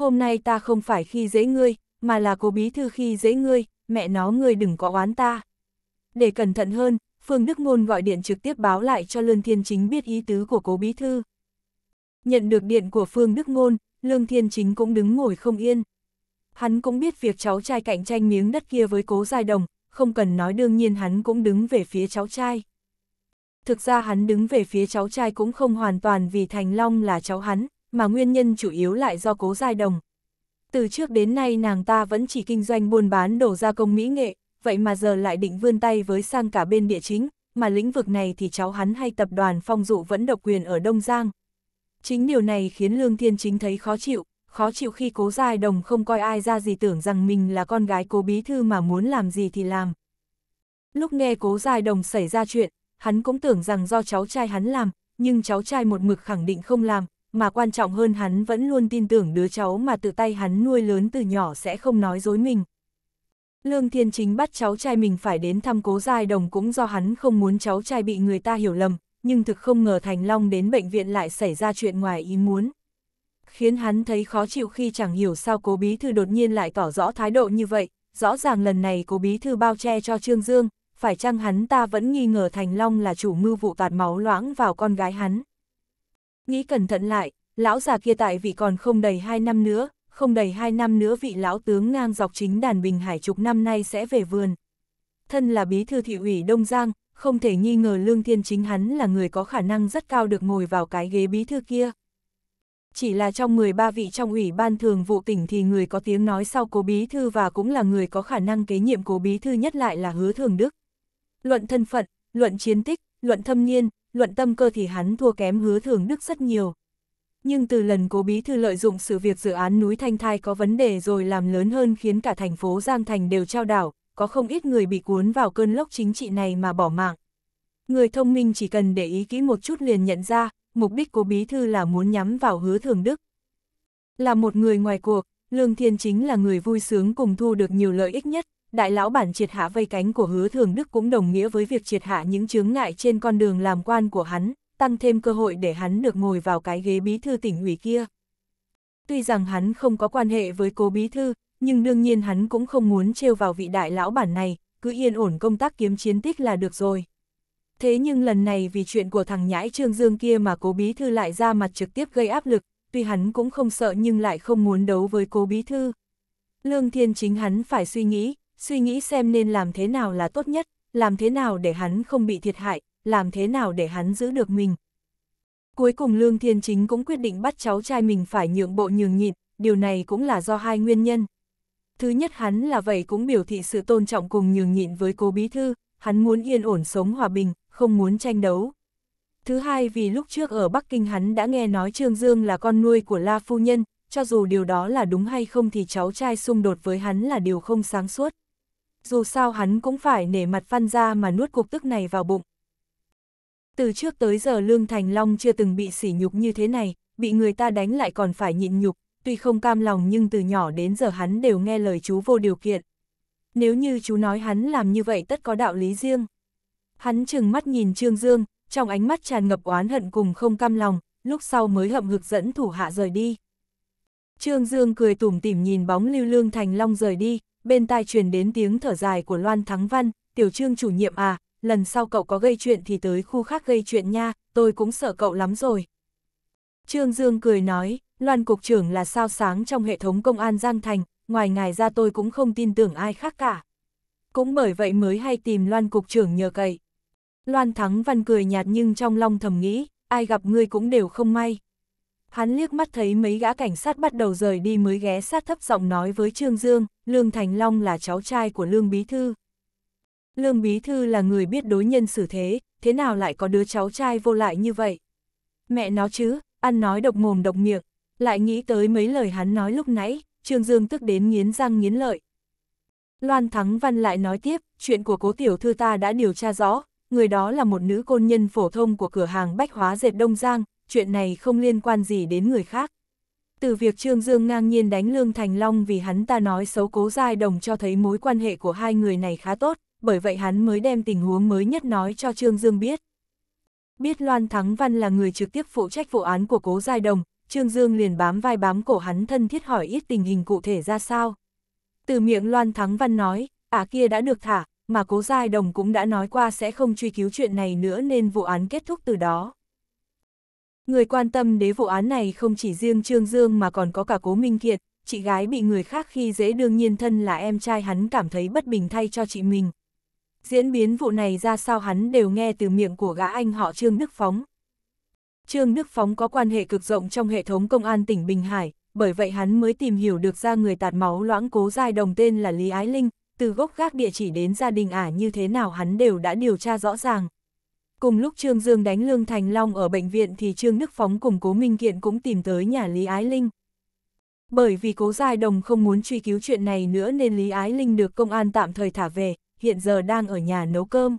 hôm nay ta không phải khi dễ ngươi, mà là cô bí thư khi dễ ngươi, mẹ nó ngươi đừng có oán ta. Để cẩn thận hơn, Phương Đức Ngôn gọi điện trực tiếp báo lại cho Lương Thiên Chính biết ý tứ của cố bí thư. Nhận được điện của Phương Đức Ngôn, Lương Thiên Chính cũng đứng ngồi không yên. Hắn cũng biết việc cháu trai cạnh tranh miếng đất kia với cố giai đồng, không cần nói đương nhiên hắn cũng đứng về phía cháu trai. Thực ra hắn đứng về phía cháu trai cũng không hoàn toàn vì Thành Long là cháu hắn, mà nguyên nhân chủ yếu lại do cố giai đồng. Từ trước đến nay nàng ta vẫn chỉ kinh doanh buôn bán đồ gia công mỹ nghệ, vậy mà giờ lại định vươn tay với sang cả bên địa chính, mà lĩnh vực này thì cháu hắn hay tập đoàn phong dụ vẫn độc quyền ở Đông Giang. Chính điều này khiến Lương Thiên Chính thấy khó chịu, khó chịu khi cố giai đồng không coi ai ra gì tưởng rằng mình là con gái cố bí thư mà muốn làm gì thì làm. Lúc nghe cố giai đồng xảy ra chuyện, hắn cũng tưởng rằng do cháu trai hắn làm, nhưng cháu trai một mực khẳng định không làm, mà quan trọng hơn hắn vẫn luôn tin tưởng đứa cháu mà tự tay hắn nuôi lớn từ nhỏ sẽ không nói dối mình. Lương Thiên Chính bắt cháu trai mình phải đến thăm cố giai đồng cũng do hắn không muốn cháu trai bị người ta hiểu lầm, nhưng thực không ngờ Thành Long đến bệnh viện lại xảy ra chuyện ngoài ý muốn. Khiến hắn thấy khó chịu khi chẳng hiểu sao cố bí thư đột nhiên lại tỏ rõ thái độ như vậy, rõ ràng lần này cố bí thư bao che cho Trương Dương, phải chăng hắn ta vẫn nghi ngờ Thành Long là chủ mưu vụ tạt máu loãng vào con gái hắn. Nghĩ cẩn thận lại, lão già kia tại vị còn không đầy 2 năm nữa, không đầy 2 năm nữa vị lão tướng ngang dọc chính đàn Bình Hải chục năm nay sẽ về vườn. Thân là bí thư thị ủy Đông Giang, không thể nghi ngờ Lương Thiên Chính hắn là người có khả năng rất cao được ngồi vào cái ghế bí thư kia. Chỉ là trong 13 vị trong ủy ban thường vụ tỉnh thì người có tiếng nói sau cố bí thư và cũng là người có khả năng kế nhiệm cố bí thư nhất lại là hứa thường đức. Luận thân phận, luận chiến tích, luận thâm niên, luận tâm cơ thì hắn thua kém hứa thường đức rất nhiều. Nhưng từ lần cố bí thư lợi dụng sự việc dự án núi Thanh Thai có vấn đề rồi làm lớn hơn khiến cả thành phố Giang Thành đều trao đảo, có không ít người bị cuốn vào cơn lốc chính trị này mà bỏ mạng. Người thông minh chỉ cần để ý kỹ một chút liền nhận ra, mục đích cố bí thư là muốn nhắm vào hứa thường đức. Là một người ngoài cuộc, Lương Thiên chính là người vui sướng cùng thu được nhiều lợi ích nhất, đại lão bản triệt hạ vây cánh của hứa thường đức cũng đồng nghĩa với việc triệt hạ những chướng ngại trên con đường làm quan của hắn, tăng thêm cơ hội để hắn được ngồi vào cái ghế bí thư tỉnh ủy kia. Tuy rằng hắn không có quan hệ với cố bí thư, nhưng đương nhiên hắn cũng không muốn trêu vào vị đại lão bản này, cứ yên ổn công tác kiếm chiến tích là được rồi. Thế nhưng lần này vì chuyện của thằng nhãi Trương Dương kia mà cố bí thư lại ra mặt trực tiếp gây áp lực, tuy hắn cũng không sợ nhưng lại không muốn đấu với cố bí thư. Lương Thiên chính hắn phải suy nghĩ, suy nghĩ xem nên làm thế nào là tốt nhất, làm thế nào để hắn không bị thiệt hại, làm thế nào để hắn giữ được mình. Cuối cùng Lương Thiên Chính cũng quyết định bắt cháu trai mình phải nhượng bộ nhường nhịn, điều này cũng là do hai nguyên nhân. Thứ nhất hắn là vậy cũng biểu thị sự tôn trọng cùng nhường nhịn với cô bí thư, hắn muốn yên ổn sống hòa bình, không muốn tranh đấu. Thứ hai vì lúc trước ở Bắc Kinh hắn đã nghe nói Trương Dương là con nuôi của La Phu Nhân, cho dù điều đó là đúng hay không thì cháu trai xung đột với hắn là điều không sáng suốt dù sao hắn cũng phải nể mặt Phan ra mà nuốt cục tức này vào bụng. Từ trước tới giờ Lương Thành Long chưa từng bị sỉ nhục như thế này, bị người ta đánh lại còn phải nhịn nhục, tuy không cam lòng nhưng từ nhỏ đến giờ hắn đều nghe lời chú vô điều kiện. Nếu như chú nói hắn làm như vậy tất có đạo lý riêng. Hắn chừng mắt nhìn Trương Dương, trong ánh mắt tràn ngập oán hận cùng không cam lòng, lúc sau mới hậm hực dẫn thủ hạ rời đi. Trương Dương cười tủm tỉm nhìn bóng lưu lương thành long rời đi, bên tai truyền đến tiếng thở dài của Loan Thắng Văn, tiểu trương chủ nhiệm à, lần sau cậu có gây chuyện thì tới khu khác gây chuyện nha, tôi cũng sợ cậu lắm rồi. Trương Dương cười nói, Loan Cục trưởng là sao sáng trong hệ thống công an Giang Thành, ngoài ngài ra tôi cũng không tin tưởng ai khác cả. Cũng bởi vậy mới hay tìm Loan Cục trưởng nhờ cậy. Loan Thắng Văn cười nhạt nhưng trong lòng thầm nghĩ, ai gặp ngươi cũng đều không may. Hắn liếc mắt thấy mấy gã cảnh sát bắt đầu rời đi mới ghé sát thấp giọng nói với Trương Dương, Lương Thành Long là cháu trai của Lương Bí Thư. Lương Bí Thư là người biết đối nhân xử thế, thế nào lại có đứa cháu trai vô lại như vậy? Mẹ nó chứ, ăn nói độc mồm độc miệng, lại nghĩ tới mấy lời hắn nói lúc nãy, Trương Dương tức đến nghiến răng nghiến lợi. Loan Thắng Văn lại nói tiếp, chuyện của cố tiểu thư ta đã điều tra rõ, người đó là một nữ côn nhân phổ thông của cửa hàng bách hóa dệt Đông Giang, chuyện này không liên quan gì đến người khác từ việc Trương Dương ngang nhiên đánh Lương Thành Long vì hắn ta nói xấu cố giai đồng cho thấy mối quan hệ của hai người này khá tốt, bởi vậy hắn mới đem tình huống mới nhất nói cho Trương Dương biết. Biết Loan Thắng Văn là người trực tiếp phụ trách vụ án của cố giai đồng, Trương Dương liền bám vai bám cổ hắn thân thiết hỏi ít tình hình cụ thể ra sao. Từ miệng Loan Thắng Văn nói, ả à kia đã được thả, mà cố giai đồng cũng đã nói qua sẽ không truy cứu chuyện này nữa nên vụ án kết thúc từ đó. Người quan tâm đến vụ án này không chỉ riêng Trương Dương mà còn có cả Cố Minh Kiệt, chị gái bị người khác khi dễ đương nhiên thân là em trai hắn cảm thấy bất bình thay cho chị mình. Diễn biến vụ này ra sao hắn đều nghe từ miệng của gã anh họ Trương Đức Phóng. Trương Đức Phóng có quan hệ cực rộng trong hệ thống công an tỉnh Bình Hải, bởi vậy hắn mới tìm hiểu được ra người tạt máu loãng cố giai đồng tên là Lý Ái Linh, từ gốc gác địa chỉ đến gia đình ả à như thế nào hắn đều đã điều tra rõ ràng. Cùng lúc Trương Dương đánh Lương Thành Long ở bệnh viện thì Trương Đức Phóng cùng Cố Minh Kiện cũng tìm tới nhà Lý Ái Linh. Bởi vì Cố Giai Đồng không muốn truy cứu chuyện này nữa nên Lý Ái Linh được công an tạm thời thả về, hiện giờ đang ở nhà nấu cơm.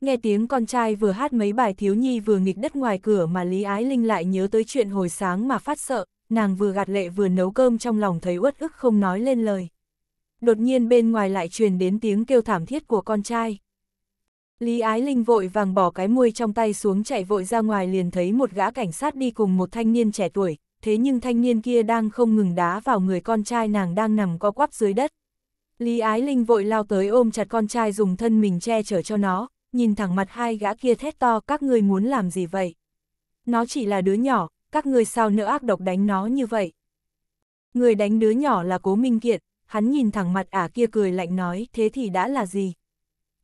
Nghe tiếng con trai vừa hát mấy bài thiếu nhi vừa nghịch đất ngoài cửa mà Lý Ái Linh lại nhớ tới chuyện hồi sáng mà phát sợ, nàng vừa gạt lệ vừa nấu cơm trong lòng thấy uất ức không nói lên lời. Đột nhiên bên ngoài lại truyền đến tiếng kêu thảm thiết của con trai. Lý Ái Linh vội vàng bỏ cái muôi trong tay xuống chạy vội ra ngoài liền thấy một gã cảnh sát đi cùng một thanh niên trẻ tuổi, thế nhưng thanh niên kia đang không ngừng đá vào người con trai nàng đang nằm co quắp dưới đất. Lý Ái Linh vội lao tới ôm chặt con trai dùng thân mình che chở cho nó, nhìn thẳng mặt hai gã kia thét to các ngươi muốn làm gì vậy. Nó chỉ là đứa nhỏ, các ngươi sao nỡ ác độc đánh nó như vậy. Người đánh đứa nhỏ là Cố Minh Kiệt, hắn nhìn thẳng mặt ả kia cười lạnh nói thế thì đã là gì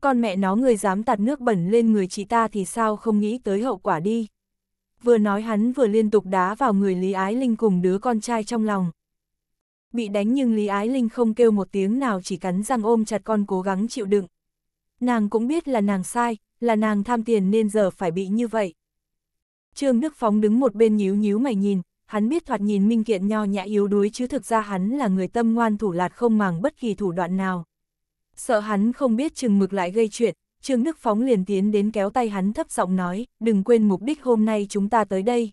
con mẹ nó người dám tạt nước bẩn lên người chị ta thì sao không nghĩ tới hậu quả đi. Vừa nói hắn vừa liên tục đá vào người Lý Ái Linh cùng đứa con trai trong lòng. Bị đánh nhưng Lý Ái Linh không kêu một tiếng nào chỉ cắn răng ôm chặt con cố gắng chịu đựng. Nàng cũng biết là nàng sai, là nàng tham tiền nên giờ phải bị như vậy. Trương Đức Phóng đứng một bên nhíu nhíu mày nhìn, hắn biết thoạt nhìn Minh Kiện nho nhã yếu đuối chứ thực ra hắn là người tâm ngoan thủ lạt không màng bất kỳ thủ đoạn nào sợ hắn không biết chừng mực lại gây chuyện, Trương Đức Phóng liền tiến đến kéo tay hắn thấp giọng nói, đừng quên mục đích hôm nay chúng ta tới đây.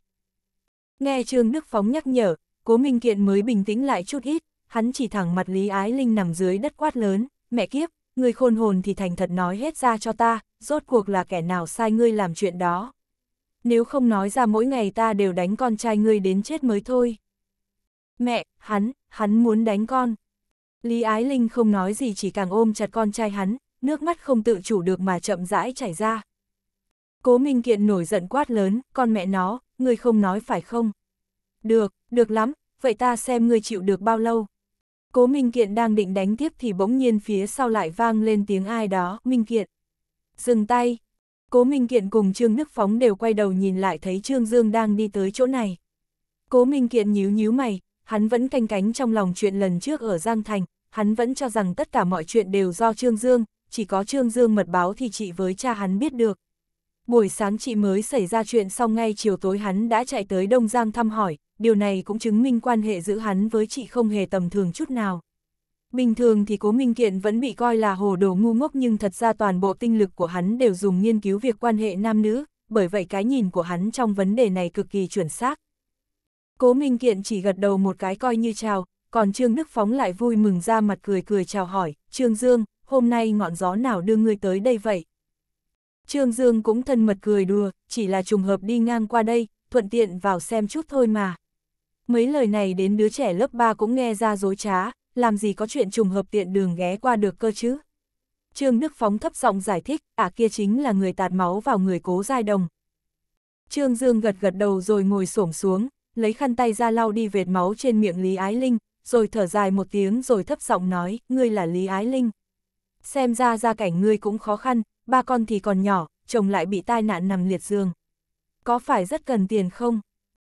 Nghe Trương Đức Phóng nhắc nhở, Cố Minh Kiện mới bình tĩnh lại chút ít, hắn chỉ thẳng mặt Lý Ái Linh nằm dưới đất quát lớn, mẹ kiếp, người khôn hồn thì thành thật nói hết ra cho ta, rốt cuộc là kẻ nào sai ngươi làm chuyện đó. Nếu không nói ra mỗi ngày ta đều đánh con trai ngươi đến chết mới thôi. Mẹ, hắn, hắn muốn đánh con. Lý Ái Linh không nói gì chỉ càng ôm chặt con trai hắn, nước mắt không tự chủ được mà chậm rãi chảy ra. Cố Minh Kiện nổi giận quát lớn, con mẹ nó, ngươi không nói phải không? Được, được lắm, vậy ta xem ngươi chịu được bao lâu. Cố Minh Kiện đang định đánh tiếp thì bỗng nhiên phía sau lại vang lên tiếng ai đó, Minh Kiện. Dừng tay. Cố Minh Kiện cùng Trương Đức Phóng đều quay đầu nhìn lại thấy Trương Dương đang đi tới chỗ này. Cố Minh Kiện nhíu nhíu mày, hắn vẫn canh cánh trong lòng chuyện lần trước ở Giang Thành, hắn vẫn cho rằng tất cả mọi chuyện đều do Trương Dương, chỉ có Trương Dương mật báo thì chị với cha hắn biết được. Buổi sáng chị mới xảy ra chuyện xong ngay chiều tối hắn đã chạy tới Đông Giang thăm hỏi, điều này cũng chứng minh quan hệ giữa hắn với chị không hề tầm thường chút nào. Bình thường thì Cố Minh Kiện vẫn bị coi là hồ đồ ngu ngốc nhưng thật ra toàn bộ tinh lực của hắn đều dùng nghiên cứu việc quan hệ nam nữ, bởi vậy cái nhìn của hắn trong vấn đề này cực kỳ chuẩn xác. Cố Minh Kiện chỉ gật đầu một cái coi như chào, còn Trương Đức Phóng lại vui mừng ra mặt cười cười chào hỏi, Trương Dương, hôm nay ngọn gió nào đưa ngươi tới đây vậy? Trương Dương cũng thân mật cười đùa, chỉ là trùng hợp đi ngang qua đây, thuận tiện vào xem chút thôi mà. Mấy lời này đến đứa trẻ lớp 3 cũng nghe ra dối trá, làm gì có chuyện trùng hợp tiện đường ghé qua được cơ chứ. Trương Đức Phóng thấp giọng giải thích, ả à kia chính là người tạt máu vào người cố giai đồng. Trương Dương gật gật đầu rồi ngồi xổm xuống, lấy khăn tay ra lau đi vệt máu trên miệng Lý Ái Linh, rồi thở dài một tiếng rồi thấp giọng nói, ngươi là Lý Ái Linh. Xem ra gia cảnh ngươi cũng khó khăn, ba con thì còn nhỏ, chồng lại bị tai nạn nằm liệt giường. Có phải rất cần tiền không?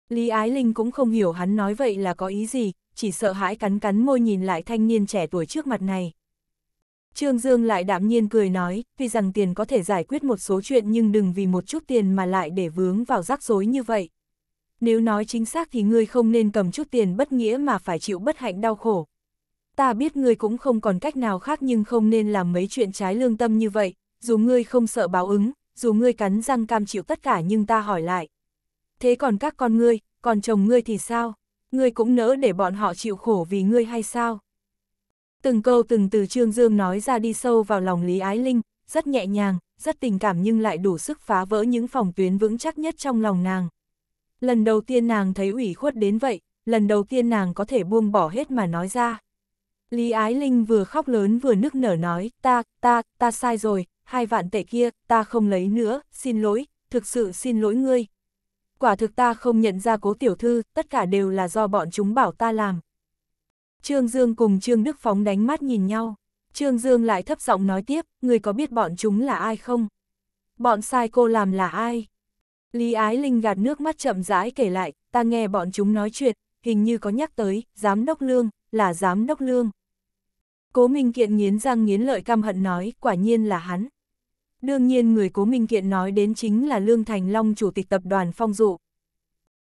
Lý Ái Linh cũng không hiểu hắn nói vậy là có ý gì, chỉ sợ hãi cắn cắn môi nhìn lại thanh niên trẻ tuổi trước mặt này. Trương Dương lại đạm nhiên cười nói, tuy rằng tiền có thể giải quyết một số chuyện nhưng đừng vì một chút tiền mà lại để vướng vào rắc rối như vậy nếu nói chính xác thì ngươi không nên cầm chút tiền bất nghĩa mà phải chịu bất hạnh đau khổ. Ta biết ngươi cũng không còn cách nào khác nhưng không nên làm mấy chuyện trái lương tâm như vậy, dù ngươi không sợ báo ứng, dù ngươi cắn răng cam chịu tất cả nhưng ta hỏi lại. Thế còn các con ngươi, còn chồng ngươi thì sao? Ngươi cũng nỡ để bọn họ chịu khổ vì ngươi hay sao? Từng câu từng từ Trương Dương nói ra đi sâu vào lòng Lý Ái Linh, rất nhẹ nhàng, rất tình cảm nhưng lại đủ sức phá vỡ những phòng tuyến vững chắc nhất trong lòng nàng. Lần đầu tiên nàng thấy ủy khuất đến vậy, lần đầu tiên nàng có thể buông bỏ hết mà nói ra. Lý Ái Linh vừa khóc lớn vừa nức nở nói, ta, ta, ta sai rồi, hai vạn tệ kia, ta không lấy nữa, xin lỗi, thực sự xin lỗi ngươi. Quả thực ta không nhận ra cố tiểu thư, tất cả đều là do bọn chúng bảo ta làm. Trương Dương cùng Trương Đức Phóng đánh mắt nhìn nhau. Trương Dương lại thấp giọng nói tiếp, người có biết bọn chúng là ai không? Bọn sai cô làm là ai? Lý Ái Linh gạt nước mắt chậm rãi kể lại, ta nghe bọn chúng nói chuyện, hình như có nhắc tới, giám đốc lương, là giám đốc lương. Cố Minh Kiện nghiến răng nghiến lợi căm hận nói, quả nhiên là hắn. Đương nhiên người Cố Minh Kiện nói đến chính là Lương Thành Long chủ tịch tập đoàn phong dụ.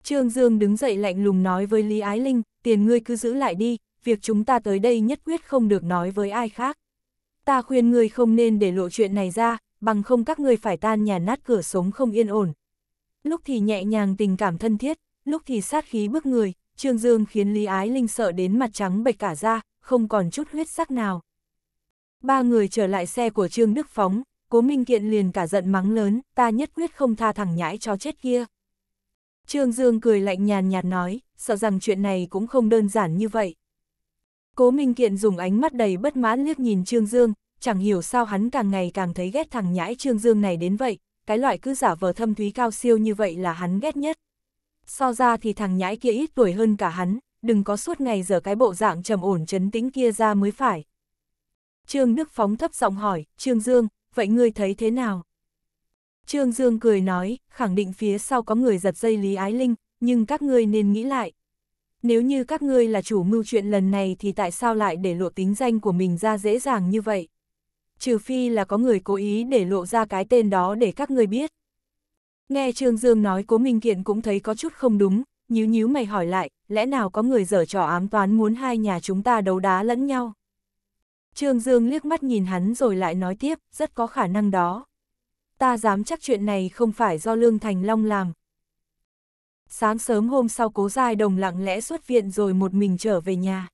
Trương Dương đứng dậy lạnh lùng nói với Lý Ái Linh, tiền ngươi cứ giữ lại đi, việc chúng ta tới đây nhất quyết không được nói với ai khác. Ta khuyên ngươi không nên để lộ chuyện này ra, bằng không các ngươi phải tan nhà nát cửa sống không yên ổn lúc thì nhẹ nhàng tình cảm thân thiết, lúc thì sát khí bức người, Trương Dương khiến Lý Ái Linh sợ đến mặt trắng bệch cả da, không còn chút huyết sắc nào. Ba người trở lại xe của Trương Đức Phóng, Cố Minh Kiện liền cả giận mắng lớn, ta nhất quyết không tha thằng nhãi cho chết kia. Trương Dương cười lạnh nhàn nhạt nói, sợ rằng chuyện này cũng không đơn giản như vậy. Cố Minh Kiện dùng ánh mắt đầy bất mãn liếc nhìn Trương Dương, chẳng hiểu sao hắn càng ngày càng thấy ghét thằng nhãi Trương Dương này đến vậy, cái loại cứ giả vờ thâm thúy cao siêu như vậy là hắn ghét nhất. So ra thì thằng nhãi kia ít tuổi hơn cả hắn, đừng có suốt ngày giờ cái bộ dạng trầm ổn chấn tĩnh kia ra mới phải. Trương Đức Phóng thấp giọng hỏi, Trương Dương, vậy ngươi thấy thế nào? Trương Dương cười nói, khẳng định phía sau có người giật dây Lý Ái Linh, nhưng các ngươi nên nghĩ lại. Nếu như các ngươi là chủ mưu chuyện lần này thì tại sao lại để lộ tính danh của mình ra dễ dàng như vậy? trừ phi là có người cố ý để lộ ra cái tên đó để các người biết. Nghe Trương Dương nói Cố Minh Kiện cũng thấy có chút không đúng, nhíu nhíu mày hỏi lại, lẽ nào có người dở trò ám toán muốn hai nhà chúng ta đấu đá lẫn nhau? Trương Dương liếc mắt nhìn hắn rồi lại nói tiếp, rất có khả năng đó. Ta dám chắc chuyện này không phải do Lương Thành Long làm. Sáng sớm hôm sau cố dài đồng lặng lẽ xuất viện rồi một mình trở về nhà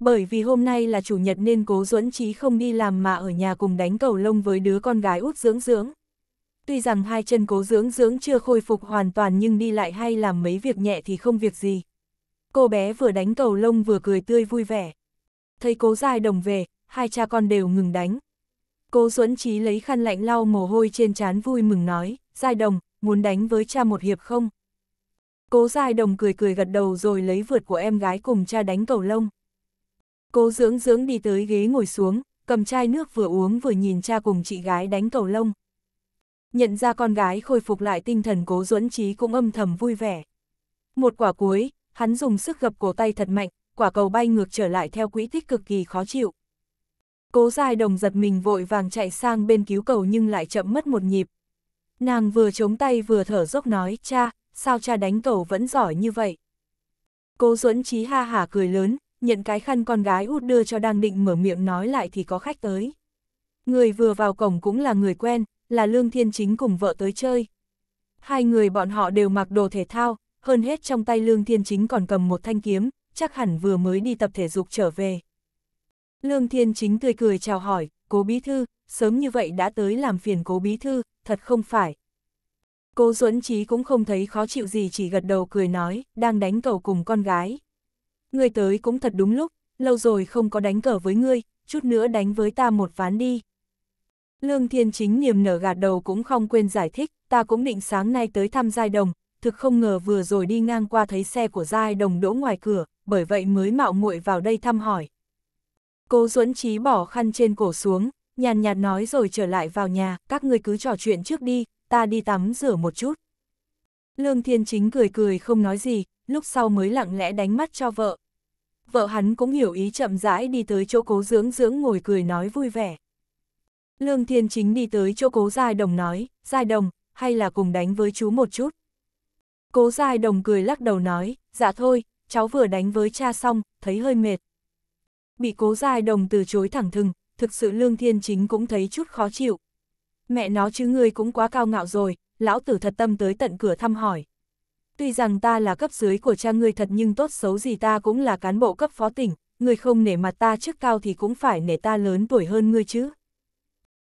bởi vì hôm nay là chủ nhật nên cố duẫn trí không đi làm mà ở nhà cùng đánh cầu lông với đứa con gái út dưỡng dưỡng. Tuy rằng hai chân cố dưỡng dưỡng chưa khôi phục hoàn toàn nhưng đi lại hay làm mấy việc nhẹ thì không việc gì. Cô bé vừa đánh cầu lông vừa cười tươi vui vẻ. Thấy cố dài đồng về, hai cha con đều ngừng đánh. Cố duẫn trí lấy khăn lạnh lau mồ hôi trên trán vui mừng nói, dài đồng, muốn đánh với cha một hiệp không? Cố dài đồng cười cười gật đầu rồi lấy vượt của em gái cùng cha đánh cầu lông. Cố dưỡng dưỡng đi tới ghế ngồi xuống, cầm chai nước vừa uống vừa nhìn cha cùng chị gái đánh cầu lông. Nhận ra con gái khôi phục lại tinh thần cố duẫn trí cũng âm thầm vui vẻ. Một quả cuối, hắn dùng sức gập cổ tay thật mạnh, quả cầu bay ngược trở lại theo quỹ tích cực kỳ khó chịu. Cố dài đồng giật mình vội vàng chạy sang bên cứu cầu nhưng lại chậm mất một nhịp. Nàng vừa chống tay vừa thở dốc nói, cha, sao cha đánh cầu vẫn giỏi như vậy? Cố duẫn trí ha hả cười lớn, nhận cái khăn con gái út đưa cho đang định mở miệng nói lại thì có khách tới. Người vừa vào cổng cũng là người quen, là Lương Thiên Chính cùng vợ tới chơi. Hai người bọn họ đều mặc đồ thể thao, hơn hết trong tay Lương Thiên Chính còn cầm một thanh kiếm, chắc hẳn vừa mới đi tập thể dục trở về. Lương Thiên Chính tươi cười chào hỏi, cố bí thư, sớm như vậy đã tới làm phiền cố bí thư, thật không phải. Cố Duẫn Trí cũng không thấy khó chịu gì chỉ gật đầu cười nói, đang đánh cầu cùng con gái ngươi tới cũng thật đúng lúc, lâu rồi không có đánh cờ với ngươi, chút nữa đánh với ta một ván đi. Lương Thiên Chính niềm nở gạt đầu cũng không quên giải thích, ta cũng định sáng nay tới thăm Giai Đồng, thực không ngờ vừa rồi đi ngang qua thấy xe của Giai Đồng đỗ ngoài cửa, bởi vậy mới mạo muội vào đây thăm hỏi. Cố Duẫn Trí bỏ khăn trên cổ xuống, nhàn nhạt nói rồi trở lại vào nhà, các ngươi cứ trò chuyện trước đi, ta đi tắm rửa một chút. Lương Thiên Chính cười cười không nói gì, lúc sau mới lặng lẽ đánh mắt cho vợ. Vợ hắn cũng hiểu ý chậm rãi đi tới chỗ cố dưỡng dưỡng ngồi cười nói vui vẻ. Lương Thiên Chính đi tới chỗ cố Giai Đồng nói, Giai Đồng, hay là cùng đánh với chú một chút. Cố Giai Đồng cười lắc đầu nói, dạ thôi, cháu vừa đánh với cha xong, thấy hơi mệt. Bị cố Giai Đồng từ chối thẳng thừng, thực sự Lương Thiên Chính cũng thấy chút khó chịu. Mẹ nó chứ ngươi cũng quá cao ngạo rồi, lão tử thật tâm tới tận cửa thăm hỏi tuy rằng ta là cấp dưới của cha ngươi thật nhưng tốt xấu gì ta cũng là cán bộ cấp phó tỉnh, ngươi không nể mặt ta trước cao thì cũng phải nể ta lớn tuổi hơn ngươi chứ.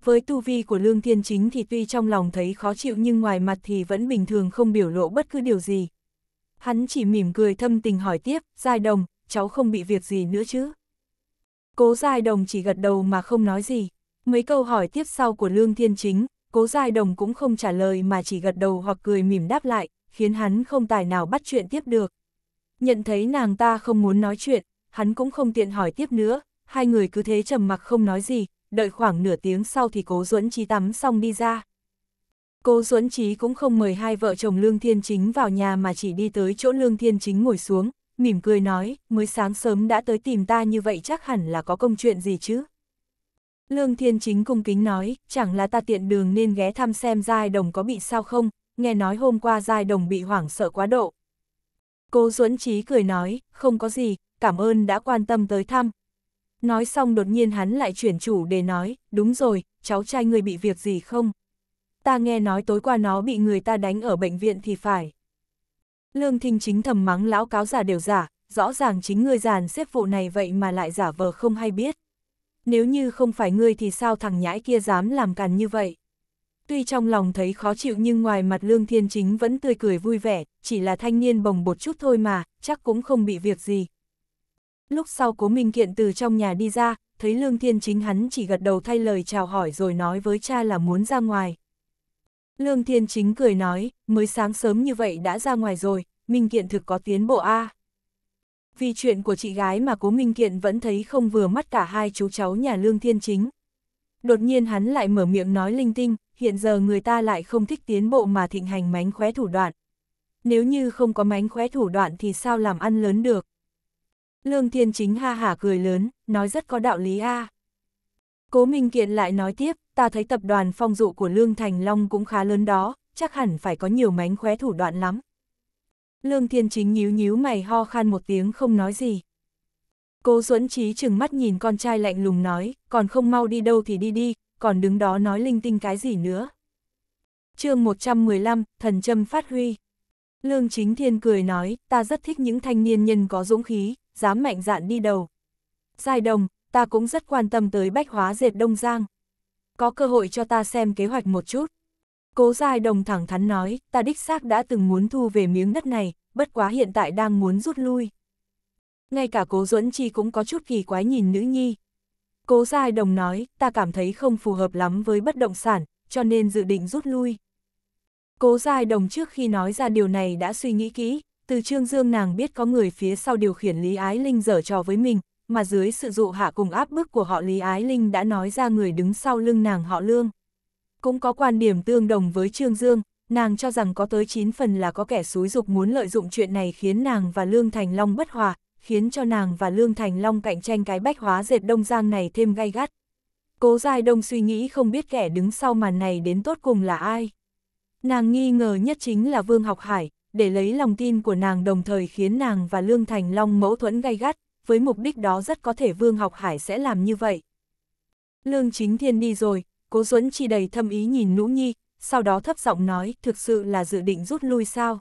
Với tu vi của Lương Thiên Chính thì tuy trong lòng thấy khó chịu nhưng ngoài mặt thì vẫn bình thường không biểu lộ bất cứ điều gì. Hắn chỉ mỉm cười thâm tình hỏi tiếp, Giai Đồng, cháu không bị việc gì nữa chứ? Cố Giai Đồng chỉ gật đầu mà không nói gì. Mấy câu hỏi tiếp sau của Lương Thiên Chính, Cố Giai Đồng cũng không trả lời mà chỉ gật đầu hoặc cười mỉm đáp lại, khiến hắn không tài nào bắt chuyện tiếp được. Nhận thấy nàng ta không muốn nói chuyện, hắn cũng không tiện hỏi tiếp nữa, hai người cứ thế trầm mặc không nói gì, đợi khoảng nửa tiếng sau thì cố duẫn trí tắm xong đi ra. Cố duẫn trí cũng không mời hai vợ chồng Lương Thiên Chính vào nhà mà chỉ đi tới chỗ Lương Thiên Chính ngồi xuống, mỉm cười nói, mới sáng sớm đã tới tìm ta như vậy chắc hẳn là có công chuyện gì chứ. Lương Thiên Chính cung kính nói, chẳng là ta tiện đường nên ghé thăm xem giai đồng có bị sao không, nghe nói hôm qua Giai Đồng bị hoảng sợ quá độ. Cố Duẫn Trí cười nói, không có gì, cảm ơn đã quan tâm tới thăm. Nói xong đột nhiên hắn lại chuyển chủ để nói, đúng rồi, cháu trai người bị việc gì không? Ta nghe nói tối qua nó bị người ta đánh ở bệnh viện thì phải. Lương Thinh chính thầm mắng lão cáo giả đều giả, rõ ràng chính người giàn xếp vụ này vậy mà lại giả vờ không hay biết. Nếu như không phải ngươi thì sao thằng nhãi kia dám làm càn như vậy? Tuy trong lòng thấy khó chịu nhưng ngoài mặt Lương Thiên Chính vẫn tươi cười vui vẻ, chỉ là thanh niên bồng bột chút thôi mà, chắc cũng không bị việc gì. Lúc sau Cố Minh Kiện từ trong nhà đi ra, thấy Lương Thiên Chính hắn chỉ gật đầu thay lời chào hỏi rồi nói với cha là muốn ra ngoài. Lương Thiên Chính cười nói, mới sáng sớm như vậy đã ra ngoài rồi, Minh Kiện thực có tiến bộ A. Vì chuyện của chị gái mà Cố Minh Kiện vẫn thấy không vừa mắt cả hai chú cháu nhà Lương Thiên Chính. Đột nhiên hắn lại mở miệng nói linh tinh, hiện giờ người ta lại không thích tiến bộ mà thịnh hành mánh khóe thủ đoạn. Nếu như không có mánh khóe thủ đoạn thì sao làm ăn lớn được? Lương Thiên Chính ha hả cười lớn, nói rất có đạo lý a. À. Cố Minh Kiện lại nói tiếp, ta thấy tập đoàn phong dụ của Lương Thành Long cũng khá lớn đó, chắc hẳn phải có nhiều mánh khóe thủ đoạn lắm. Lương Thiên Chính nhíu nhíu mày ho khan một tiếng không nói gì. Cố Duẫn Trí chừng mắt nhìn con trai lạnh lùng nói, còn không mau đi đâu thì đi đi, còn đứng đó nói linh tinh cái gì nữa. chương 115, Thần trâm Phát Huy Lương Chính Thiên cười nói, ta rất thích những thanh niên nhân có dũng khí, dám mạnh dạn đi đầu. Giai đồng, ta cũng rất quan tâm tới bách hóa dệt Đông Giang. Có cơ hội cho ta xem kế hoạch một chút. Cố Giai đồng thẳng thắn nói, ta đích xác đã từng muốn thu về miếng đất này, bất quá hiện tại đang muốn rút lui. Ngay cả cố duẫn chi cũng có chút kỳ quái nhìn nữ nhi, Cố Giai Đồng nói, ta cảm thấy không phù hợp lắm với bất động sản, cho nên dự định rút lui. Cố Giai Đồng trước khi nói ra điều này đã suy nghĩ kỹ, từ Trương Dương nàng biết có người phía sau điều khiển Lý Ái Linh dở trò với mình, mà dưới sự dụ hạ cùng áp bức của họ Lý Ái Linh đã nói ra người đứng sau lưng nàng họ Lương. Cũng có quan điểm tương đồng với Trương Dương, nàng cho rằng có tới 9 phần là có kẻ xúi dục muốn lợi dụng chuyện này khiến nàng và Lương Thành Long bất hòa, khiến cho nàng và Lương Thành Long cạnh tranh cái bách hóa dệt đông giang này thêm gay gắt. Cố Giai Đông suy nghĩ không biết kẻ đứng sau màn này đến tốt cùng là ai. Nàng nghi ngờ nhất chính là Vương Học Hải, để lấy lòng tin của nàng đồng thời khiến nàng và Lương Thành Long mẫu thuẫn gay gắt, với mục đích đó rất có thể Vương Học Hải sẽ làm như vậy. Lương Chính Thiên đi rồi, Cố Duẫn chỉ đầy thâm ý nhìn Nũ Nhi, sau đó thấp giọng nói, thực sự là dự định rút lui sao?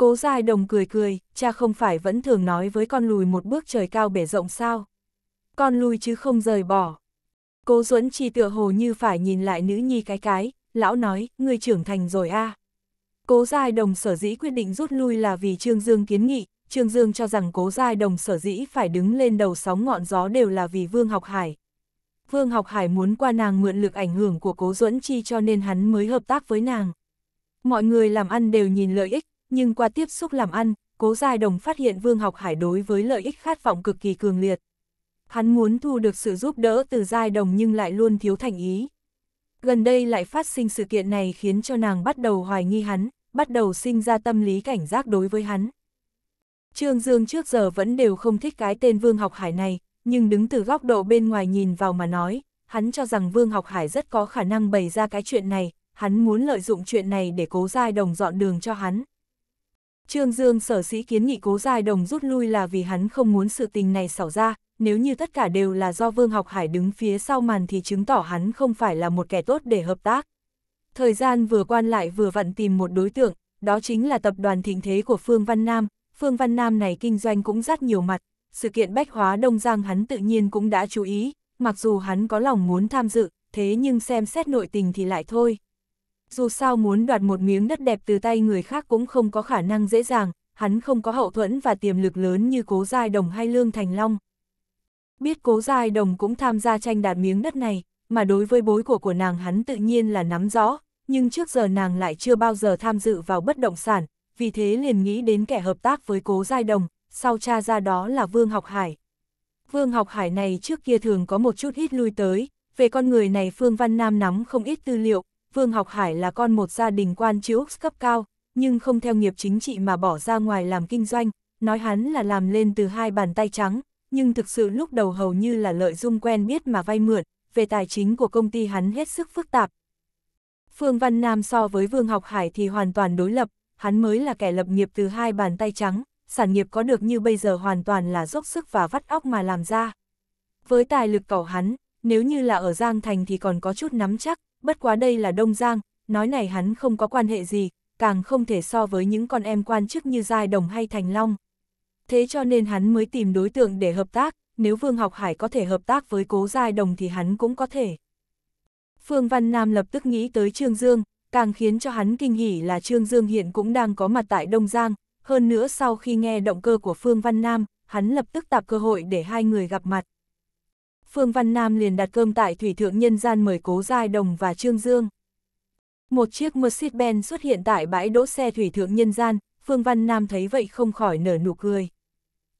Cố dài đồng cười cười, cha không phải vẫn thường nói với con lùi một bước trời cao bể rộng sao. Con lùi chứ không rời bỏ. Cố duẫn chi tựa hồ như phải nhìn lại nữ nhi cái cái, lão nói, người trưởng thành rồi a. À. Cố Giai Đồng sở dĩ quyết định rút lui là vì Trương Dương kiến nghị, Trương Dương cho rằng Cố Giai Đồng sở dĩ phải đứng lên đầu sóng ngọn gió đều là vì Vương Học Hải. Vương Học Hải muốn qua nàng mượn lực ảnh hưởng của Cố Duẫn Chi cho nên hắn mới hợp tác với nàng. Mọi người làm ăn đều nhìn lợi ích, nhưng qua tiếp xúc làm ăn, Cố Giai Đồng phát hiện Vương Học Hải đối với lợi ích khát vọng cực kỳ cường liệt. Hắn muốn thu được sự giúp đỡ từ Giai Đồng nhưng lại luôn thiếu thành ý. Gần đây lại phát sinh sự kiện này khiến cho nàng bắt đầu hoài nghi hắn, bắt đầu sinh ra tâm lý cảnh giác đối với hắn. Trương Dương trước giờ vẫn đều không thích cái tên Vương Học Hải này, nhưng đứng từ góc độ bên ngoài nhìn vào mà nói, hắn cho rằng Vương Học Hải rất có khả năng bày ra cái chuyện này, hắn muốn lợi dụng chuyện này để cố giai đồng dọn đường cho hắn, Trương Dương sở sĩ kiến nghị cố giai đồng rút lui là vì hắn không muốn sự tình này xảo ra, nếu như tất cả đều là do Vương Học Hải đứng phía sau màn thì chứng tỏ hắn không phải là một kẻ tốt để hợp tác. Thời gian vừa quan lại vừa vặn tìm một đối tượng, đó chính là tập đoàn thịnh thế của Phương Văn Nam. Phương Văn Nam này kinh doanh cũng rất nhiều mặt, sự kiện bách hóa Đông Giang hắn tự nhiên cũng đã chú ý, mặc dù hắn có lòng muốn tham dự, thế nhưng xem xét nội tình thì lại thôi dù sao muốn đoạt một miếng đất đẹp từ tay người khác cũng không có khả năng dễ dàng, hắn không có hậu thuẫn và tiềm lực lớn như cố giai đồng hay lương thành long. Biết cố giai đồng cũng tham gia tranh đạt miếng đất này, mà đối với bối của của nàng hắn tự nhiên là nắm rõ, nhưng trước giờ nàng lại chưa bao giờ tham dự vào bất động sản, vì thế liền nghĩ đến kẻ hợp tác với cố giai đồng, sau cha ra đó là Vương Học Hải. Vương Học Hải này trước kia thường có một chút ít lui tới, về con người này Phương Văn Nam nắm không ít tư liệu, Vương Học Hải là con một gia đình quan chiếu cấp cao, nhưng không theo nghiệp chính trị mà bỏ ra ngoài làm kinh doanh, nói hắn là làm lên từ hai bàn tay trắng, nhưng thực sự lúc đầu hầu như là lợi dung quen biết mà vay mượn, về tài chính của công ty hắn hết sức phức tạp. Phương Văn Nam so với Vương Học Hải thì hoàn toàn đối lập, hắn mới là kẻ lập nghiệp từ hai bàn tay trắng, sản nghiệp có được như bây giờ hoàn toàn là dốc sức và vắt óc mà làm ra. Với tài lực cầu hắn, nếu như là ở Giang Thành thì còn có chút nắm chắc, bất quá đây là Đông Giang, nói này hắn không có quan hệ gì, càng không thể so với những con em quan chức như Giai Đồng hay Thành Long. Thế cho nên hắn mới tìm đối tượng để hợp tác, nếu Vương Học Hải có thể hợp tác với Cố Giai Đồng thì hắn cũng có thể. Phương Văn Nam lập tức nghĩ tới Trương Dương, càng khiến cho hắn kinh hỉ là Trương Dương hiện cũng đang có mặt tại Đông Giang, hơn nữa sau khi nghe động cơ của Phương Văn Nam, hắn lập tức tạp cơ hội để hai người gặp mặt. Phương Văn Nam liền đặt cơm tại Thủy Thượng Nhân Gian mời Cố Giai Đồng và Trương Dương. Một chiếc Mercedes-Benz xuất hiện tại bãi đỗ xe Thủy Thượng Nhân Gian, Phương Văn Nam thấy vậy không khỏi nở nụ cười.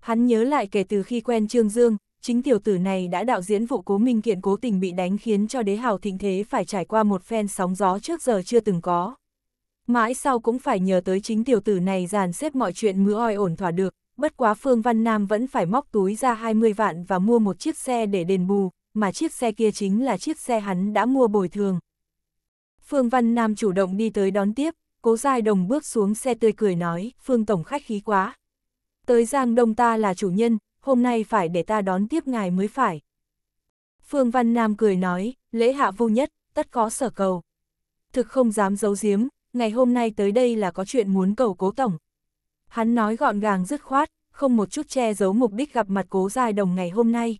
Hắn nhớ lại kể từ khi quen Trương Dương, chính tiểu tử này đã đạo diễn vụ cố minh kiện cố tình bị đánh khiến cho đế hào thịnh thế phải trải qua một phen sóng gió trước giờ chưa từng có. Mãi sau cũng phải nhờ tới chính tiểu tử này dàn xếp mọi chuyện mưa oi ổn thỏa được, bất quá Phương Văn Nam vẫn phải móc túi ra 20 vạn và mua một chiếc xe để đền bù, mà chiếc xe kia chính là chiếc xe hắn đã mua bồi thường. Phương Văn Nam chủ động đi tới đón tiếp, cố dài đồng bước xuống xe tươi cười nói, Phương Tổng khách khí quá. Tới Giang Đông ta là chủ nhân, hôm nay phải để ta đón tiếp ngài mới phải. Phương Văn Nam cười nói, lễ hạ vô nhất, tất có sở cầu. Thực không dám giấu giếm, ngày hôm nay tới đây là có chuyện muốn cầu cố tổng, Hắn nói gọn gàng dứt khoát, không một chút che giấu mục đích gặp mặt cố dài đồng ngày hôm nay.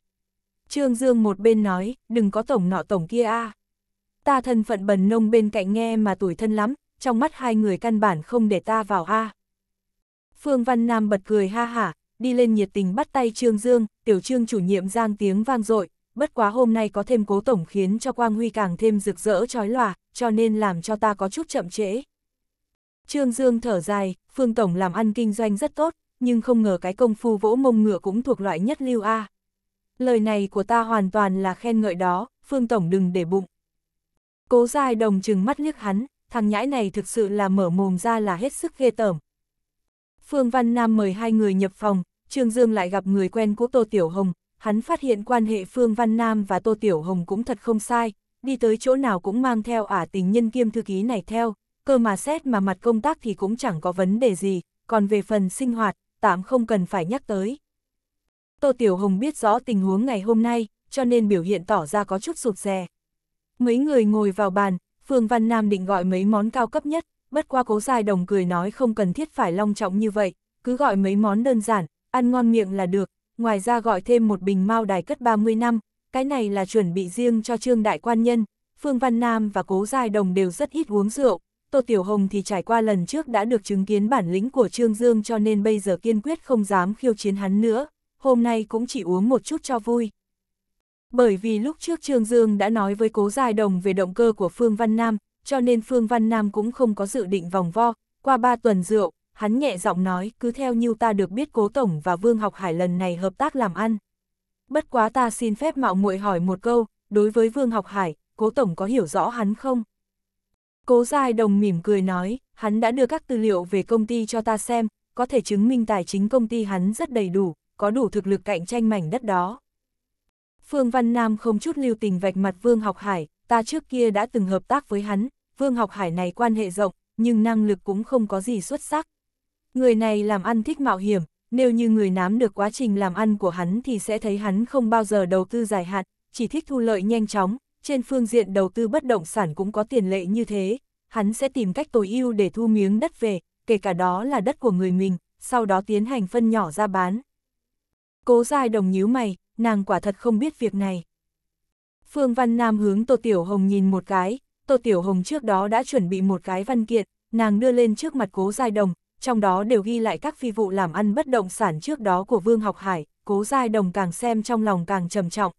Trương Dương một bên nói, đừng có tổng nọ tổng kia a Ta thân phận bần nông bên cạnh nghe mà tuổi thân lắm, trong mắt hai người căn bản không để ta vào a Phương Văn Nam bật cười ha hả, đi lên nhiệt tình bắt tay Trương Dương, tiểu trương chủ nhiệm giang tiếng vang dội bất quá hôm nay có thêm cố tổng khiến cho quang huy càng thêm rực rỡ trói lòa, cho nên làm cho ta có chút chậm trễ. Trương Dương thở dài, Phương Tổng làm ăn kinh doanh rất tốt, nhưng không ngờ cái công phu vỗ mông ngựa cũng thuộc loại nhất lưu A. Lời này của ta hoàn toàn là khen ngợi đó, Phương Tổng đừng để bụng. Cố dài đồng chừng mắt liếc hắn, thằng nhãi này thực sự là mở mồm ra là hết sức ghê tởm. Phương Văn Nam mời hai người nhập phòng, Trương Dương lại gặp người quen của Tô Tiểu Hồng, hắn phát hiện quan hệ Phương Văn Nam và Tô Tiểu Hồng cũng thật không sai, đi tới chỗ nào cũng mang theo ả tình nhân kiêm thư ký này theo, cơ mà xét mà mặt công tác thì cũng chẳng có vấn đề gì, còn về phần sinh hoạt, tạm không cần phải nhắc tới. Tô Tiểu Hồng biết rõ tình huống ngày hôm nay, cho nên biểu hiện tỏ ra có chút sụt rè. Mấy người ngồi vào bàn, Phương Văn Nam định gọi mấy món cao cấp nhất, bất qua cố dài đồng cười nói không cần thiết phải long trọng như vậy, cứ gọi mấy món đơn giản, ăn ngon miệng là được, ngoài ra gọi thêm một bình mao đài cất 30 năm, cái này là chuẩn bị riêng cho trương đại quan nhân. Phương Văn Nam và Cố Giai Đồng đều rất ít uống rượu, Tô Tiểu Hồng thì trải qua lần trước đã được chứng kiến bản lĩnh của Trương Dương cho nên bây giờ kiên quyết không dám khiêu chiến hắn nữa, hôm nay cũng chỉ uống một chút cho vui. Bởi vì lúc trước Trương Dương đã nói với Cố Giai Đồng về động cơ của Phương Văn Nam, cho nên Phương Văn Nam cũng không có dự định vòng vo, qua ba tuần rượu, hắn nhẹ giọng nói cứ theo như ta được biết Cố Tổng và Vương Học Hải lần này hợp tác làm ăn. Bất quá ta xin phép mạo muội hỏi một câu, đối với Vương Học Hải, Cố Tổng có hiểu rõ hắn không? Cố Giai Đồng mỉm cười nói, hắn đã đưa các tư liệu về công ty cho ta xem, có thể chứng minh tài chính công ty hắn rất đầy đủ, có đủ thực lực cạnh tranh mảnh đất đó. Phương Văn Nam không chút lưu tình vạch mặt Vương Học Hải, ta trước kia đã từng hợp tác với hắn, Vương Học Hải này quan hệ rộng, nhưng năng lực cũng không có gì xuất sắc. Người này làm ăn thích mạo hiểm, nếu như người nắm được quá trình làm ăn của hắn thì sẽ thấy hắn không bao giờ đầu tư dài hạn, chỉ thích thu lợi nhanh chóng, trên phương diện đầu tư bất động sản cũng có tiền lệ như thế, hắn sẽ tìm cách tối ưu để thu miếng đất về, kể cả đó là đất của người mình, sau đó tiến hành phân nhỏ ra bán. Cố dài đồng nhíu mày, nàng quả thật không biết việc này. Phương Văn Nam hướng Tô Tiểu Hồng nhìn một cái, Tô Tiểu Hồng trước đó đã chuẩn bị một cái văn kiện, nàng đưa lên trước mặt cố giai đồng, trong đó đều ghi lại các phi vụ làm ăn bất động sản trước đó của Vương Học Hải, cố giai đồng càng xem trong lòng càng trầm trọng.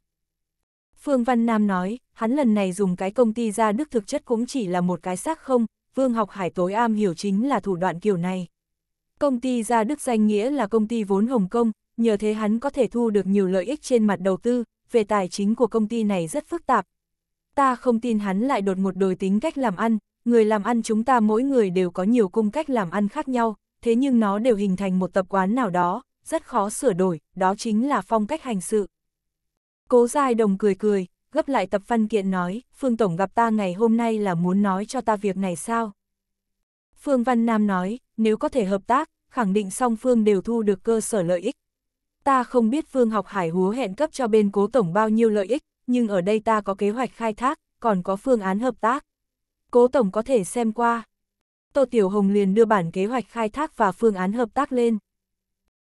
Phương Văn Nam nói, hắn lần này dùng cái công ty ra đức thực chất cũng chỉ là một cái xác không, Vương Học Hải tối am hiểu chính là thủ đoạn kiểu này. Công ty ra đức danh nghĩa là công ty vốn Hồng Kông, nhờ thế hắn có thể thu được nhiều lợi ích trên mặt đầu tư, về tài chính của công ty này rất phức tạp. Ta không tin hắn lại đột một đổi tính cách làm ăn, người làm ăn chúng ta mỗi người đều có nhiều cung cách làm ăn khác nhau, thế nhưng nó đều hình thành một tập quán nào đó, rất khó sửa đổi, đó chính là phong cách hành sự. Cố giai đồng cười cười, gấp lại tập văn kiện nói, Phương Tổng gặp ta ngày hôm nay là muốn nói cho ta việc này sao? Phương Văn Nam nói, nếu có thể hợp tác, khẳng định song Phương đều thu được cơ sở lợi ích. Ta không biết Phương Học Hải hứa hẹn cấp cho bên cố tổng bao nhiêu lợi ích, nhưng ở đây ta có kế hoạch khai thác, còn có phương án hợp tác. Cố tổng có thể xem qua. Tô Tiểu Hồng liền đưa bản kế hoạch khai thác và phương án hợp tác lên.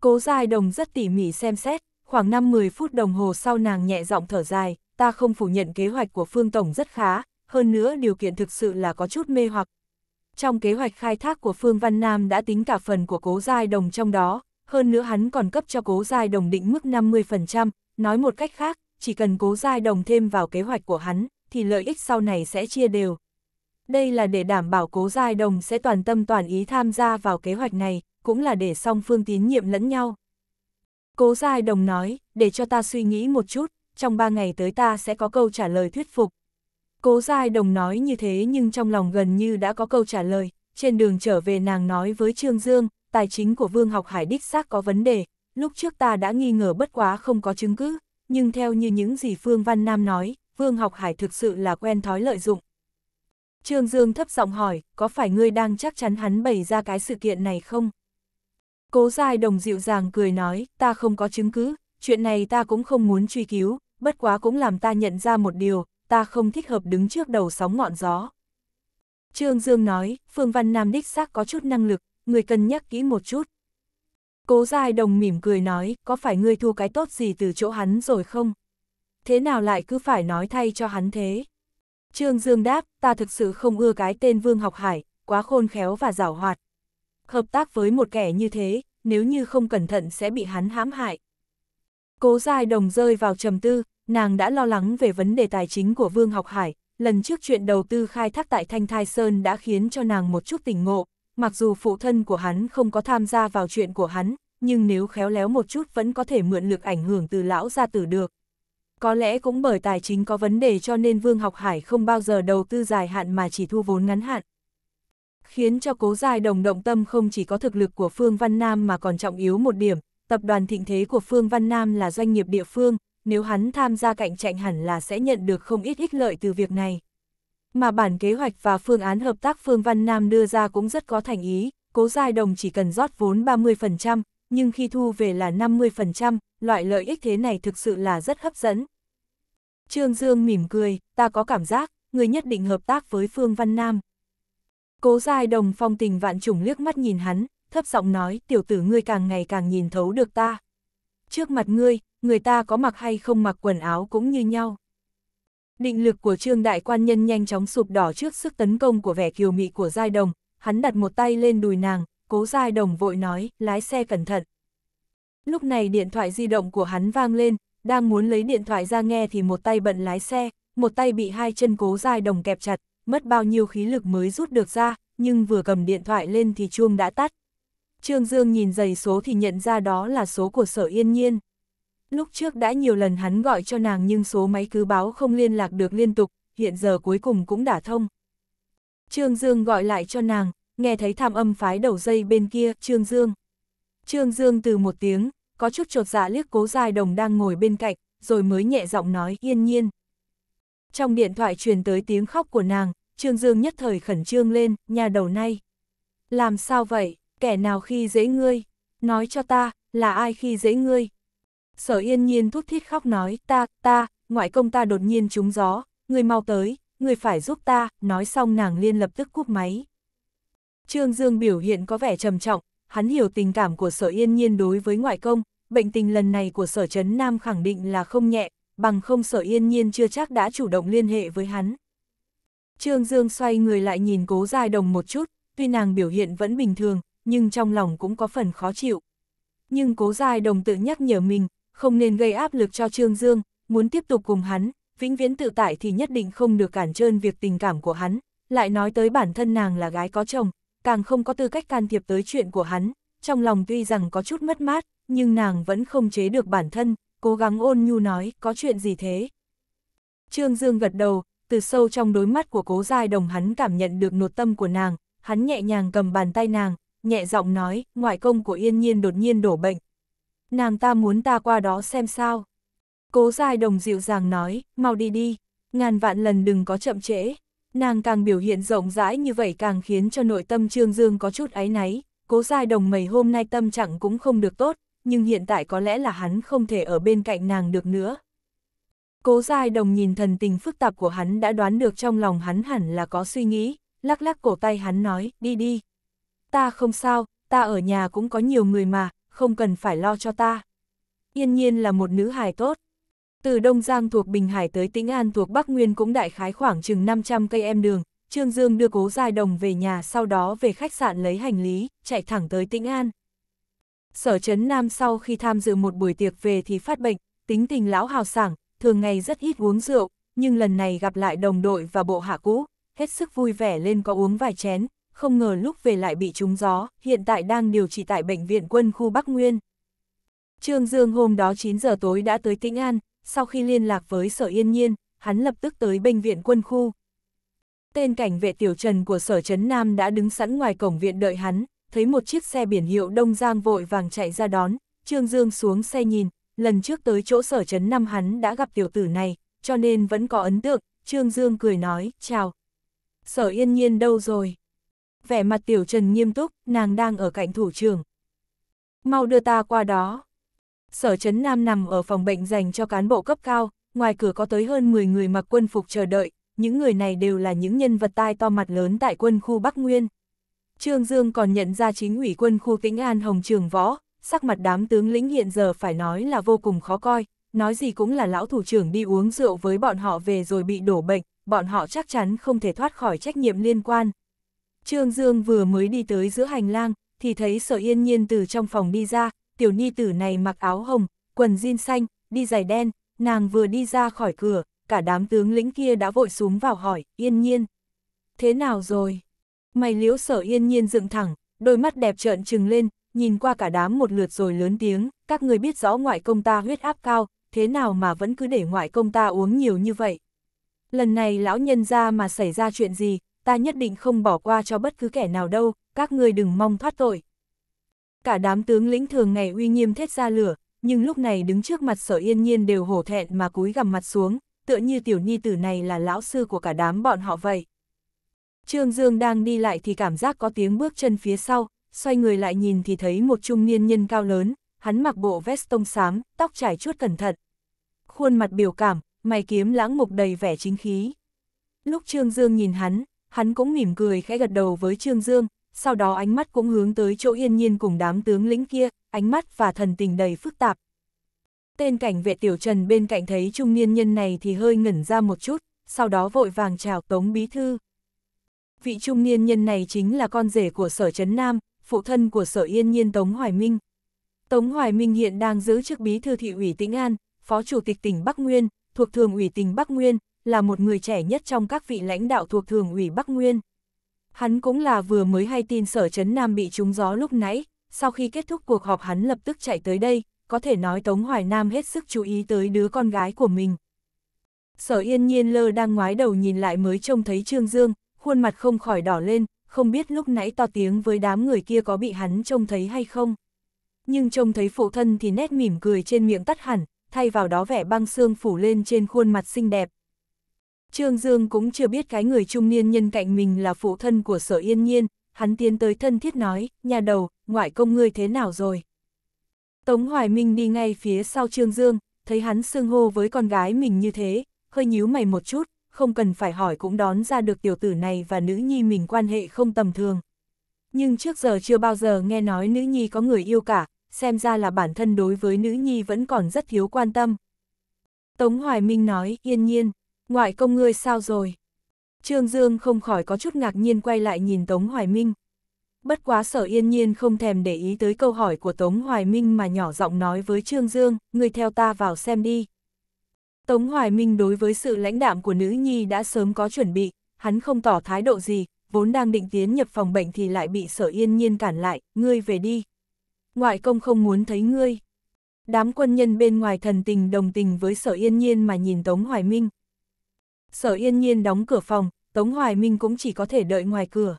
Cố Giai Đồng rất tỉ mỉ xem xét, khoảng 5-10 phút đồng hồ sau nàng nhẹ giọng thở dài, ta không phủ nhận kế hoạch của Phương Tổng rất khá, hơn nữa điều kiện thực sự là có chút mê hoặc. Trong kế hoạch khai thác của Phương Văn Nam đã tính cả phần của Cố Giai Đồng trong đó, hơn nữa hắn còn cấp cho Cố Giai Đồng định mức 50%, nói một cách khác, chỉ cần Cố Giai Đồng thêm vào kế hoạch của hắn, thì lợi ích sau này sẽ chia đều. Đây là để đảm bảo Cố Giai Đồng sẽ toàn tâm toàn ý tham gia vào kế hoạch này, cũng là để song phương tín nhiệm lẫn nhau. Cố Giai Đồng nói, để cho ta suy nghĩ một chút, trong ba ngày tới ta sẽ có câu trả lời thuyết phục. Cố Giai Đồng nói như thế nhưng trong lòng gần như đã có câu trả lời, trên đường trở về nàng nói với Trương Dương, tài chính của Vương Học Hải đích xác có vấn đề, lúc trước ta đã nghi ngờ bất quá không có chứng cứ, nhưng theo như những gì Phương Văn Nam nói, Vương Học Hải thực sự là quen thói lợi dụng. Trương Dương thấp giọng hỏi, có phải ngươi đang chắc chắn hắn bày ra cái sự kiện này không? Cố Giai Đồng dịu dàng cười nói, ta không có chứng cứ, chuyện này ta cũng không muốn truy cứu, bất quá cũng làm ta nhận ra một điều, ta không thích hợp đứng trước đầu sóng ngọn gió. Trương Dương nói, Phương Văn Nam đích xác có chút năng lực, người cân nhắc kỹ một chút. Cố Giai Đồng mỉm cười nói, có phải ngươi thu cái tốt gì từ chỗ hắn rồi không? Thế nào lại cứ phải nói thay cho hắn thế? Trương Dương đáp, ta thực sự không ưa cái tên Vương Học Hải, quá khôn khéo và giảo hoạt. Hợp tác với một kẻ như thế, nếu như không cẩn thận sẽ bị hắn hãm hại. Cố Giai Đồng rơi vào trầm tư, nàng đã lo lắng về vấn đề tài chính của Vương Học Hải, lần trước chuyện đầu tư khai thác tại Thanh Thai Sơn đã khiến cho nàng một chút tỉnh ngộ, mặc dù phụ thân của hắn không có tham gia vào chuyện của hắn, nhưng nếu khéo léo một chút vẫn có thể mượn lực ảnh hưởng từ lão ra tử được. Có lẽ cũng bởi tài chính có vấn đề cho nên Vương Học Hải không bao giờ đầu tư dài hạn mà chỉ thu vốn ngắn hạn. Khiến cho cố dài đồng động tâm không chỉ có thực lực của Phương Văn Nam mà còn trọng yếu một điểm, tập đoàn thịnh thế của Phương Văn Nam là doanh nghiệp địa phương, nếu hắn tham gia cạnh tranh hẳn là sẽ nhận được không ít ích lợi từ việc này. Mà bản kế hoạch và phương án hợp tác Phương Văn Nam đưa ra cũng rất có thành ý, cố giai đồng chỉ cần rót vốn 30%, nhưng khi thu về là 50%, loại lợi ích thế này thực sự là rất hấp dẫn. Trương Dương mỉm cười, ta có cảm giác, người nhất định hợp tác với Phương Văn Nam. Cố giai đồng phong tình vạn trùng liếc mắt nhìn hắn, thấp giọng nói tiểu tử ngươi càng ngày càng nhìn thấu được ta. Trước mặt ngươi, người ta có mặc hay không mặc quần áo cũng như nhau. Định lực của trương đại quan nhân nhanh chóng sụp đỏ trước sức tấn công của vẻ kiều mị của giai đồng, hắn đặt một tay lên đùi nàng, cố giai đồng vội nói, lái xe cẩn thận. Lúc này điện thoại di động của hắn vang lên, đang muốn lấy điện thoại ra nghe thì một tay bận lái xe, một tay bị hai chân cố giai đồng kẹp chặt, mất bao nhiêu khí lực mới rút được ra, nhưng vừa cầm điện thoại lên thì chuông đã tắt. Trương Dương nhìn giày số thì nhận ra đó là số của sở yên nhiên. Lúc trước đã nhiều lần hắn gọi cho nàng nhưng số máy cứ báo không liên lạc được liên tục, hiện giờ cuối cùng cũng đã thông. Trương Dương gọi lại cho nàng, nghe thấy tham âm phái đầu dây bên kia, Trương Dương. Trương Dương từ một tiếng, có chút trột dạ liếc cố dài đồng đang ngồi bên cạnh, rồi mới nhẹ giọng nói yên nhiên. Trong điện thoại truyền tới tiếng khóc của nàng, Trương Dương nhất thời khẩn trương lên, nhà đầu nay. Làm sao vậy? kẻ nào khi dễ ngươi, nói cho ta, là ai khi dễ ngươi. Sở yên nhiên thúc thiết khóc nói, ta, ta, ngoại công ta đột nhiên trúng gió, người mau tới, người phải giúp ta, nói xong nàng liên lập tức cúp máy. Trương Dương biểu hiện có vẻ trầm trọng, hắn hiểu tình cảm của sở yên nhiên đối với ngoại công, bệnh tình lần này của sở Trấn Nam khẳng định là không nhẹ, bằng không sở yên nhiên chưa chắc đã chủ động liên hệ với hắn. Trương Dương xoay người lại nhìn cố dài đồng một chút, tuy nàng biểu hiện vẫn bình thường, nhưng trong lòng cũng có phần khó chịu. Nhưng cố dài đồng tự nhắc nhở mình, không nên gây áp lực cho Trương Dương, muốn tiếp tục cùng hắn, vĩnh viễn tự tại thì nhất định không được cản trơn việc tình cảm của hắn, lại nói tới bản thân nàng là gái có chồng, càng không có tư cách can thiệp tới chuyện của hắn, trong lòng tuy rằng có chút mất mát, nhưng nàng vẫn không chế được bản thân, cố gắng ôn nhu nói, có chuyện gì thế? Trương Dương gật đầu, từ sâu trong đôi mắt của cố giai đồng hắn cảm nhận được nột tâm của nàng, hắn nhẹ nhàng cầm bàn tay nàng, nhẹ giọng nói, ngoại công của yên nhiên đột nhiên đổ bệnh. Nàng ta muốn ta qua đó xem sao. Cố dài đồng dịu dàng nói, mau đi đi, ngàn vạn lần đừng có chậm trễ. Nàng càng biểu hiện rộng rãi như vậy càng khiến cho nội tâm Trương Dương có chút áy náy. Cố dài đồng mấy hôm nay tâm trạng cũng không được tốt, nhưng hiện tại có lẽ là hắn không thể ở bên cạnh nàng được nữa. Cố dài đồng nhìn thần tình phức tạp của hắn đã đoán được trong lòng hắn hẳn là có suy nghĩ, lắc lắc cổ tay hắn nói, đi đi, ta không sao, ta ở nhà cũng có nhiều người mà, không cần phải lo cho ta. Yên nhiên là một nữ hài tốt. Từ Đông Giang thuộc Bình Hải tới Tĩnh An thuộc Bắc Nguyên cũng đại khái khoảng chừng 500 cây em đường, Trương Dương đưa cố dài đồng về nhà sau đó về khách sạn lấy hành lý, chạy thẳng tới Tĩnh An. Sở Trấn Nam sau khi tham dự một buổi tiệc về thì phát bệnh, tính tình lão hào sảng, thường ngày rất ít uống rượu, nhưng lần này gặp lại đồng đội và bộ hạ cũ, hết sức vui vẻ lên có uống vài chén, không ngờ lúc về lại bị trúng gió, hiện tại đang điều trị tại Bệnh viện quân khu Bắc Nguyên. Trương Dương hôm đó 9 giờ tối đã tới Tĩnh An, sau khi liên lạc với Sở Yên Nhiên, hắn lập tức tới Bệnh viện quân khu. Tên cảnh vệ tiểu trần của Sở Trấn Nam đã đứng sẵn ngoài cổng viện đợi hắn, thấy một chiếc xe biển hiệu Đông Giang vội vàng chạy ra đón, Trương Dương xuống xe nhìn, lần trước tới chỗ Sở Trấn Nam hắn đã gặp tiểu tử này, cho nên vẫn có ấn tượng, Trương Dương cười nói, chào. Sở Yên Nhiên đâu rồi? vẻ mặt tiểu trần nghiêm túc, nàng đang ở cạnh thủ trưởng. Mau đưa ta qua đó. Sở chấn Nam nằm ở phòng bệnh dành cho cán bộ cấp cao, ngoài cửa có tới hơn 10 người mặc quân phục chờ đợi, những người này đều là những nhân vật tai to mặt lớn tại quân khu Bắc Nguyên. Trương Dương còn nhận ra chính ủy quân khu vĩnh An Hồng Trường Võ, sắc mặt đám tướng lĩnh hiện giờ phải nói là vô cùng khó coi, nói gì cũng là lão thủ trưởng đi uống rượu với bọn họ về rồi bị đổ bệnh, bọn họ chắc chắn không thể thoát khỏi trách nhiệm liên quan, Trương Dương vừa mới đi tới giữa hành lang, thì thấy sở yên nhiên từ trong phòng đi ra, tiểu ni tử này mặc áo hồng, quần jean xanh, đi giày đen, nàng vừa đi ra khỏi cửa, cả đám tướng lĩnh kia đã vội xuống vào hỏi, yên nhiên. Thế nào rồi? Mày liễu sở yên nhiên dựng thẳng, đôi mắt đẹp trợn trừng lên, nhìn qua cả đám một lượt rồi lớn tiếng, các người biết rõ ngoại công ta huyết áp cao, thế nào mà vẫn cứ để ngoại công ta uống nhiều như vậy? Lần này lão nhân ra mà xảy ra chuyện gì, ta nhất định không bỏ qua cho bất cứ kẻ nào đâu, các ngươi đừng mong thoát tội. Cả đám tướng lĩnh thường ngày uy nghiêm thét ra lửa, nhưng lúc này đứng trước mặt sở yên nhiên đều hổ thẹn mà cúi gằm mặt xuống, tựa như tiểu ni tử này là lão sư của cả đám bọn họ vậy. Trương Dương đang đi lại thì cảm giác có tiếng bước chân phía sau, xoay người lại nhìn thì thấy một trung niên nhân cao lớn, hắn mặc bộ vest tông xám, tóc trải chuốt cẩn thận. Khuôn mặt biểu cảm, mày kiếm lãng mục đầy vẻ chính khí. Lúc Trương Dương nhìn hắn, hắn cũng mỉm cười khẽ gật đầu với Trương Dương, sau đó ánh mắt cũng hướng tới chỗ yên nhiên cùng đám tướng lĩnh kia, ánh mắt và thần tình đầy phức tạp. Tên cảnh vệ tiểu trần bên cạnh thấy trung niên nhân này thì hơi ngẩn ra một chút, sau đó vội vàng chào Tống Bí Thư. Vị trung niên nhân này chính là con rể của sở Trấn Nam, phụ thân của sở yên nhiên Tống Hoài Minh. Tống Hoài Minh hiện đang giữ chức Bí Thư Thị ủy Tĩnh An, Phó Chủ tịch tỉnh Bắc Nguyên, thuộc Thường ủy tỉnh Bắc Nguyên, là một người trẻ nhất trong các vị lãnh đạo thuộc thường ủy Bắc Nguyên. Hắn cũng là vừa mới hay tin sở Trấn Nam bị trúng gió lúc nãy, sau khi kết thúc cuộc họp hắn lập tức chạy tới đây, có thể nói Tống Hoài Nam hết sức chú ý tới đứa con gái của mình. Sở yên nhiên lơ đang ngoái đầu nhìn lại mới trông thấy Trương Dương, khuôn mặt không khỏi đỏ lên, không biết lúc nãy to tiếng với đám người kia có bị hắn trông thấy hay không. Nhưng trông thấy phụ thân thì nét mỉm cười trên miệng tắt hẳn, thay vào đó vẻ băng xương phủ lên trên khuôn mặt xinh đẹp, Trương Dương cũng chưa biết cái người trung niên nhân cạnh mình là phụ thân của sở yên nhiên, hắn tiến tới thân thiết nói, nhà đầu, ngoại công ngươi thế nào rồi? Tống Hoài Minh đi ngay phía sau Trương Dương, thấy hắn xưng hô với con gái mình như thế, hơi nhíu mày một chút, không cần phải hỏi cũng đón ra được tiểu tử này và nữ nhi mình quan hệ không tầm thường. Nhưng trước giờ chưa bao giờ nghe nói nữ nhi có người yêu cả, xem ra là bản thân đối với nữ nhi vẫn còn rất thiếu quan tâm. Tống Hoài Minh nói, yên nhiên, ngoại công ngươi sao rồi? Trương Dương không khỏi có chút ngạc nhiên quay lại nhìn Tống Hoài Minh. Bất quá sở yên nhiên không thèm để ý tới câu hỏi của Tống Hoài Minh mà nhỏ giọng nói với Trương Dương, người theo ta vào xem đi. Tống Hoài Minh đối với sự lãnh đạm của nữ nhi đã sớm có chuẩn bị, hắn không tỏ thái độ gì, vốn đang định tiến nhập phòng bệnh thì lại bị sở yên nhiên cản lại, ngươi về đi. Ngoại công không muốn thấy ngươi. Đám quân nhân bên ngoài thần tình đồng tình với sở yên nhiên mà nhìn Tống Hoài Minh, sở yên nhiên đóng cửa phòng, Tống Hoài Minh cũng chỉ có thể đợi ngoài cửa.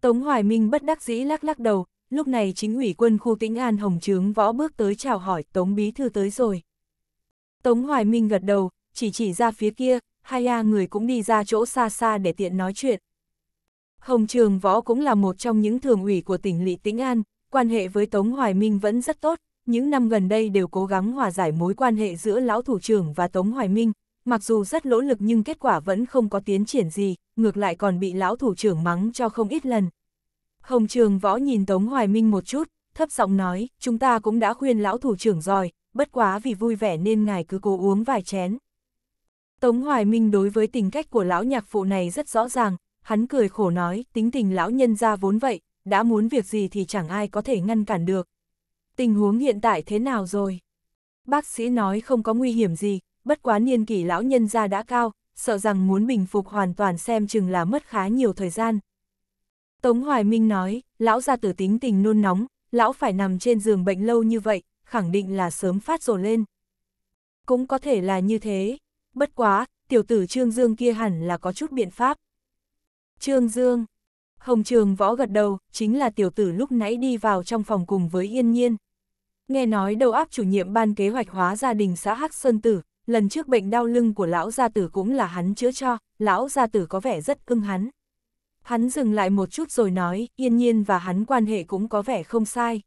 Tống Hoài Minh bất đắc dĩ lắc lắc đầu, lúc này chính ủy quân khu Tĩnh An Hồng Trướng võ bước tới chào hỏi Tống Bí Thư tới rồi. Tống Hoài Minh gật đầu, chỉ chỉ ra phía kia, hai a người cũng đi ra chỗ xa xa để tiện nói chuyện. Hồng Trường Võ cũng là một trong những thường ủy của tỉnh Lị Tĩnh An, quan hệ với Tống Hoài Minh vẫn rất tốt, những năm gần đây đều cố gắng hòa giải mối quan hệ giữa Lão Thủ trưởng và Tống Hoài Minh, mặc dù rất lỗ lực nhưng kết quả vẫn không có tiến triển gì, ngược lại còn bị lão thủ trưởng mắng cho không ít lần. Hồng trường võ nhìn Tống Hoài Minh một chút, thấp giọng nói, chúng ta cũng đã khuyên lão thủ trưởng rồi, bất quá vì vui vẻ nên ngài cứ cố uống vài chén. Tống Hoài Minh đối với tính cách của lão nhạc phụ này rất rõ ràng, hắn cười khổ nói, tính tình lão nhân ra vốn vậy, đã muốn việc gì thì chẳng ai có thể ngăn cản được. Tình huống hiện tại thế nào rồi? Bác sĩ nói không có nguy hiểm gì, bất quá niên kỷ lão nhân gia đã cao, sợ rằng muốn bình phục hoàn toàn xem chừng là mất khá nhiều thời gian. Tống Hoài Minh nói, lão gia tử tính tình nôn nóng, lão phải nằm trên giường bệnh lâu như vậy, khẳng định là sớm phát rồi lên. Cũng có thể là như thế, bất quá, tiểu tử Trương Dương kia hẳn là có chút biện pháp. Trương Dương, Hồng Trường võ gật đầu, chính là tiểu tử lúc nãy đi vào trong phòng cùng với Yên Nhiên. Nghe nói đầu áp chủ nhiệm ban kế hoạch hóa gia đình xã Hắc Sơn Tử, lần trước bệnh đau lưng của lão gia tử cũng là hắn chữa cho, lão gia tử có vẻ rất ưng hắn. Hắn dừng lại một chút rồi nói, yên nhiên và hắn quan hệ cũng có vẻ không sai.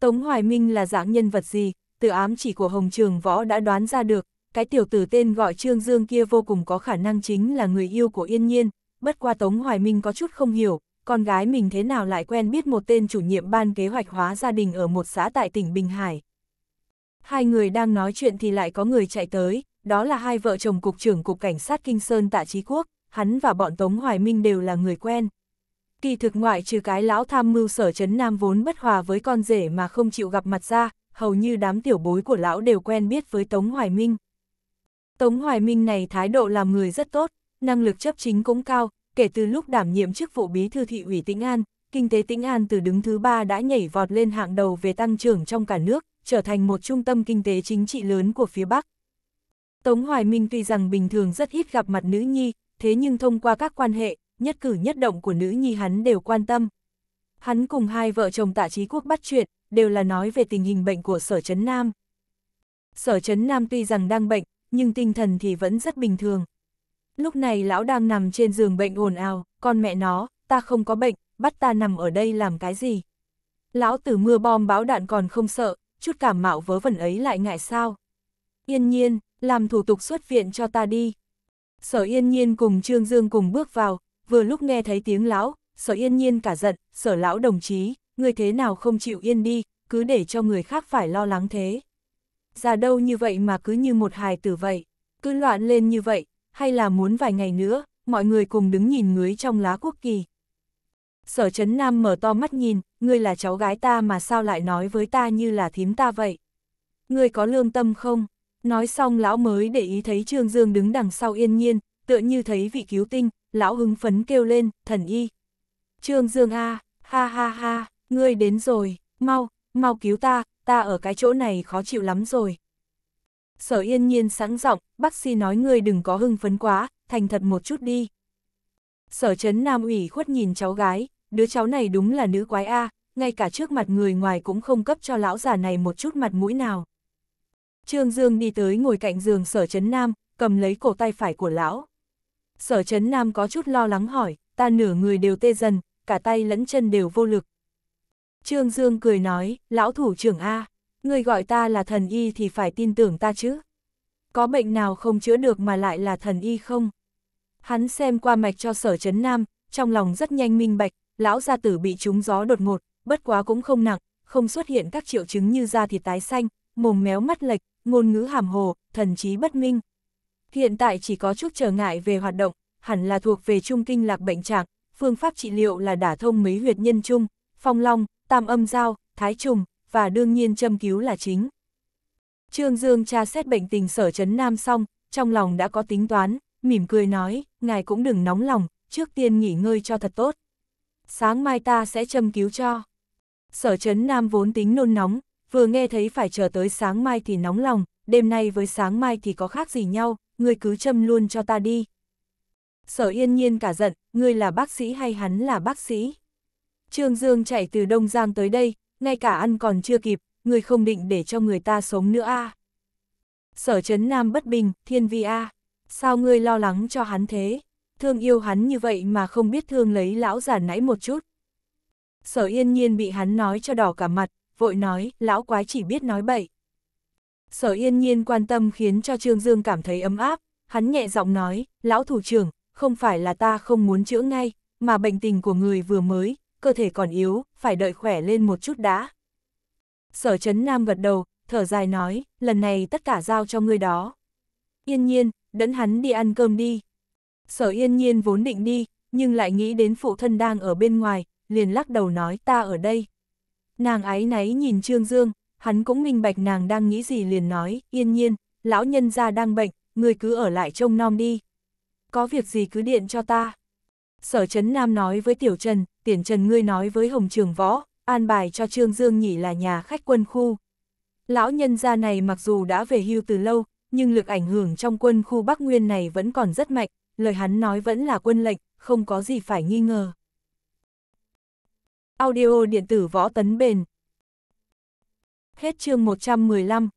Tống Hoài Minh là dạng nhân vật gì, từ ám chỉ của Hồng Trường Võ đã đoán ra được, cái tiểu tử tên gọi Trương Dương kia vô cùng có khả năng chính là người yêu của Yên Nhiên, bất qua Tống Hoài Minh có chút không hiểu, con gái mình thế nào lại quen biết một tên chủ nhiệm ban kế hoạch hóa gia đình ở một xã tại tỉnh Bình Hải. Hai người đang nói chuyện thì lại có người chạy tới, đó là hai vợ chồng cục trưởng cục cảnh sát Kinh Sơn Tạ Trí Quốc, hắn và bọn Tống Hoài Minh đều là người quen. Kỳ thực ngoại trừ cái lão tham mưu sở chấn Nam vốn bất hòa với con rể mà không chịu gặp mặt ra, hầu như đám tiểu bối của lão đều quen biết với Tống Hoài Minh. Tống Hoài Minh này thái độ làm người rất tốt, năng lực chấp chính cũng cao, kể từ lúc đảm nhiệm chức vụ bí thư thị ủy Tĩnh An, kinh tế Tĩnh An từ đứng thứ ba đã nhảy vọt lên hạng đầu về tăng trưởng trong cả nước, trở thành một trung tâm kinh tế chính trị lớn của phía Bắc. Tống Hoài Minh tuy rằng bình thường rất ít gặp mặt nữ nhi, thế nhưng thông qua các quan hệ, nhất cử nhất động của nữ nhi hắn đều quan tâm. Hắn cùng hai vợ chồng tạ trí quốc bắt chuyện, đều là nói về tình hình bệnh của sở Trấn Nam. Sở Trấn Nam tuy rằng đang bệnh, nhưng tinh thần thì vẫn rất bình thường. Lúc này lão đang nằm trên giường bệnh ồn ào, con mẹ nó, ta không có bệnh, bắt ta nằm ở đây làm cái gì. Lão tử mưa bom bão đạn còn không sợ, chút cảm mạo vớ vẩn ấy lại ngại sao. Yên nhiên, làm thủ tục xuất viện cho ta đi. Sở yên nhiên cùng Trương Dương cùng bước vào, vừa lúc nghe thấy tiếng lão, sở yên nhiên cả giận, sở lão đồng chí, người thế nào không chịu yên đi, cứ để cho người khác phải lo lắng thế. Già đâu như vậy mà cứ như một hài tử vậy, cứ loạn lên như vậy, hay là muốn vài ngày nữa, mọi người cùng đứng nhìn ngưới trong lá quốc kỳ sở chấn nam mở to mắt nhìn, ngươi là cháu gái ta mà sao lại nói với ta như là thím ta vậy? Ngươi có lương tâm không? Nói xong lão mới để ý thấy Trương Dương đứng đằng sau yên nhiên, tựa như thấy vị cứu tinh, lão hứng phấn kêu lên, thần y. Trương Dương a ha ha ha, ngươi đến rồi, mau, mau cứu ta, ta ở cái chỗ này khó chịu lắm rồi. Sở yên nhiên sẵn giọng bác sĩ nói ngươi đừng có hưng phấn quá, thành thật một chút đi. Sở chấn nam ủy khuất nhìn cháu gái, đứa cháu này đúng là nữ quái A, ngay cả trước mặt người ngoài cũng không cấp cho lão già này một chút mặt mũi nào. Trương Dương đi tới ngồi cạnh giường sở chấn nam, cầm lấy cổ tay phải của lão. Sở chấn nam có chút lo lắng hỏi, ta nửa người đều tê dần, cả tay lẫn chân đều vô lực. Trương Dương cười nói, lão thủ trưởng A, người gọi ta là thần y thì phải tin tưởng ta chứ. Có bệnh nào không chữa được mà lại là thần y không? Hắn xem qua mạch cho sở chấn nam, trong lòng rất nhanh minh bạch, lão gia tử bị trúng gió đột ngột, bất quá cũng không nặng, không xuất hiện các triệu chứng như da thịt tái xanh, mồm méo mắt lệch, ngôn ngữ hàm hồ, thần trí bất minh. Hiện tại chỉ có chút trở ngại về hoạt động, hẳn là thuộc về trung kinh lạc bệnh trạng, phương pháp trị liệu là đả thông mấy huyệt nhân trung, phong long, tam âm giao, thái trùng, và đương nhiên châm cứu là chính. Trương Dương tra xét bệnh tình sở chấn nam xong, trong lòng đã có tính toán, mỉm cười nói, ngài cũng đừng nóng lòng, trước tiên nghỉ ngơi cho thật tốt sáng mai ta sẽ châm cứu cho. Sở chấn nam vốn tính nôn nóng, vừa nghe thấy phải chờ tới sáng mai thì nóng lòng, đêm nay với sáng mai thì có khác gì nhau, ngươi cứ châm luôn cho ta đi. Sở yên nhiên cả giận, ngươi là bác sĩ hay hắn là bác sĩ? Trương Dương chạy từ Đông Giang tới đây, ngay cả ăn còn chưa kịp, ngươi không định để cho người ta sống nữa à? Sở chấn nam bất bình, thiên vi a à? sao ngươi lo lắng cho hắn thế? thương yêu hắn như vậy mà không biết thương lấy lão già nãy một chút. Sở yên nhiên bị hắn nói cho đỏ cả mặt, vội nói, lão quái chỉ biết nói bậy. Sở yên nhiên quan tâm khiến cho Trương Dương cảm thấy ấm áp, hắn nhẹ giọng nói, lão thủ trưởng, không phải là ta không muốn chữa ngay, mà bệnh tình của người vừa mới, cơ thể còn yếu, phải đợi khỏe lên một chút đã. Sở chấn nam gật đầu, thở dài nói, lần này tất cả giao cho ngươi đó. Yên nhiên, đẫn hắn đi ăn cơm đi, Sở yên nhiên vốn định đi, nhưng lại nghĩ đến phụ thân đang ở bên ngoài, liền lắc đầu nói ta ở đây. Nàng ái náy nhìn Trương Dương, hắn cũng minh bạch nàng đang nghĩ gì liền nói, yên nhiên, lão nhân gia đang bệnh, người cứ ở lại trông nom đi. Có việc gì cứ điện cho ta. Sở Trấn Nam nói với Tiểu Trần, Tiền Trần ngươi nói với Hồng Trường Võ, an bài cho Trương Dương nhỉ là nhà khách quân khu. Lão nhân gia này mặc dù đã về hưu từ lâu, nhưng lực ảnh hưởng trong quân khu Bắc Nguyên này vẫn còn rất mạnh, lời hắn nói vẫn là quân lệnh, không có gì phải nghi ngờ. Audio điện tử võ tấn bền Hết chương 115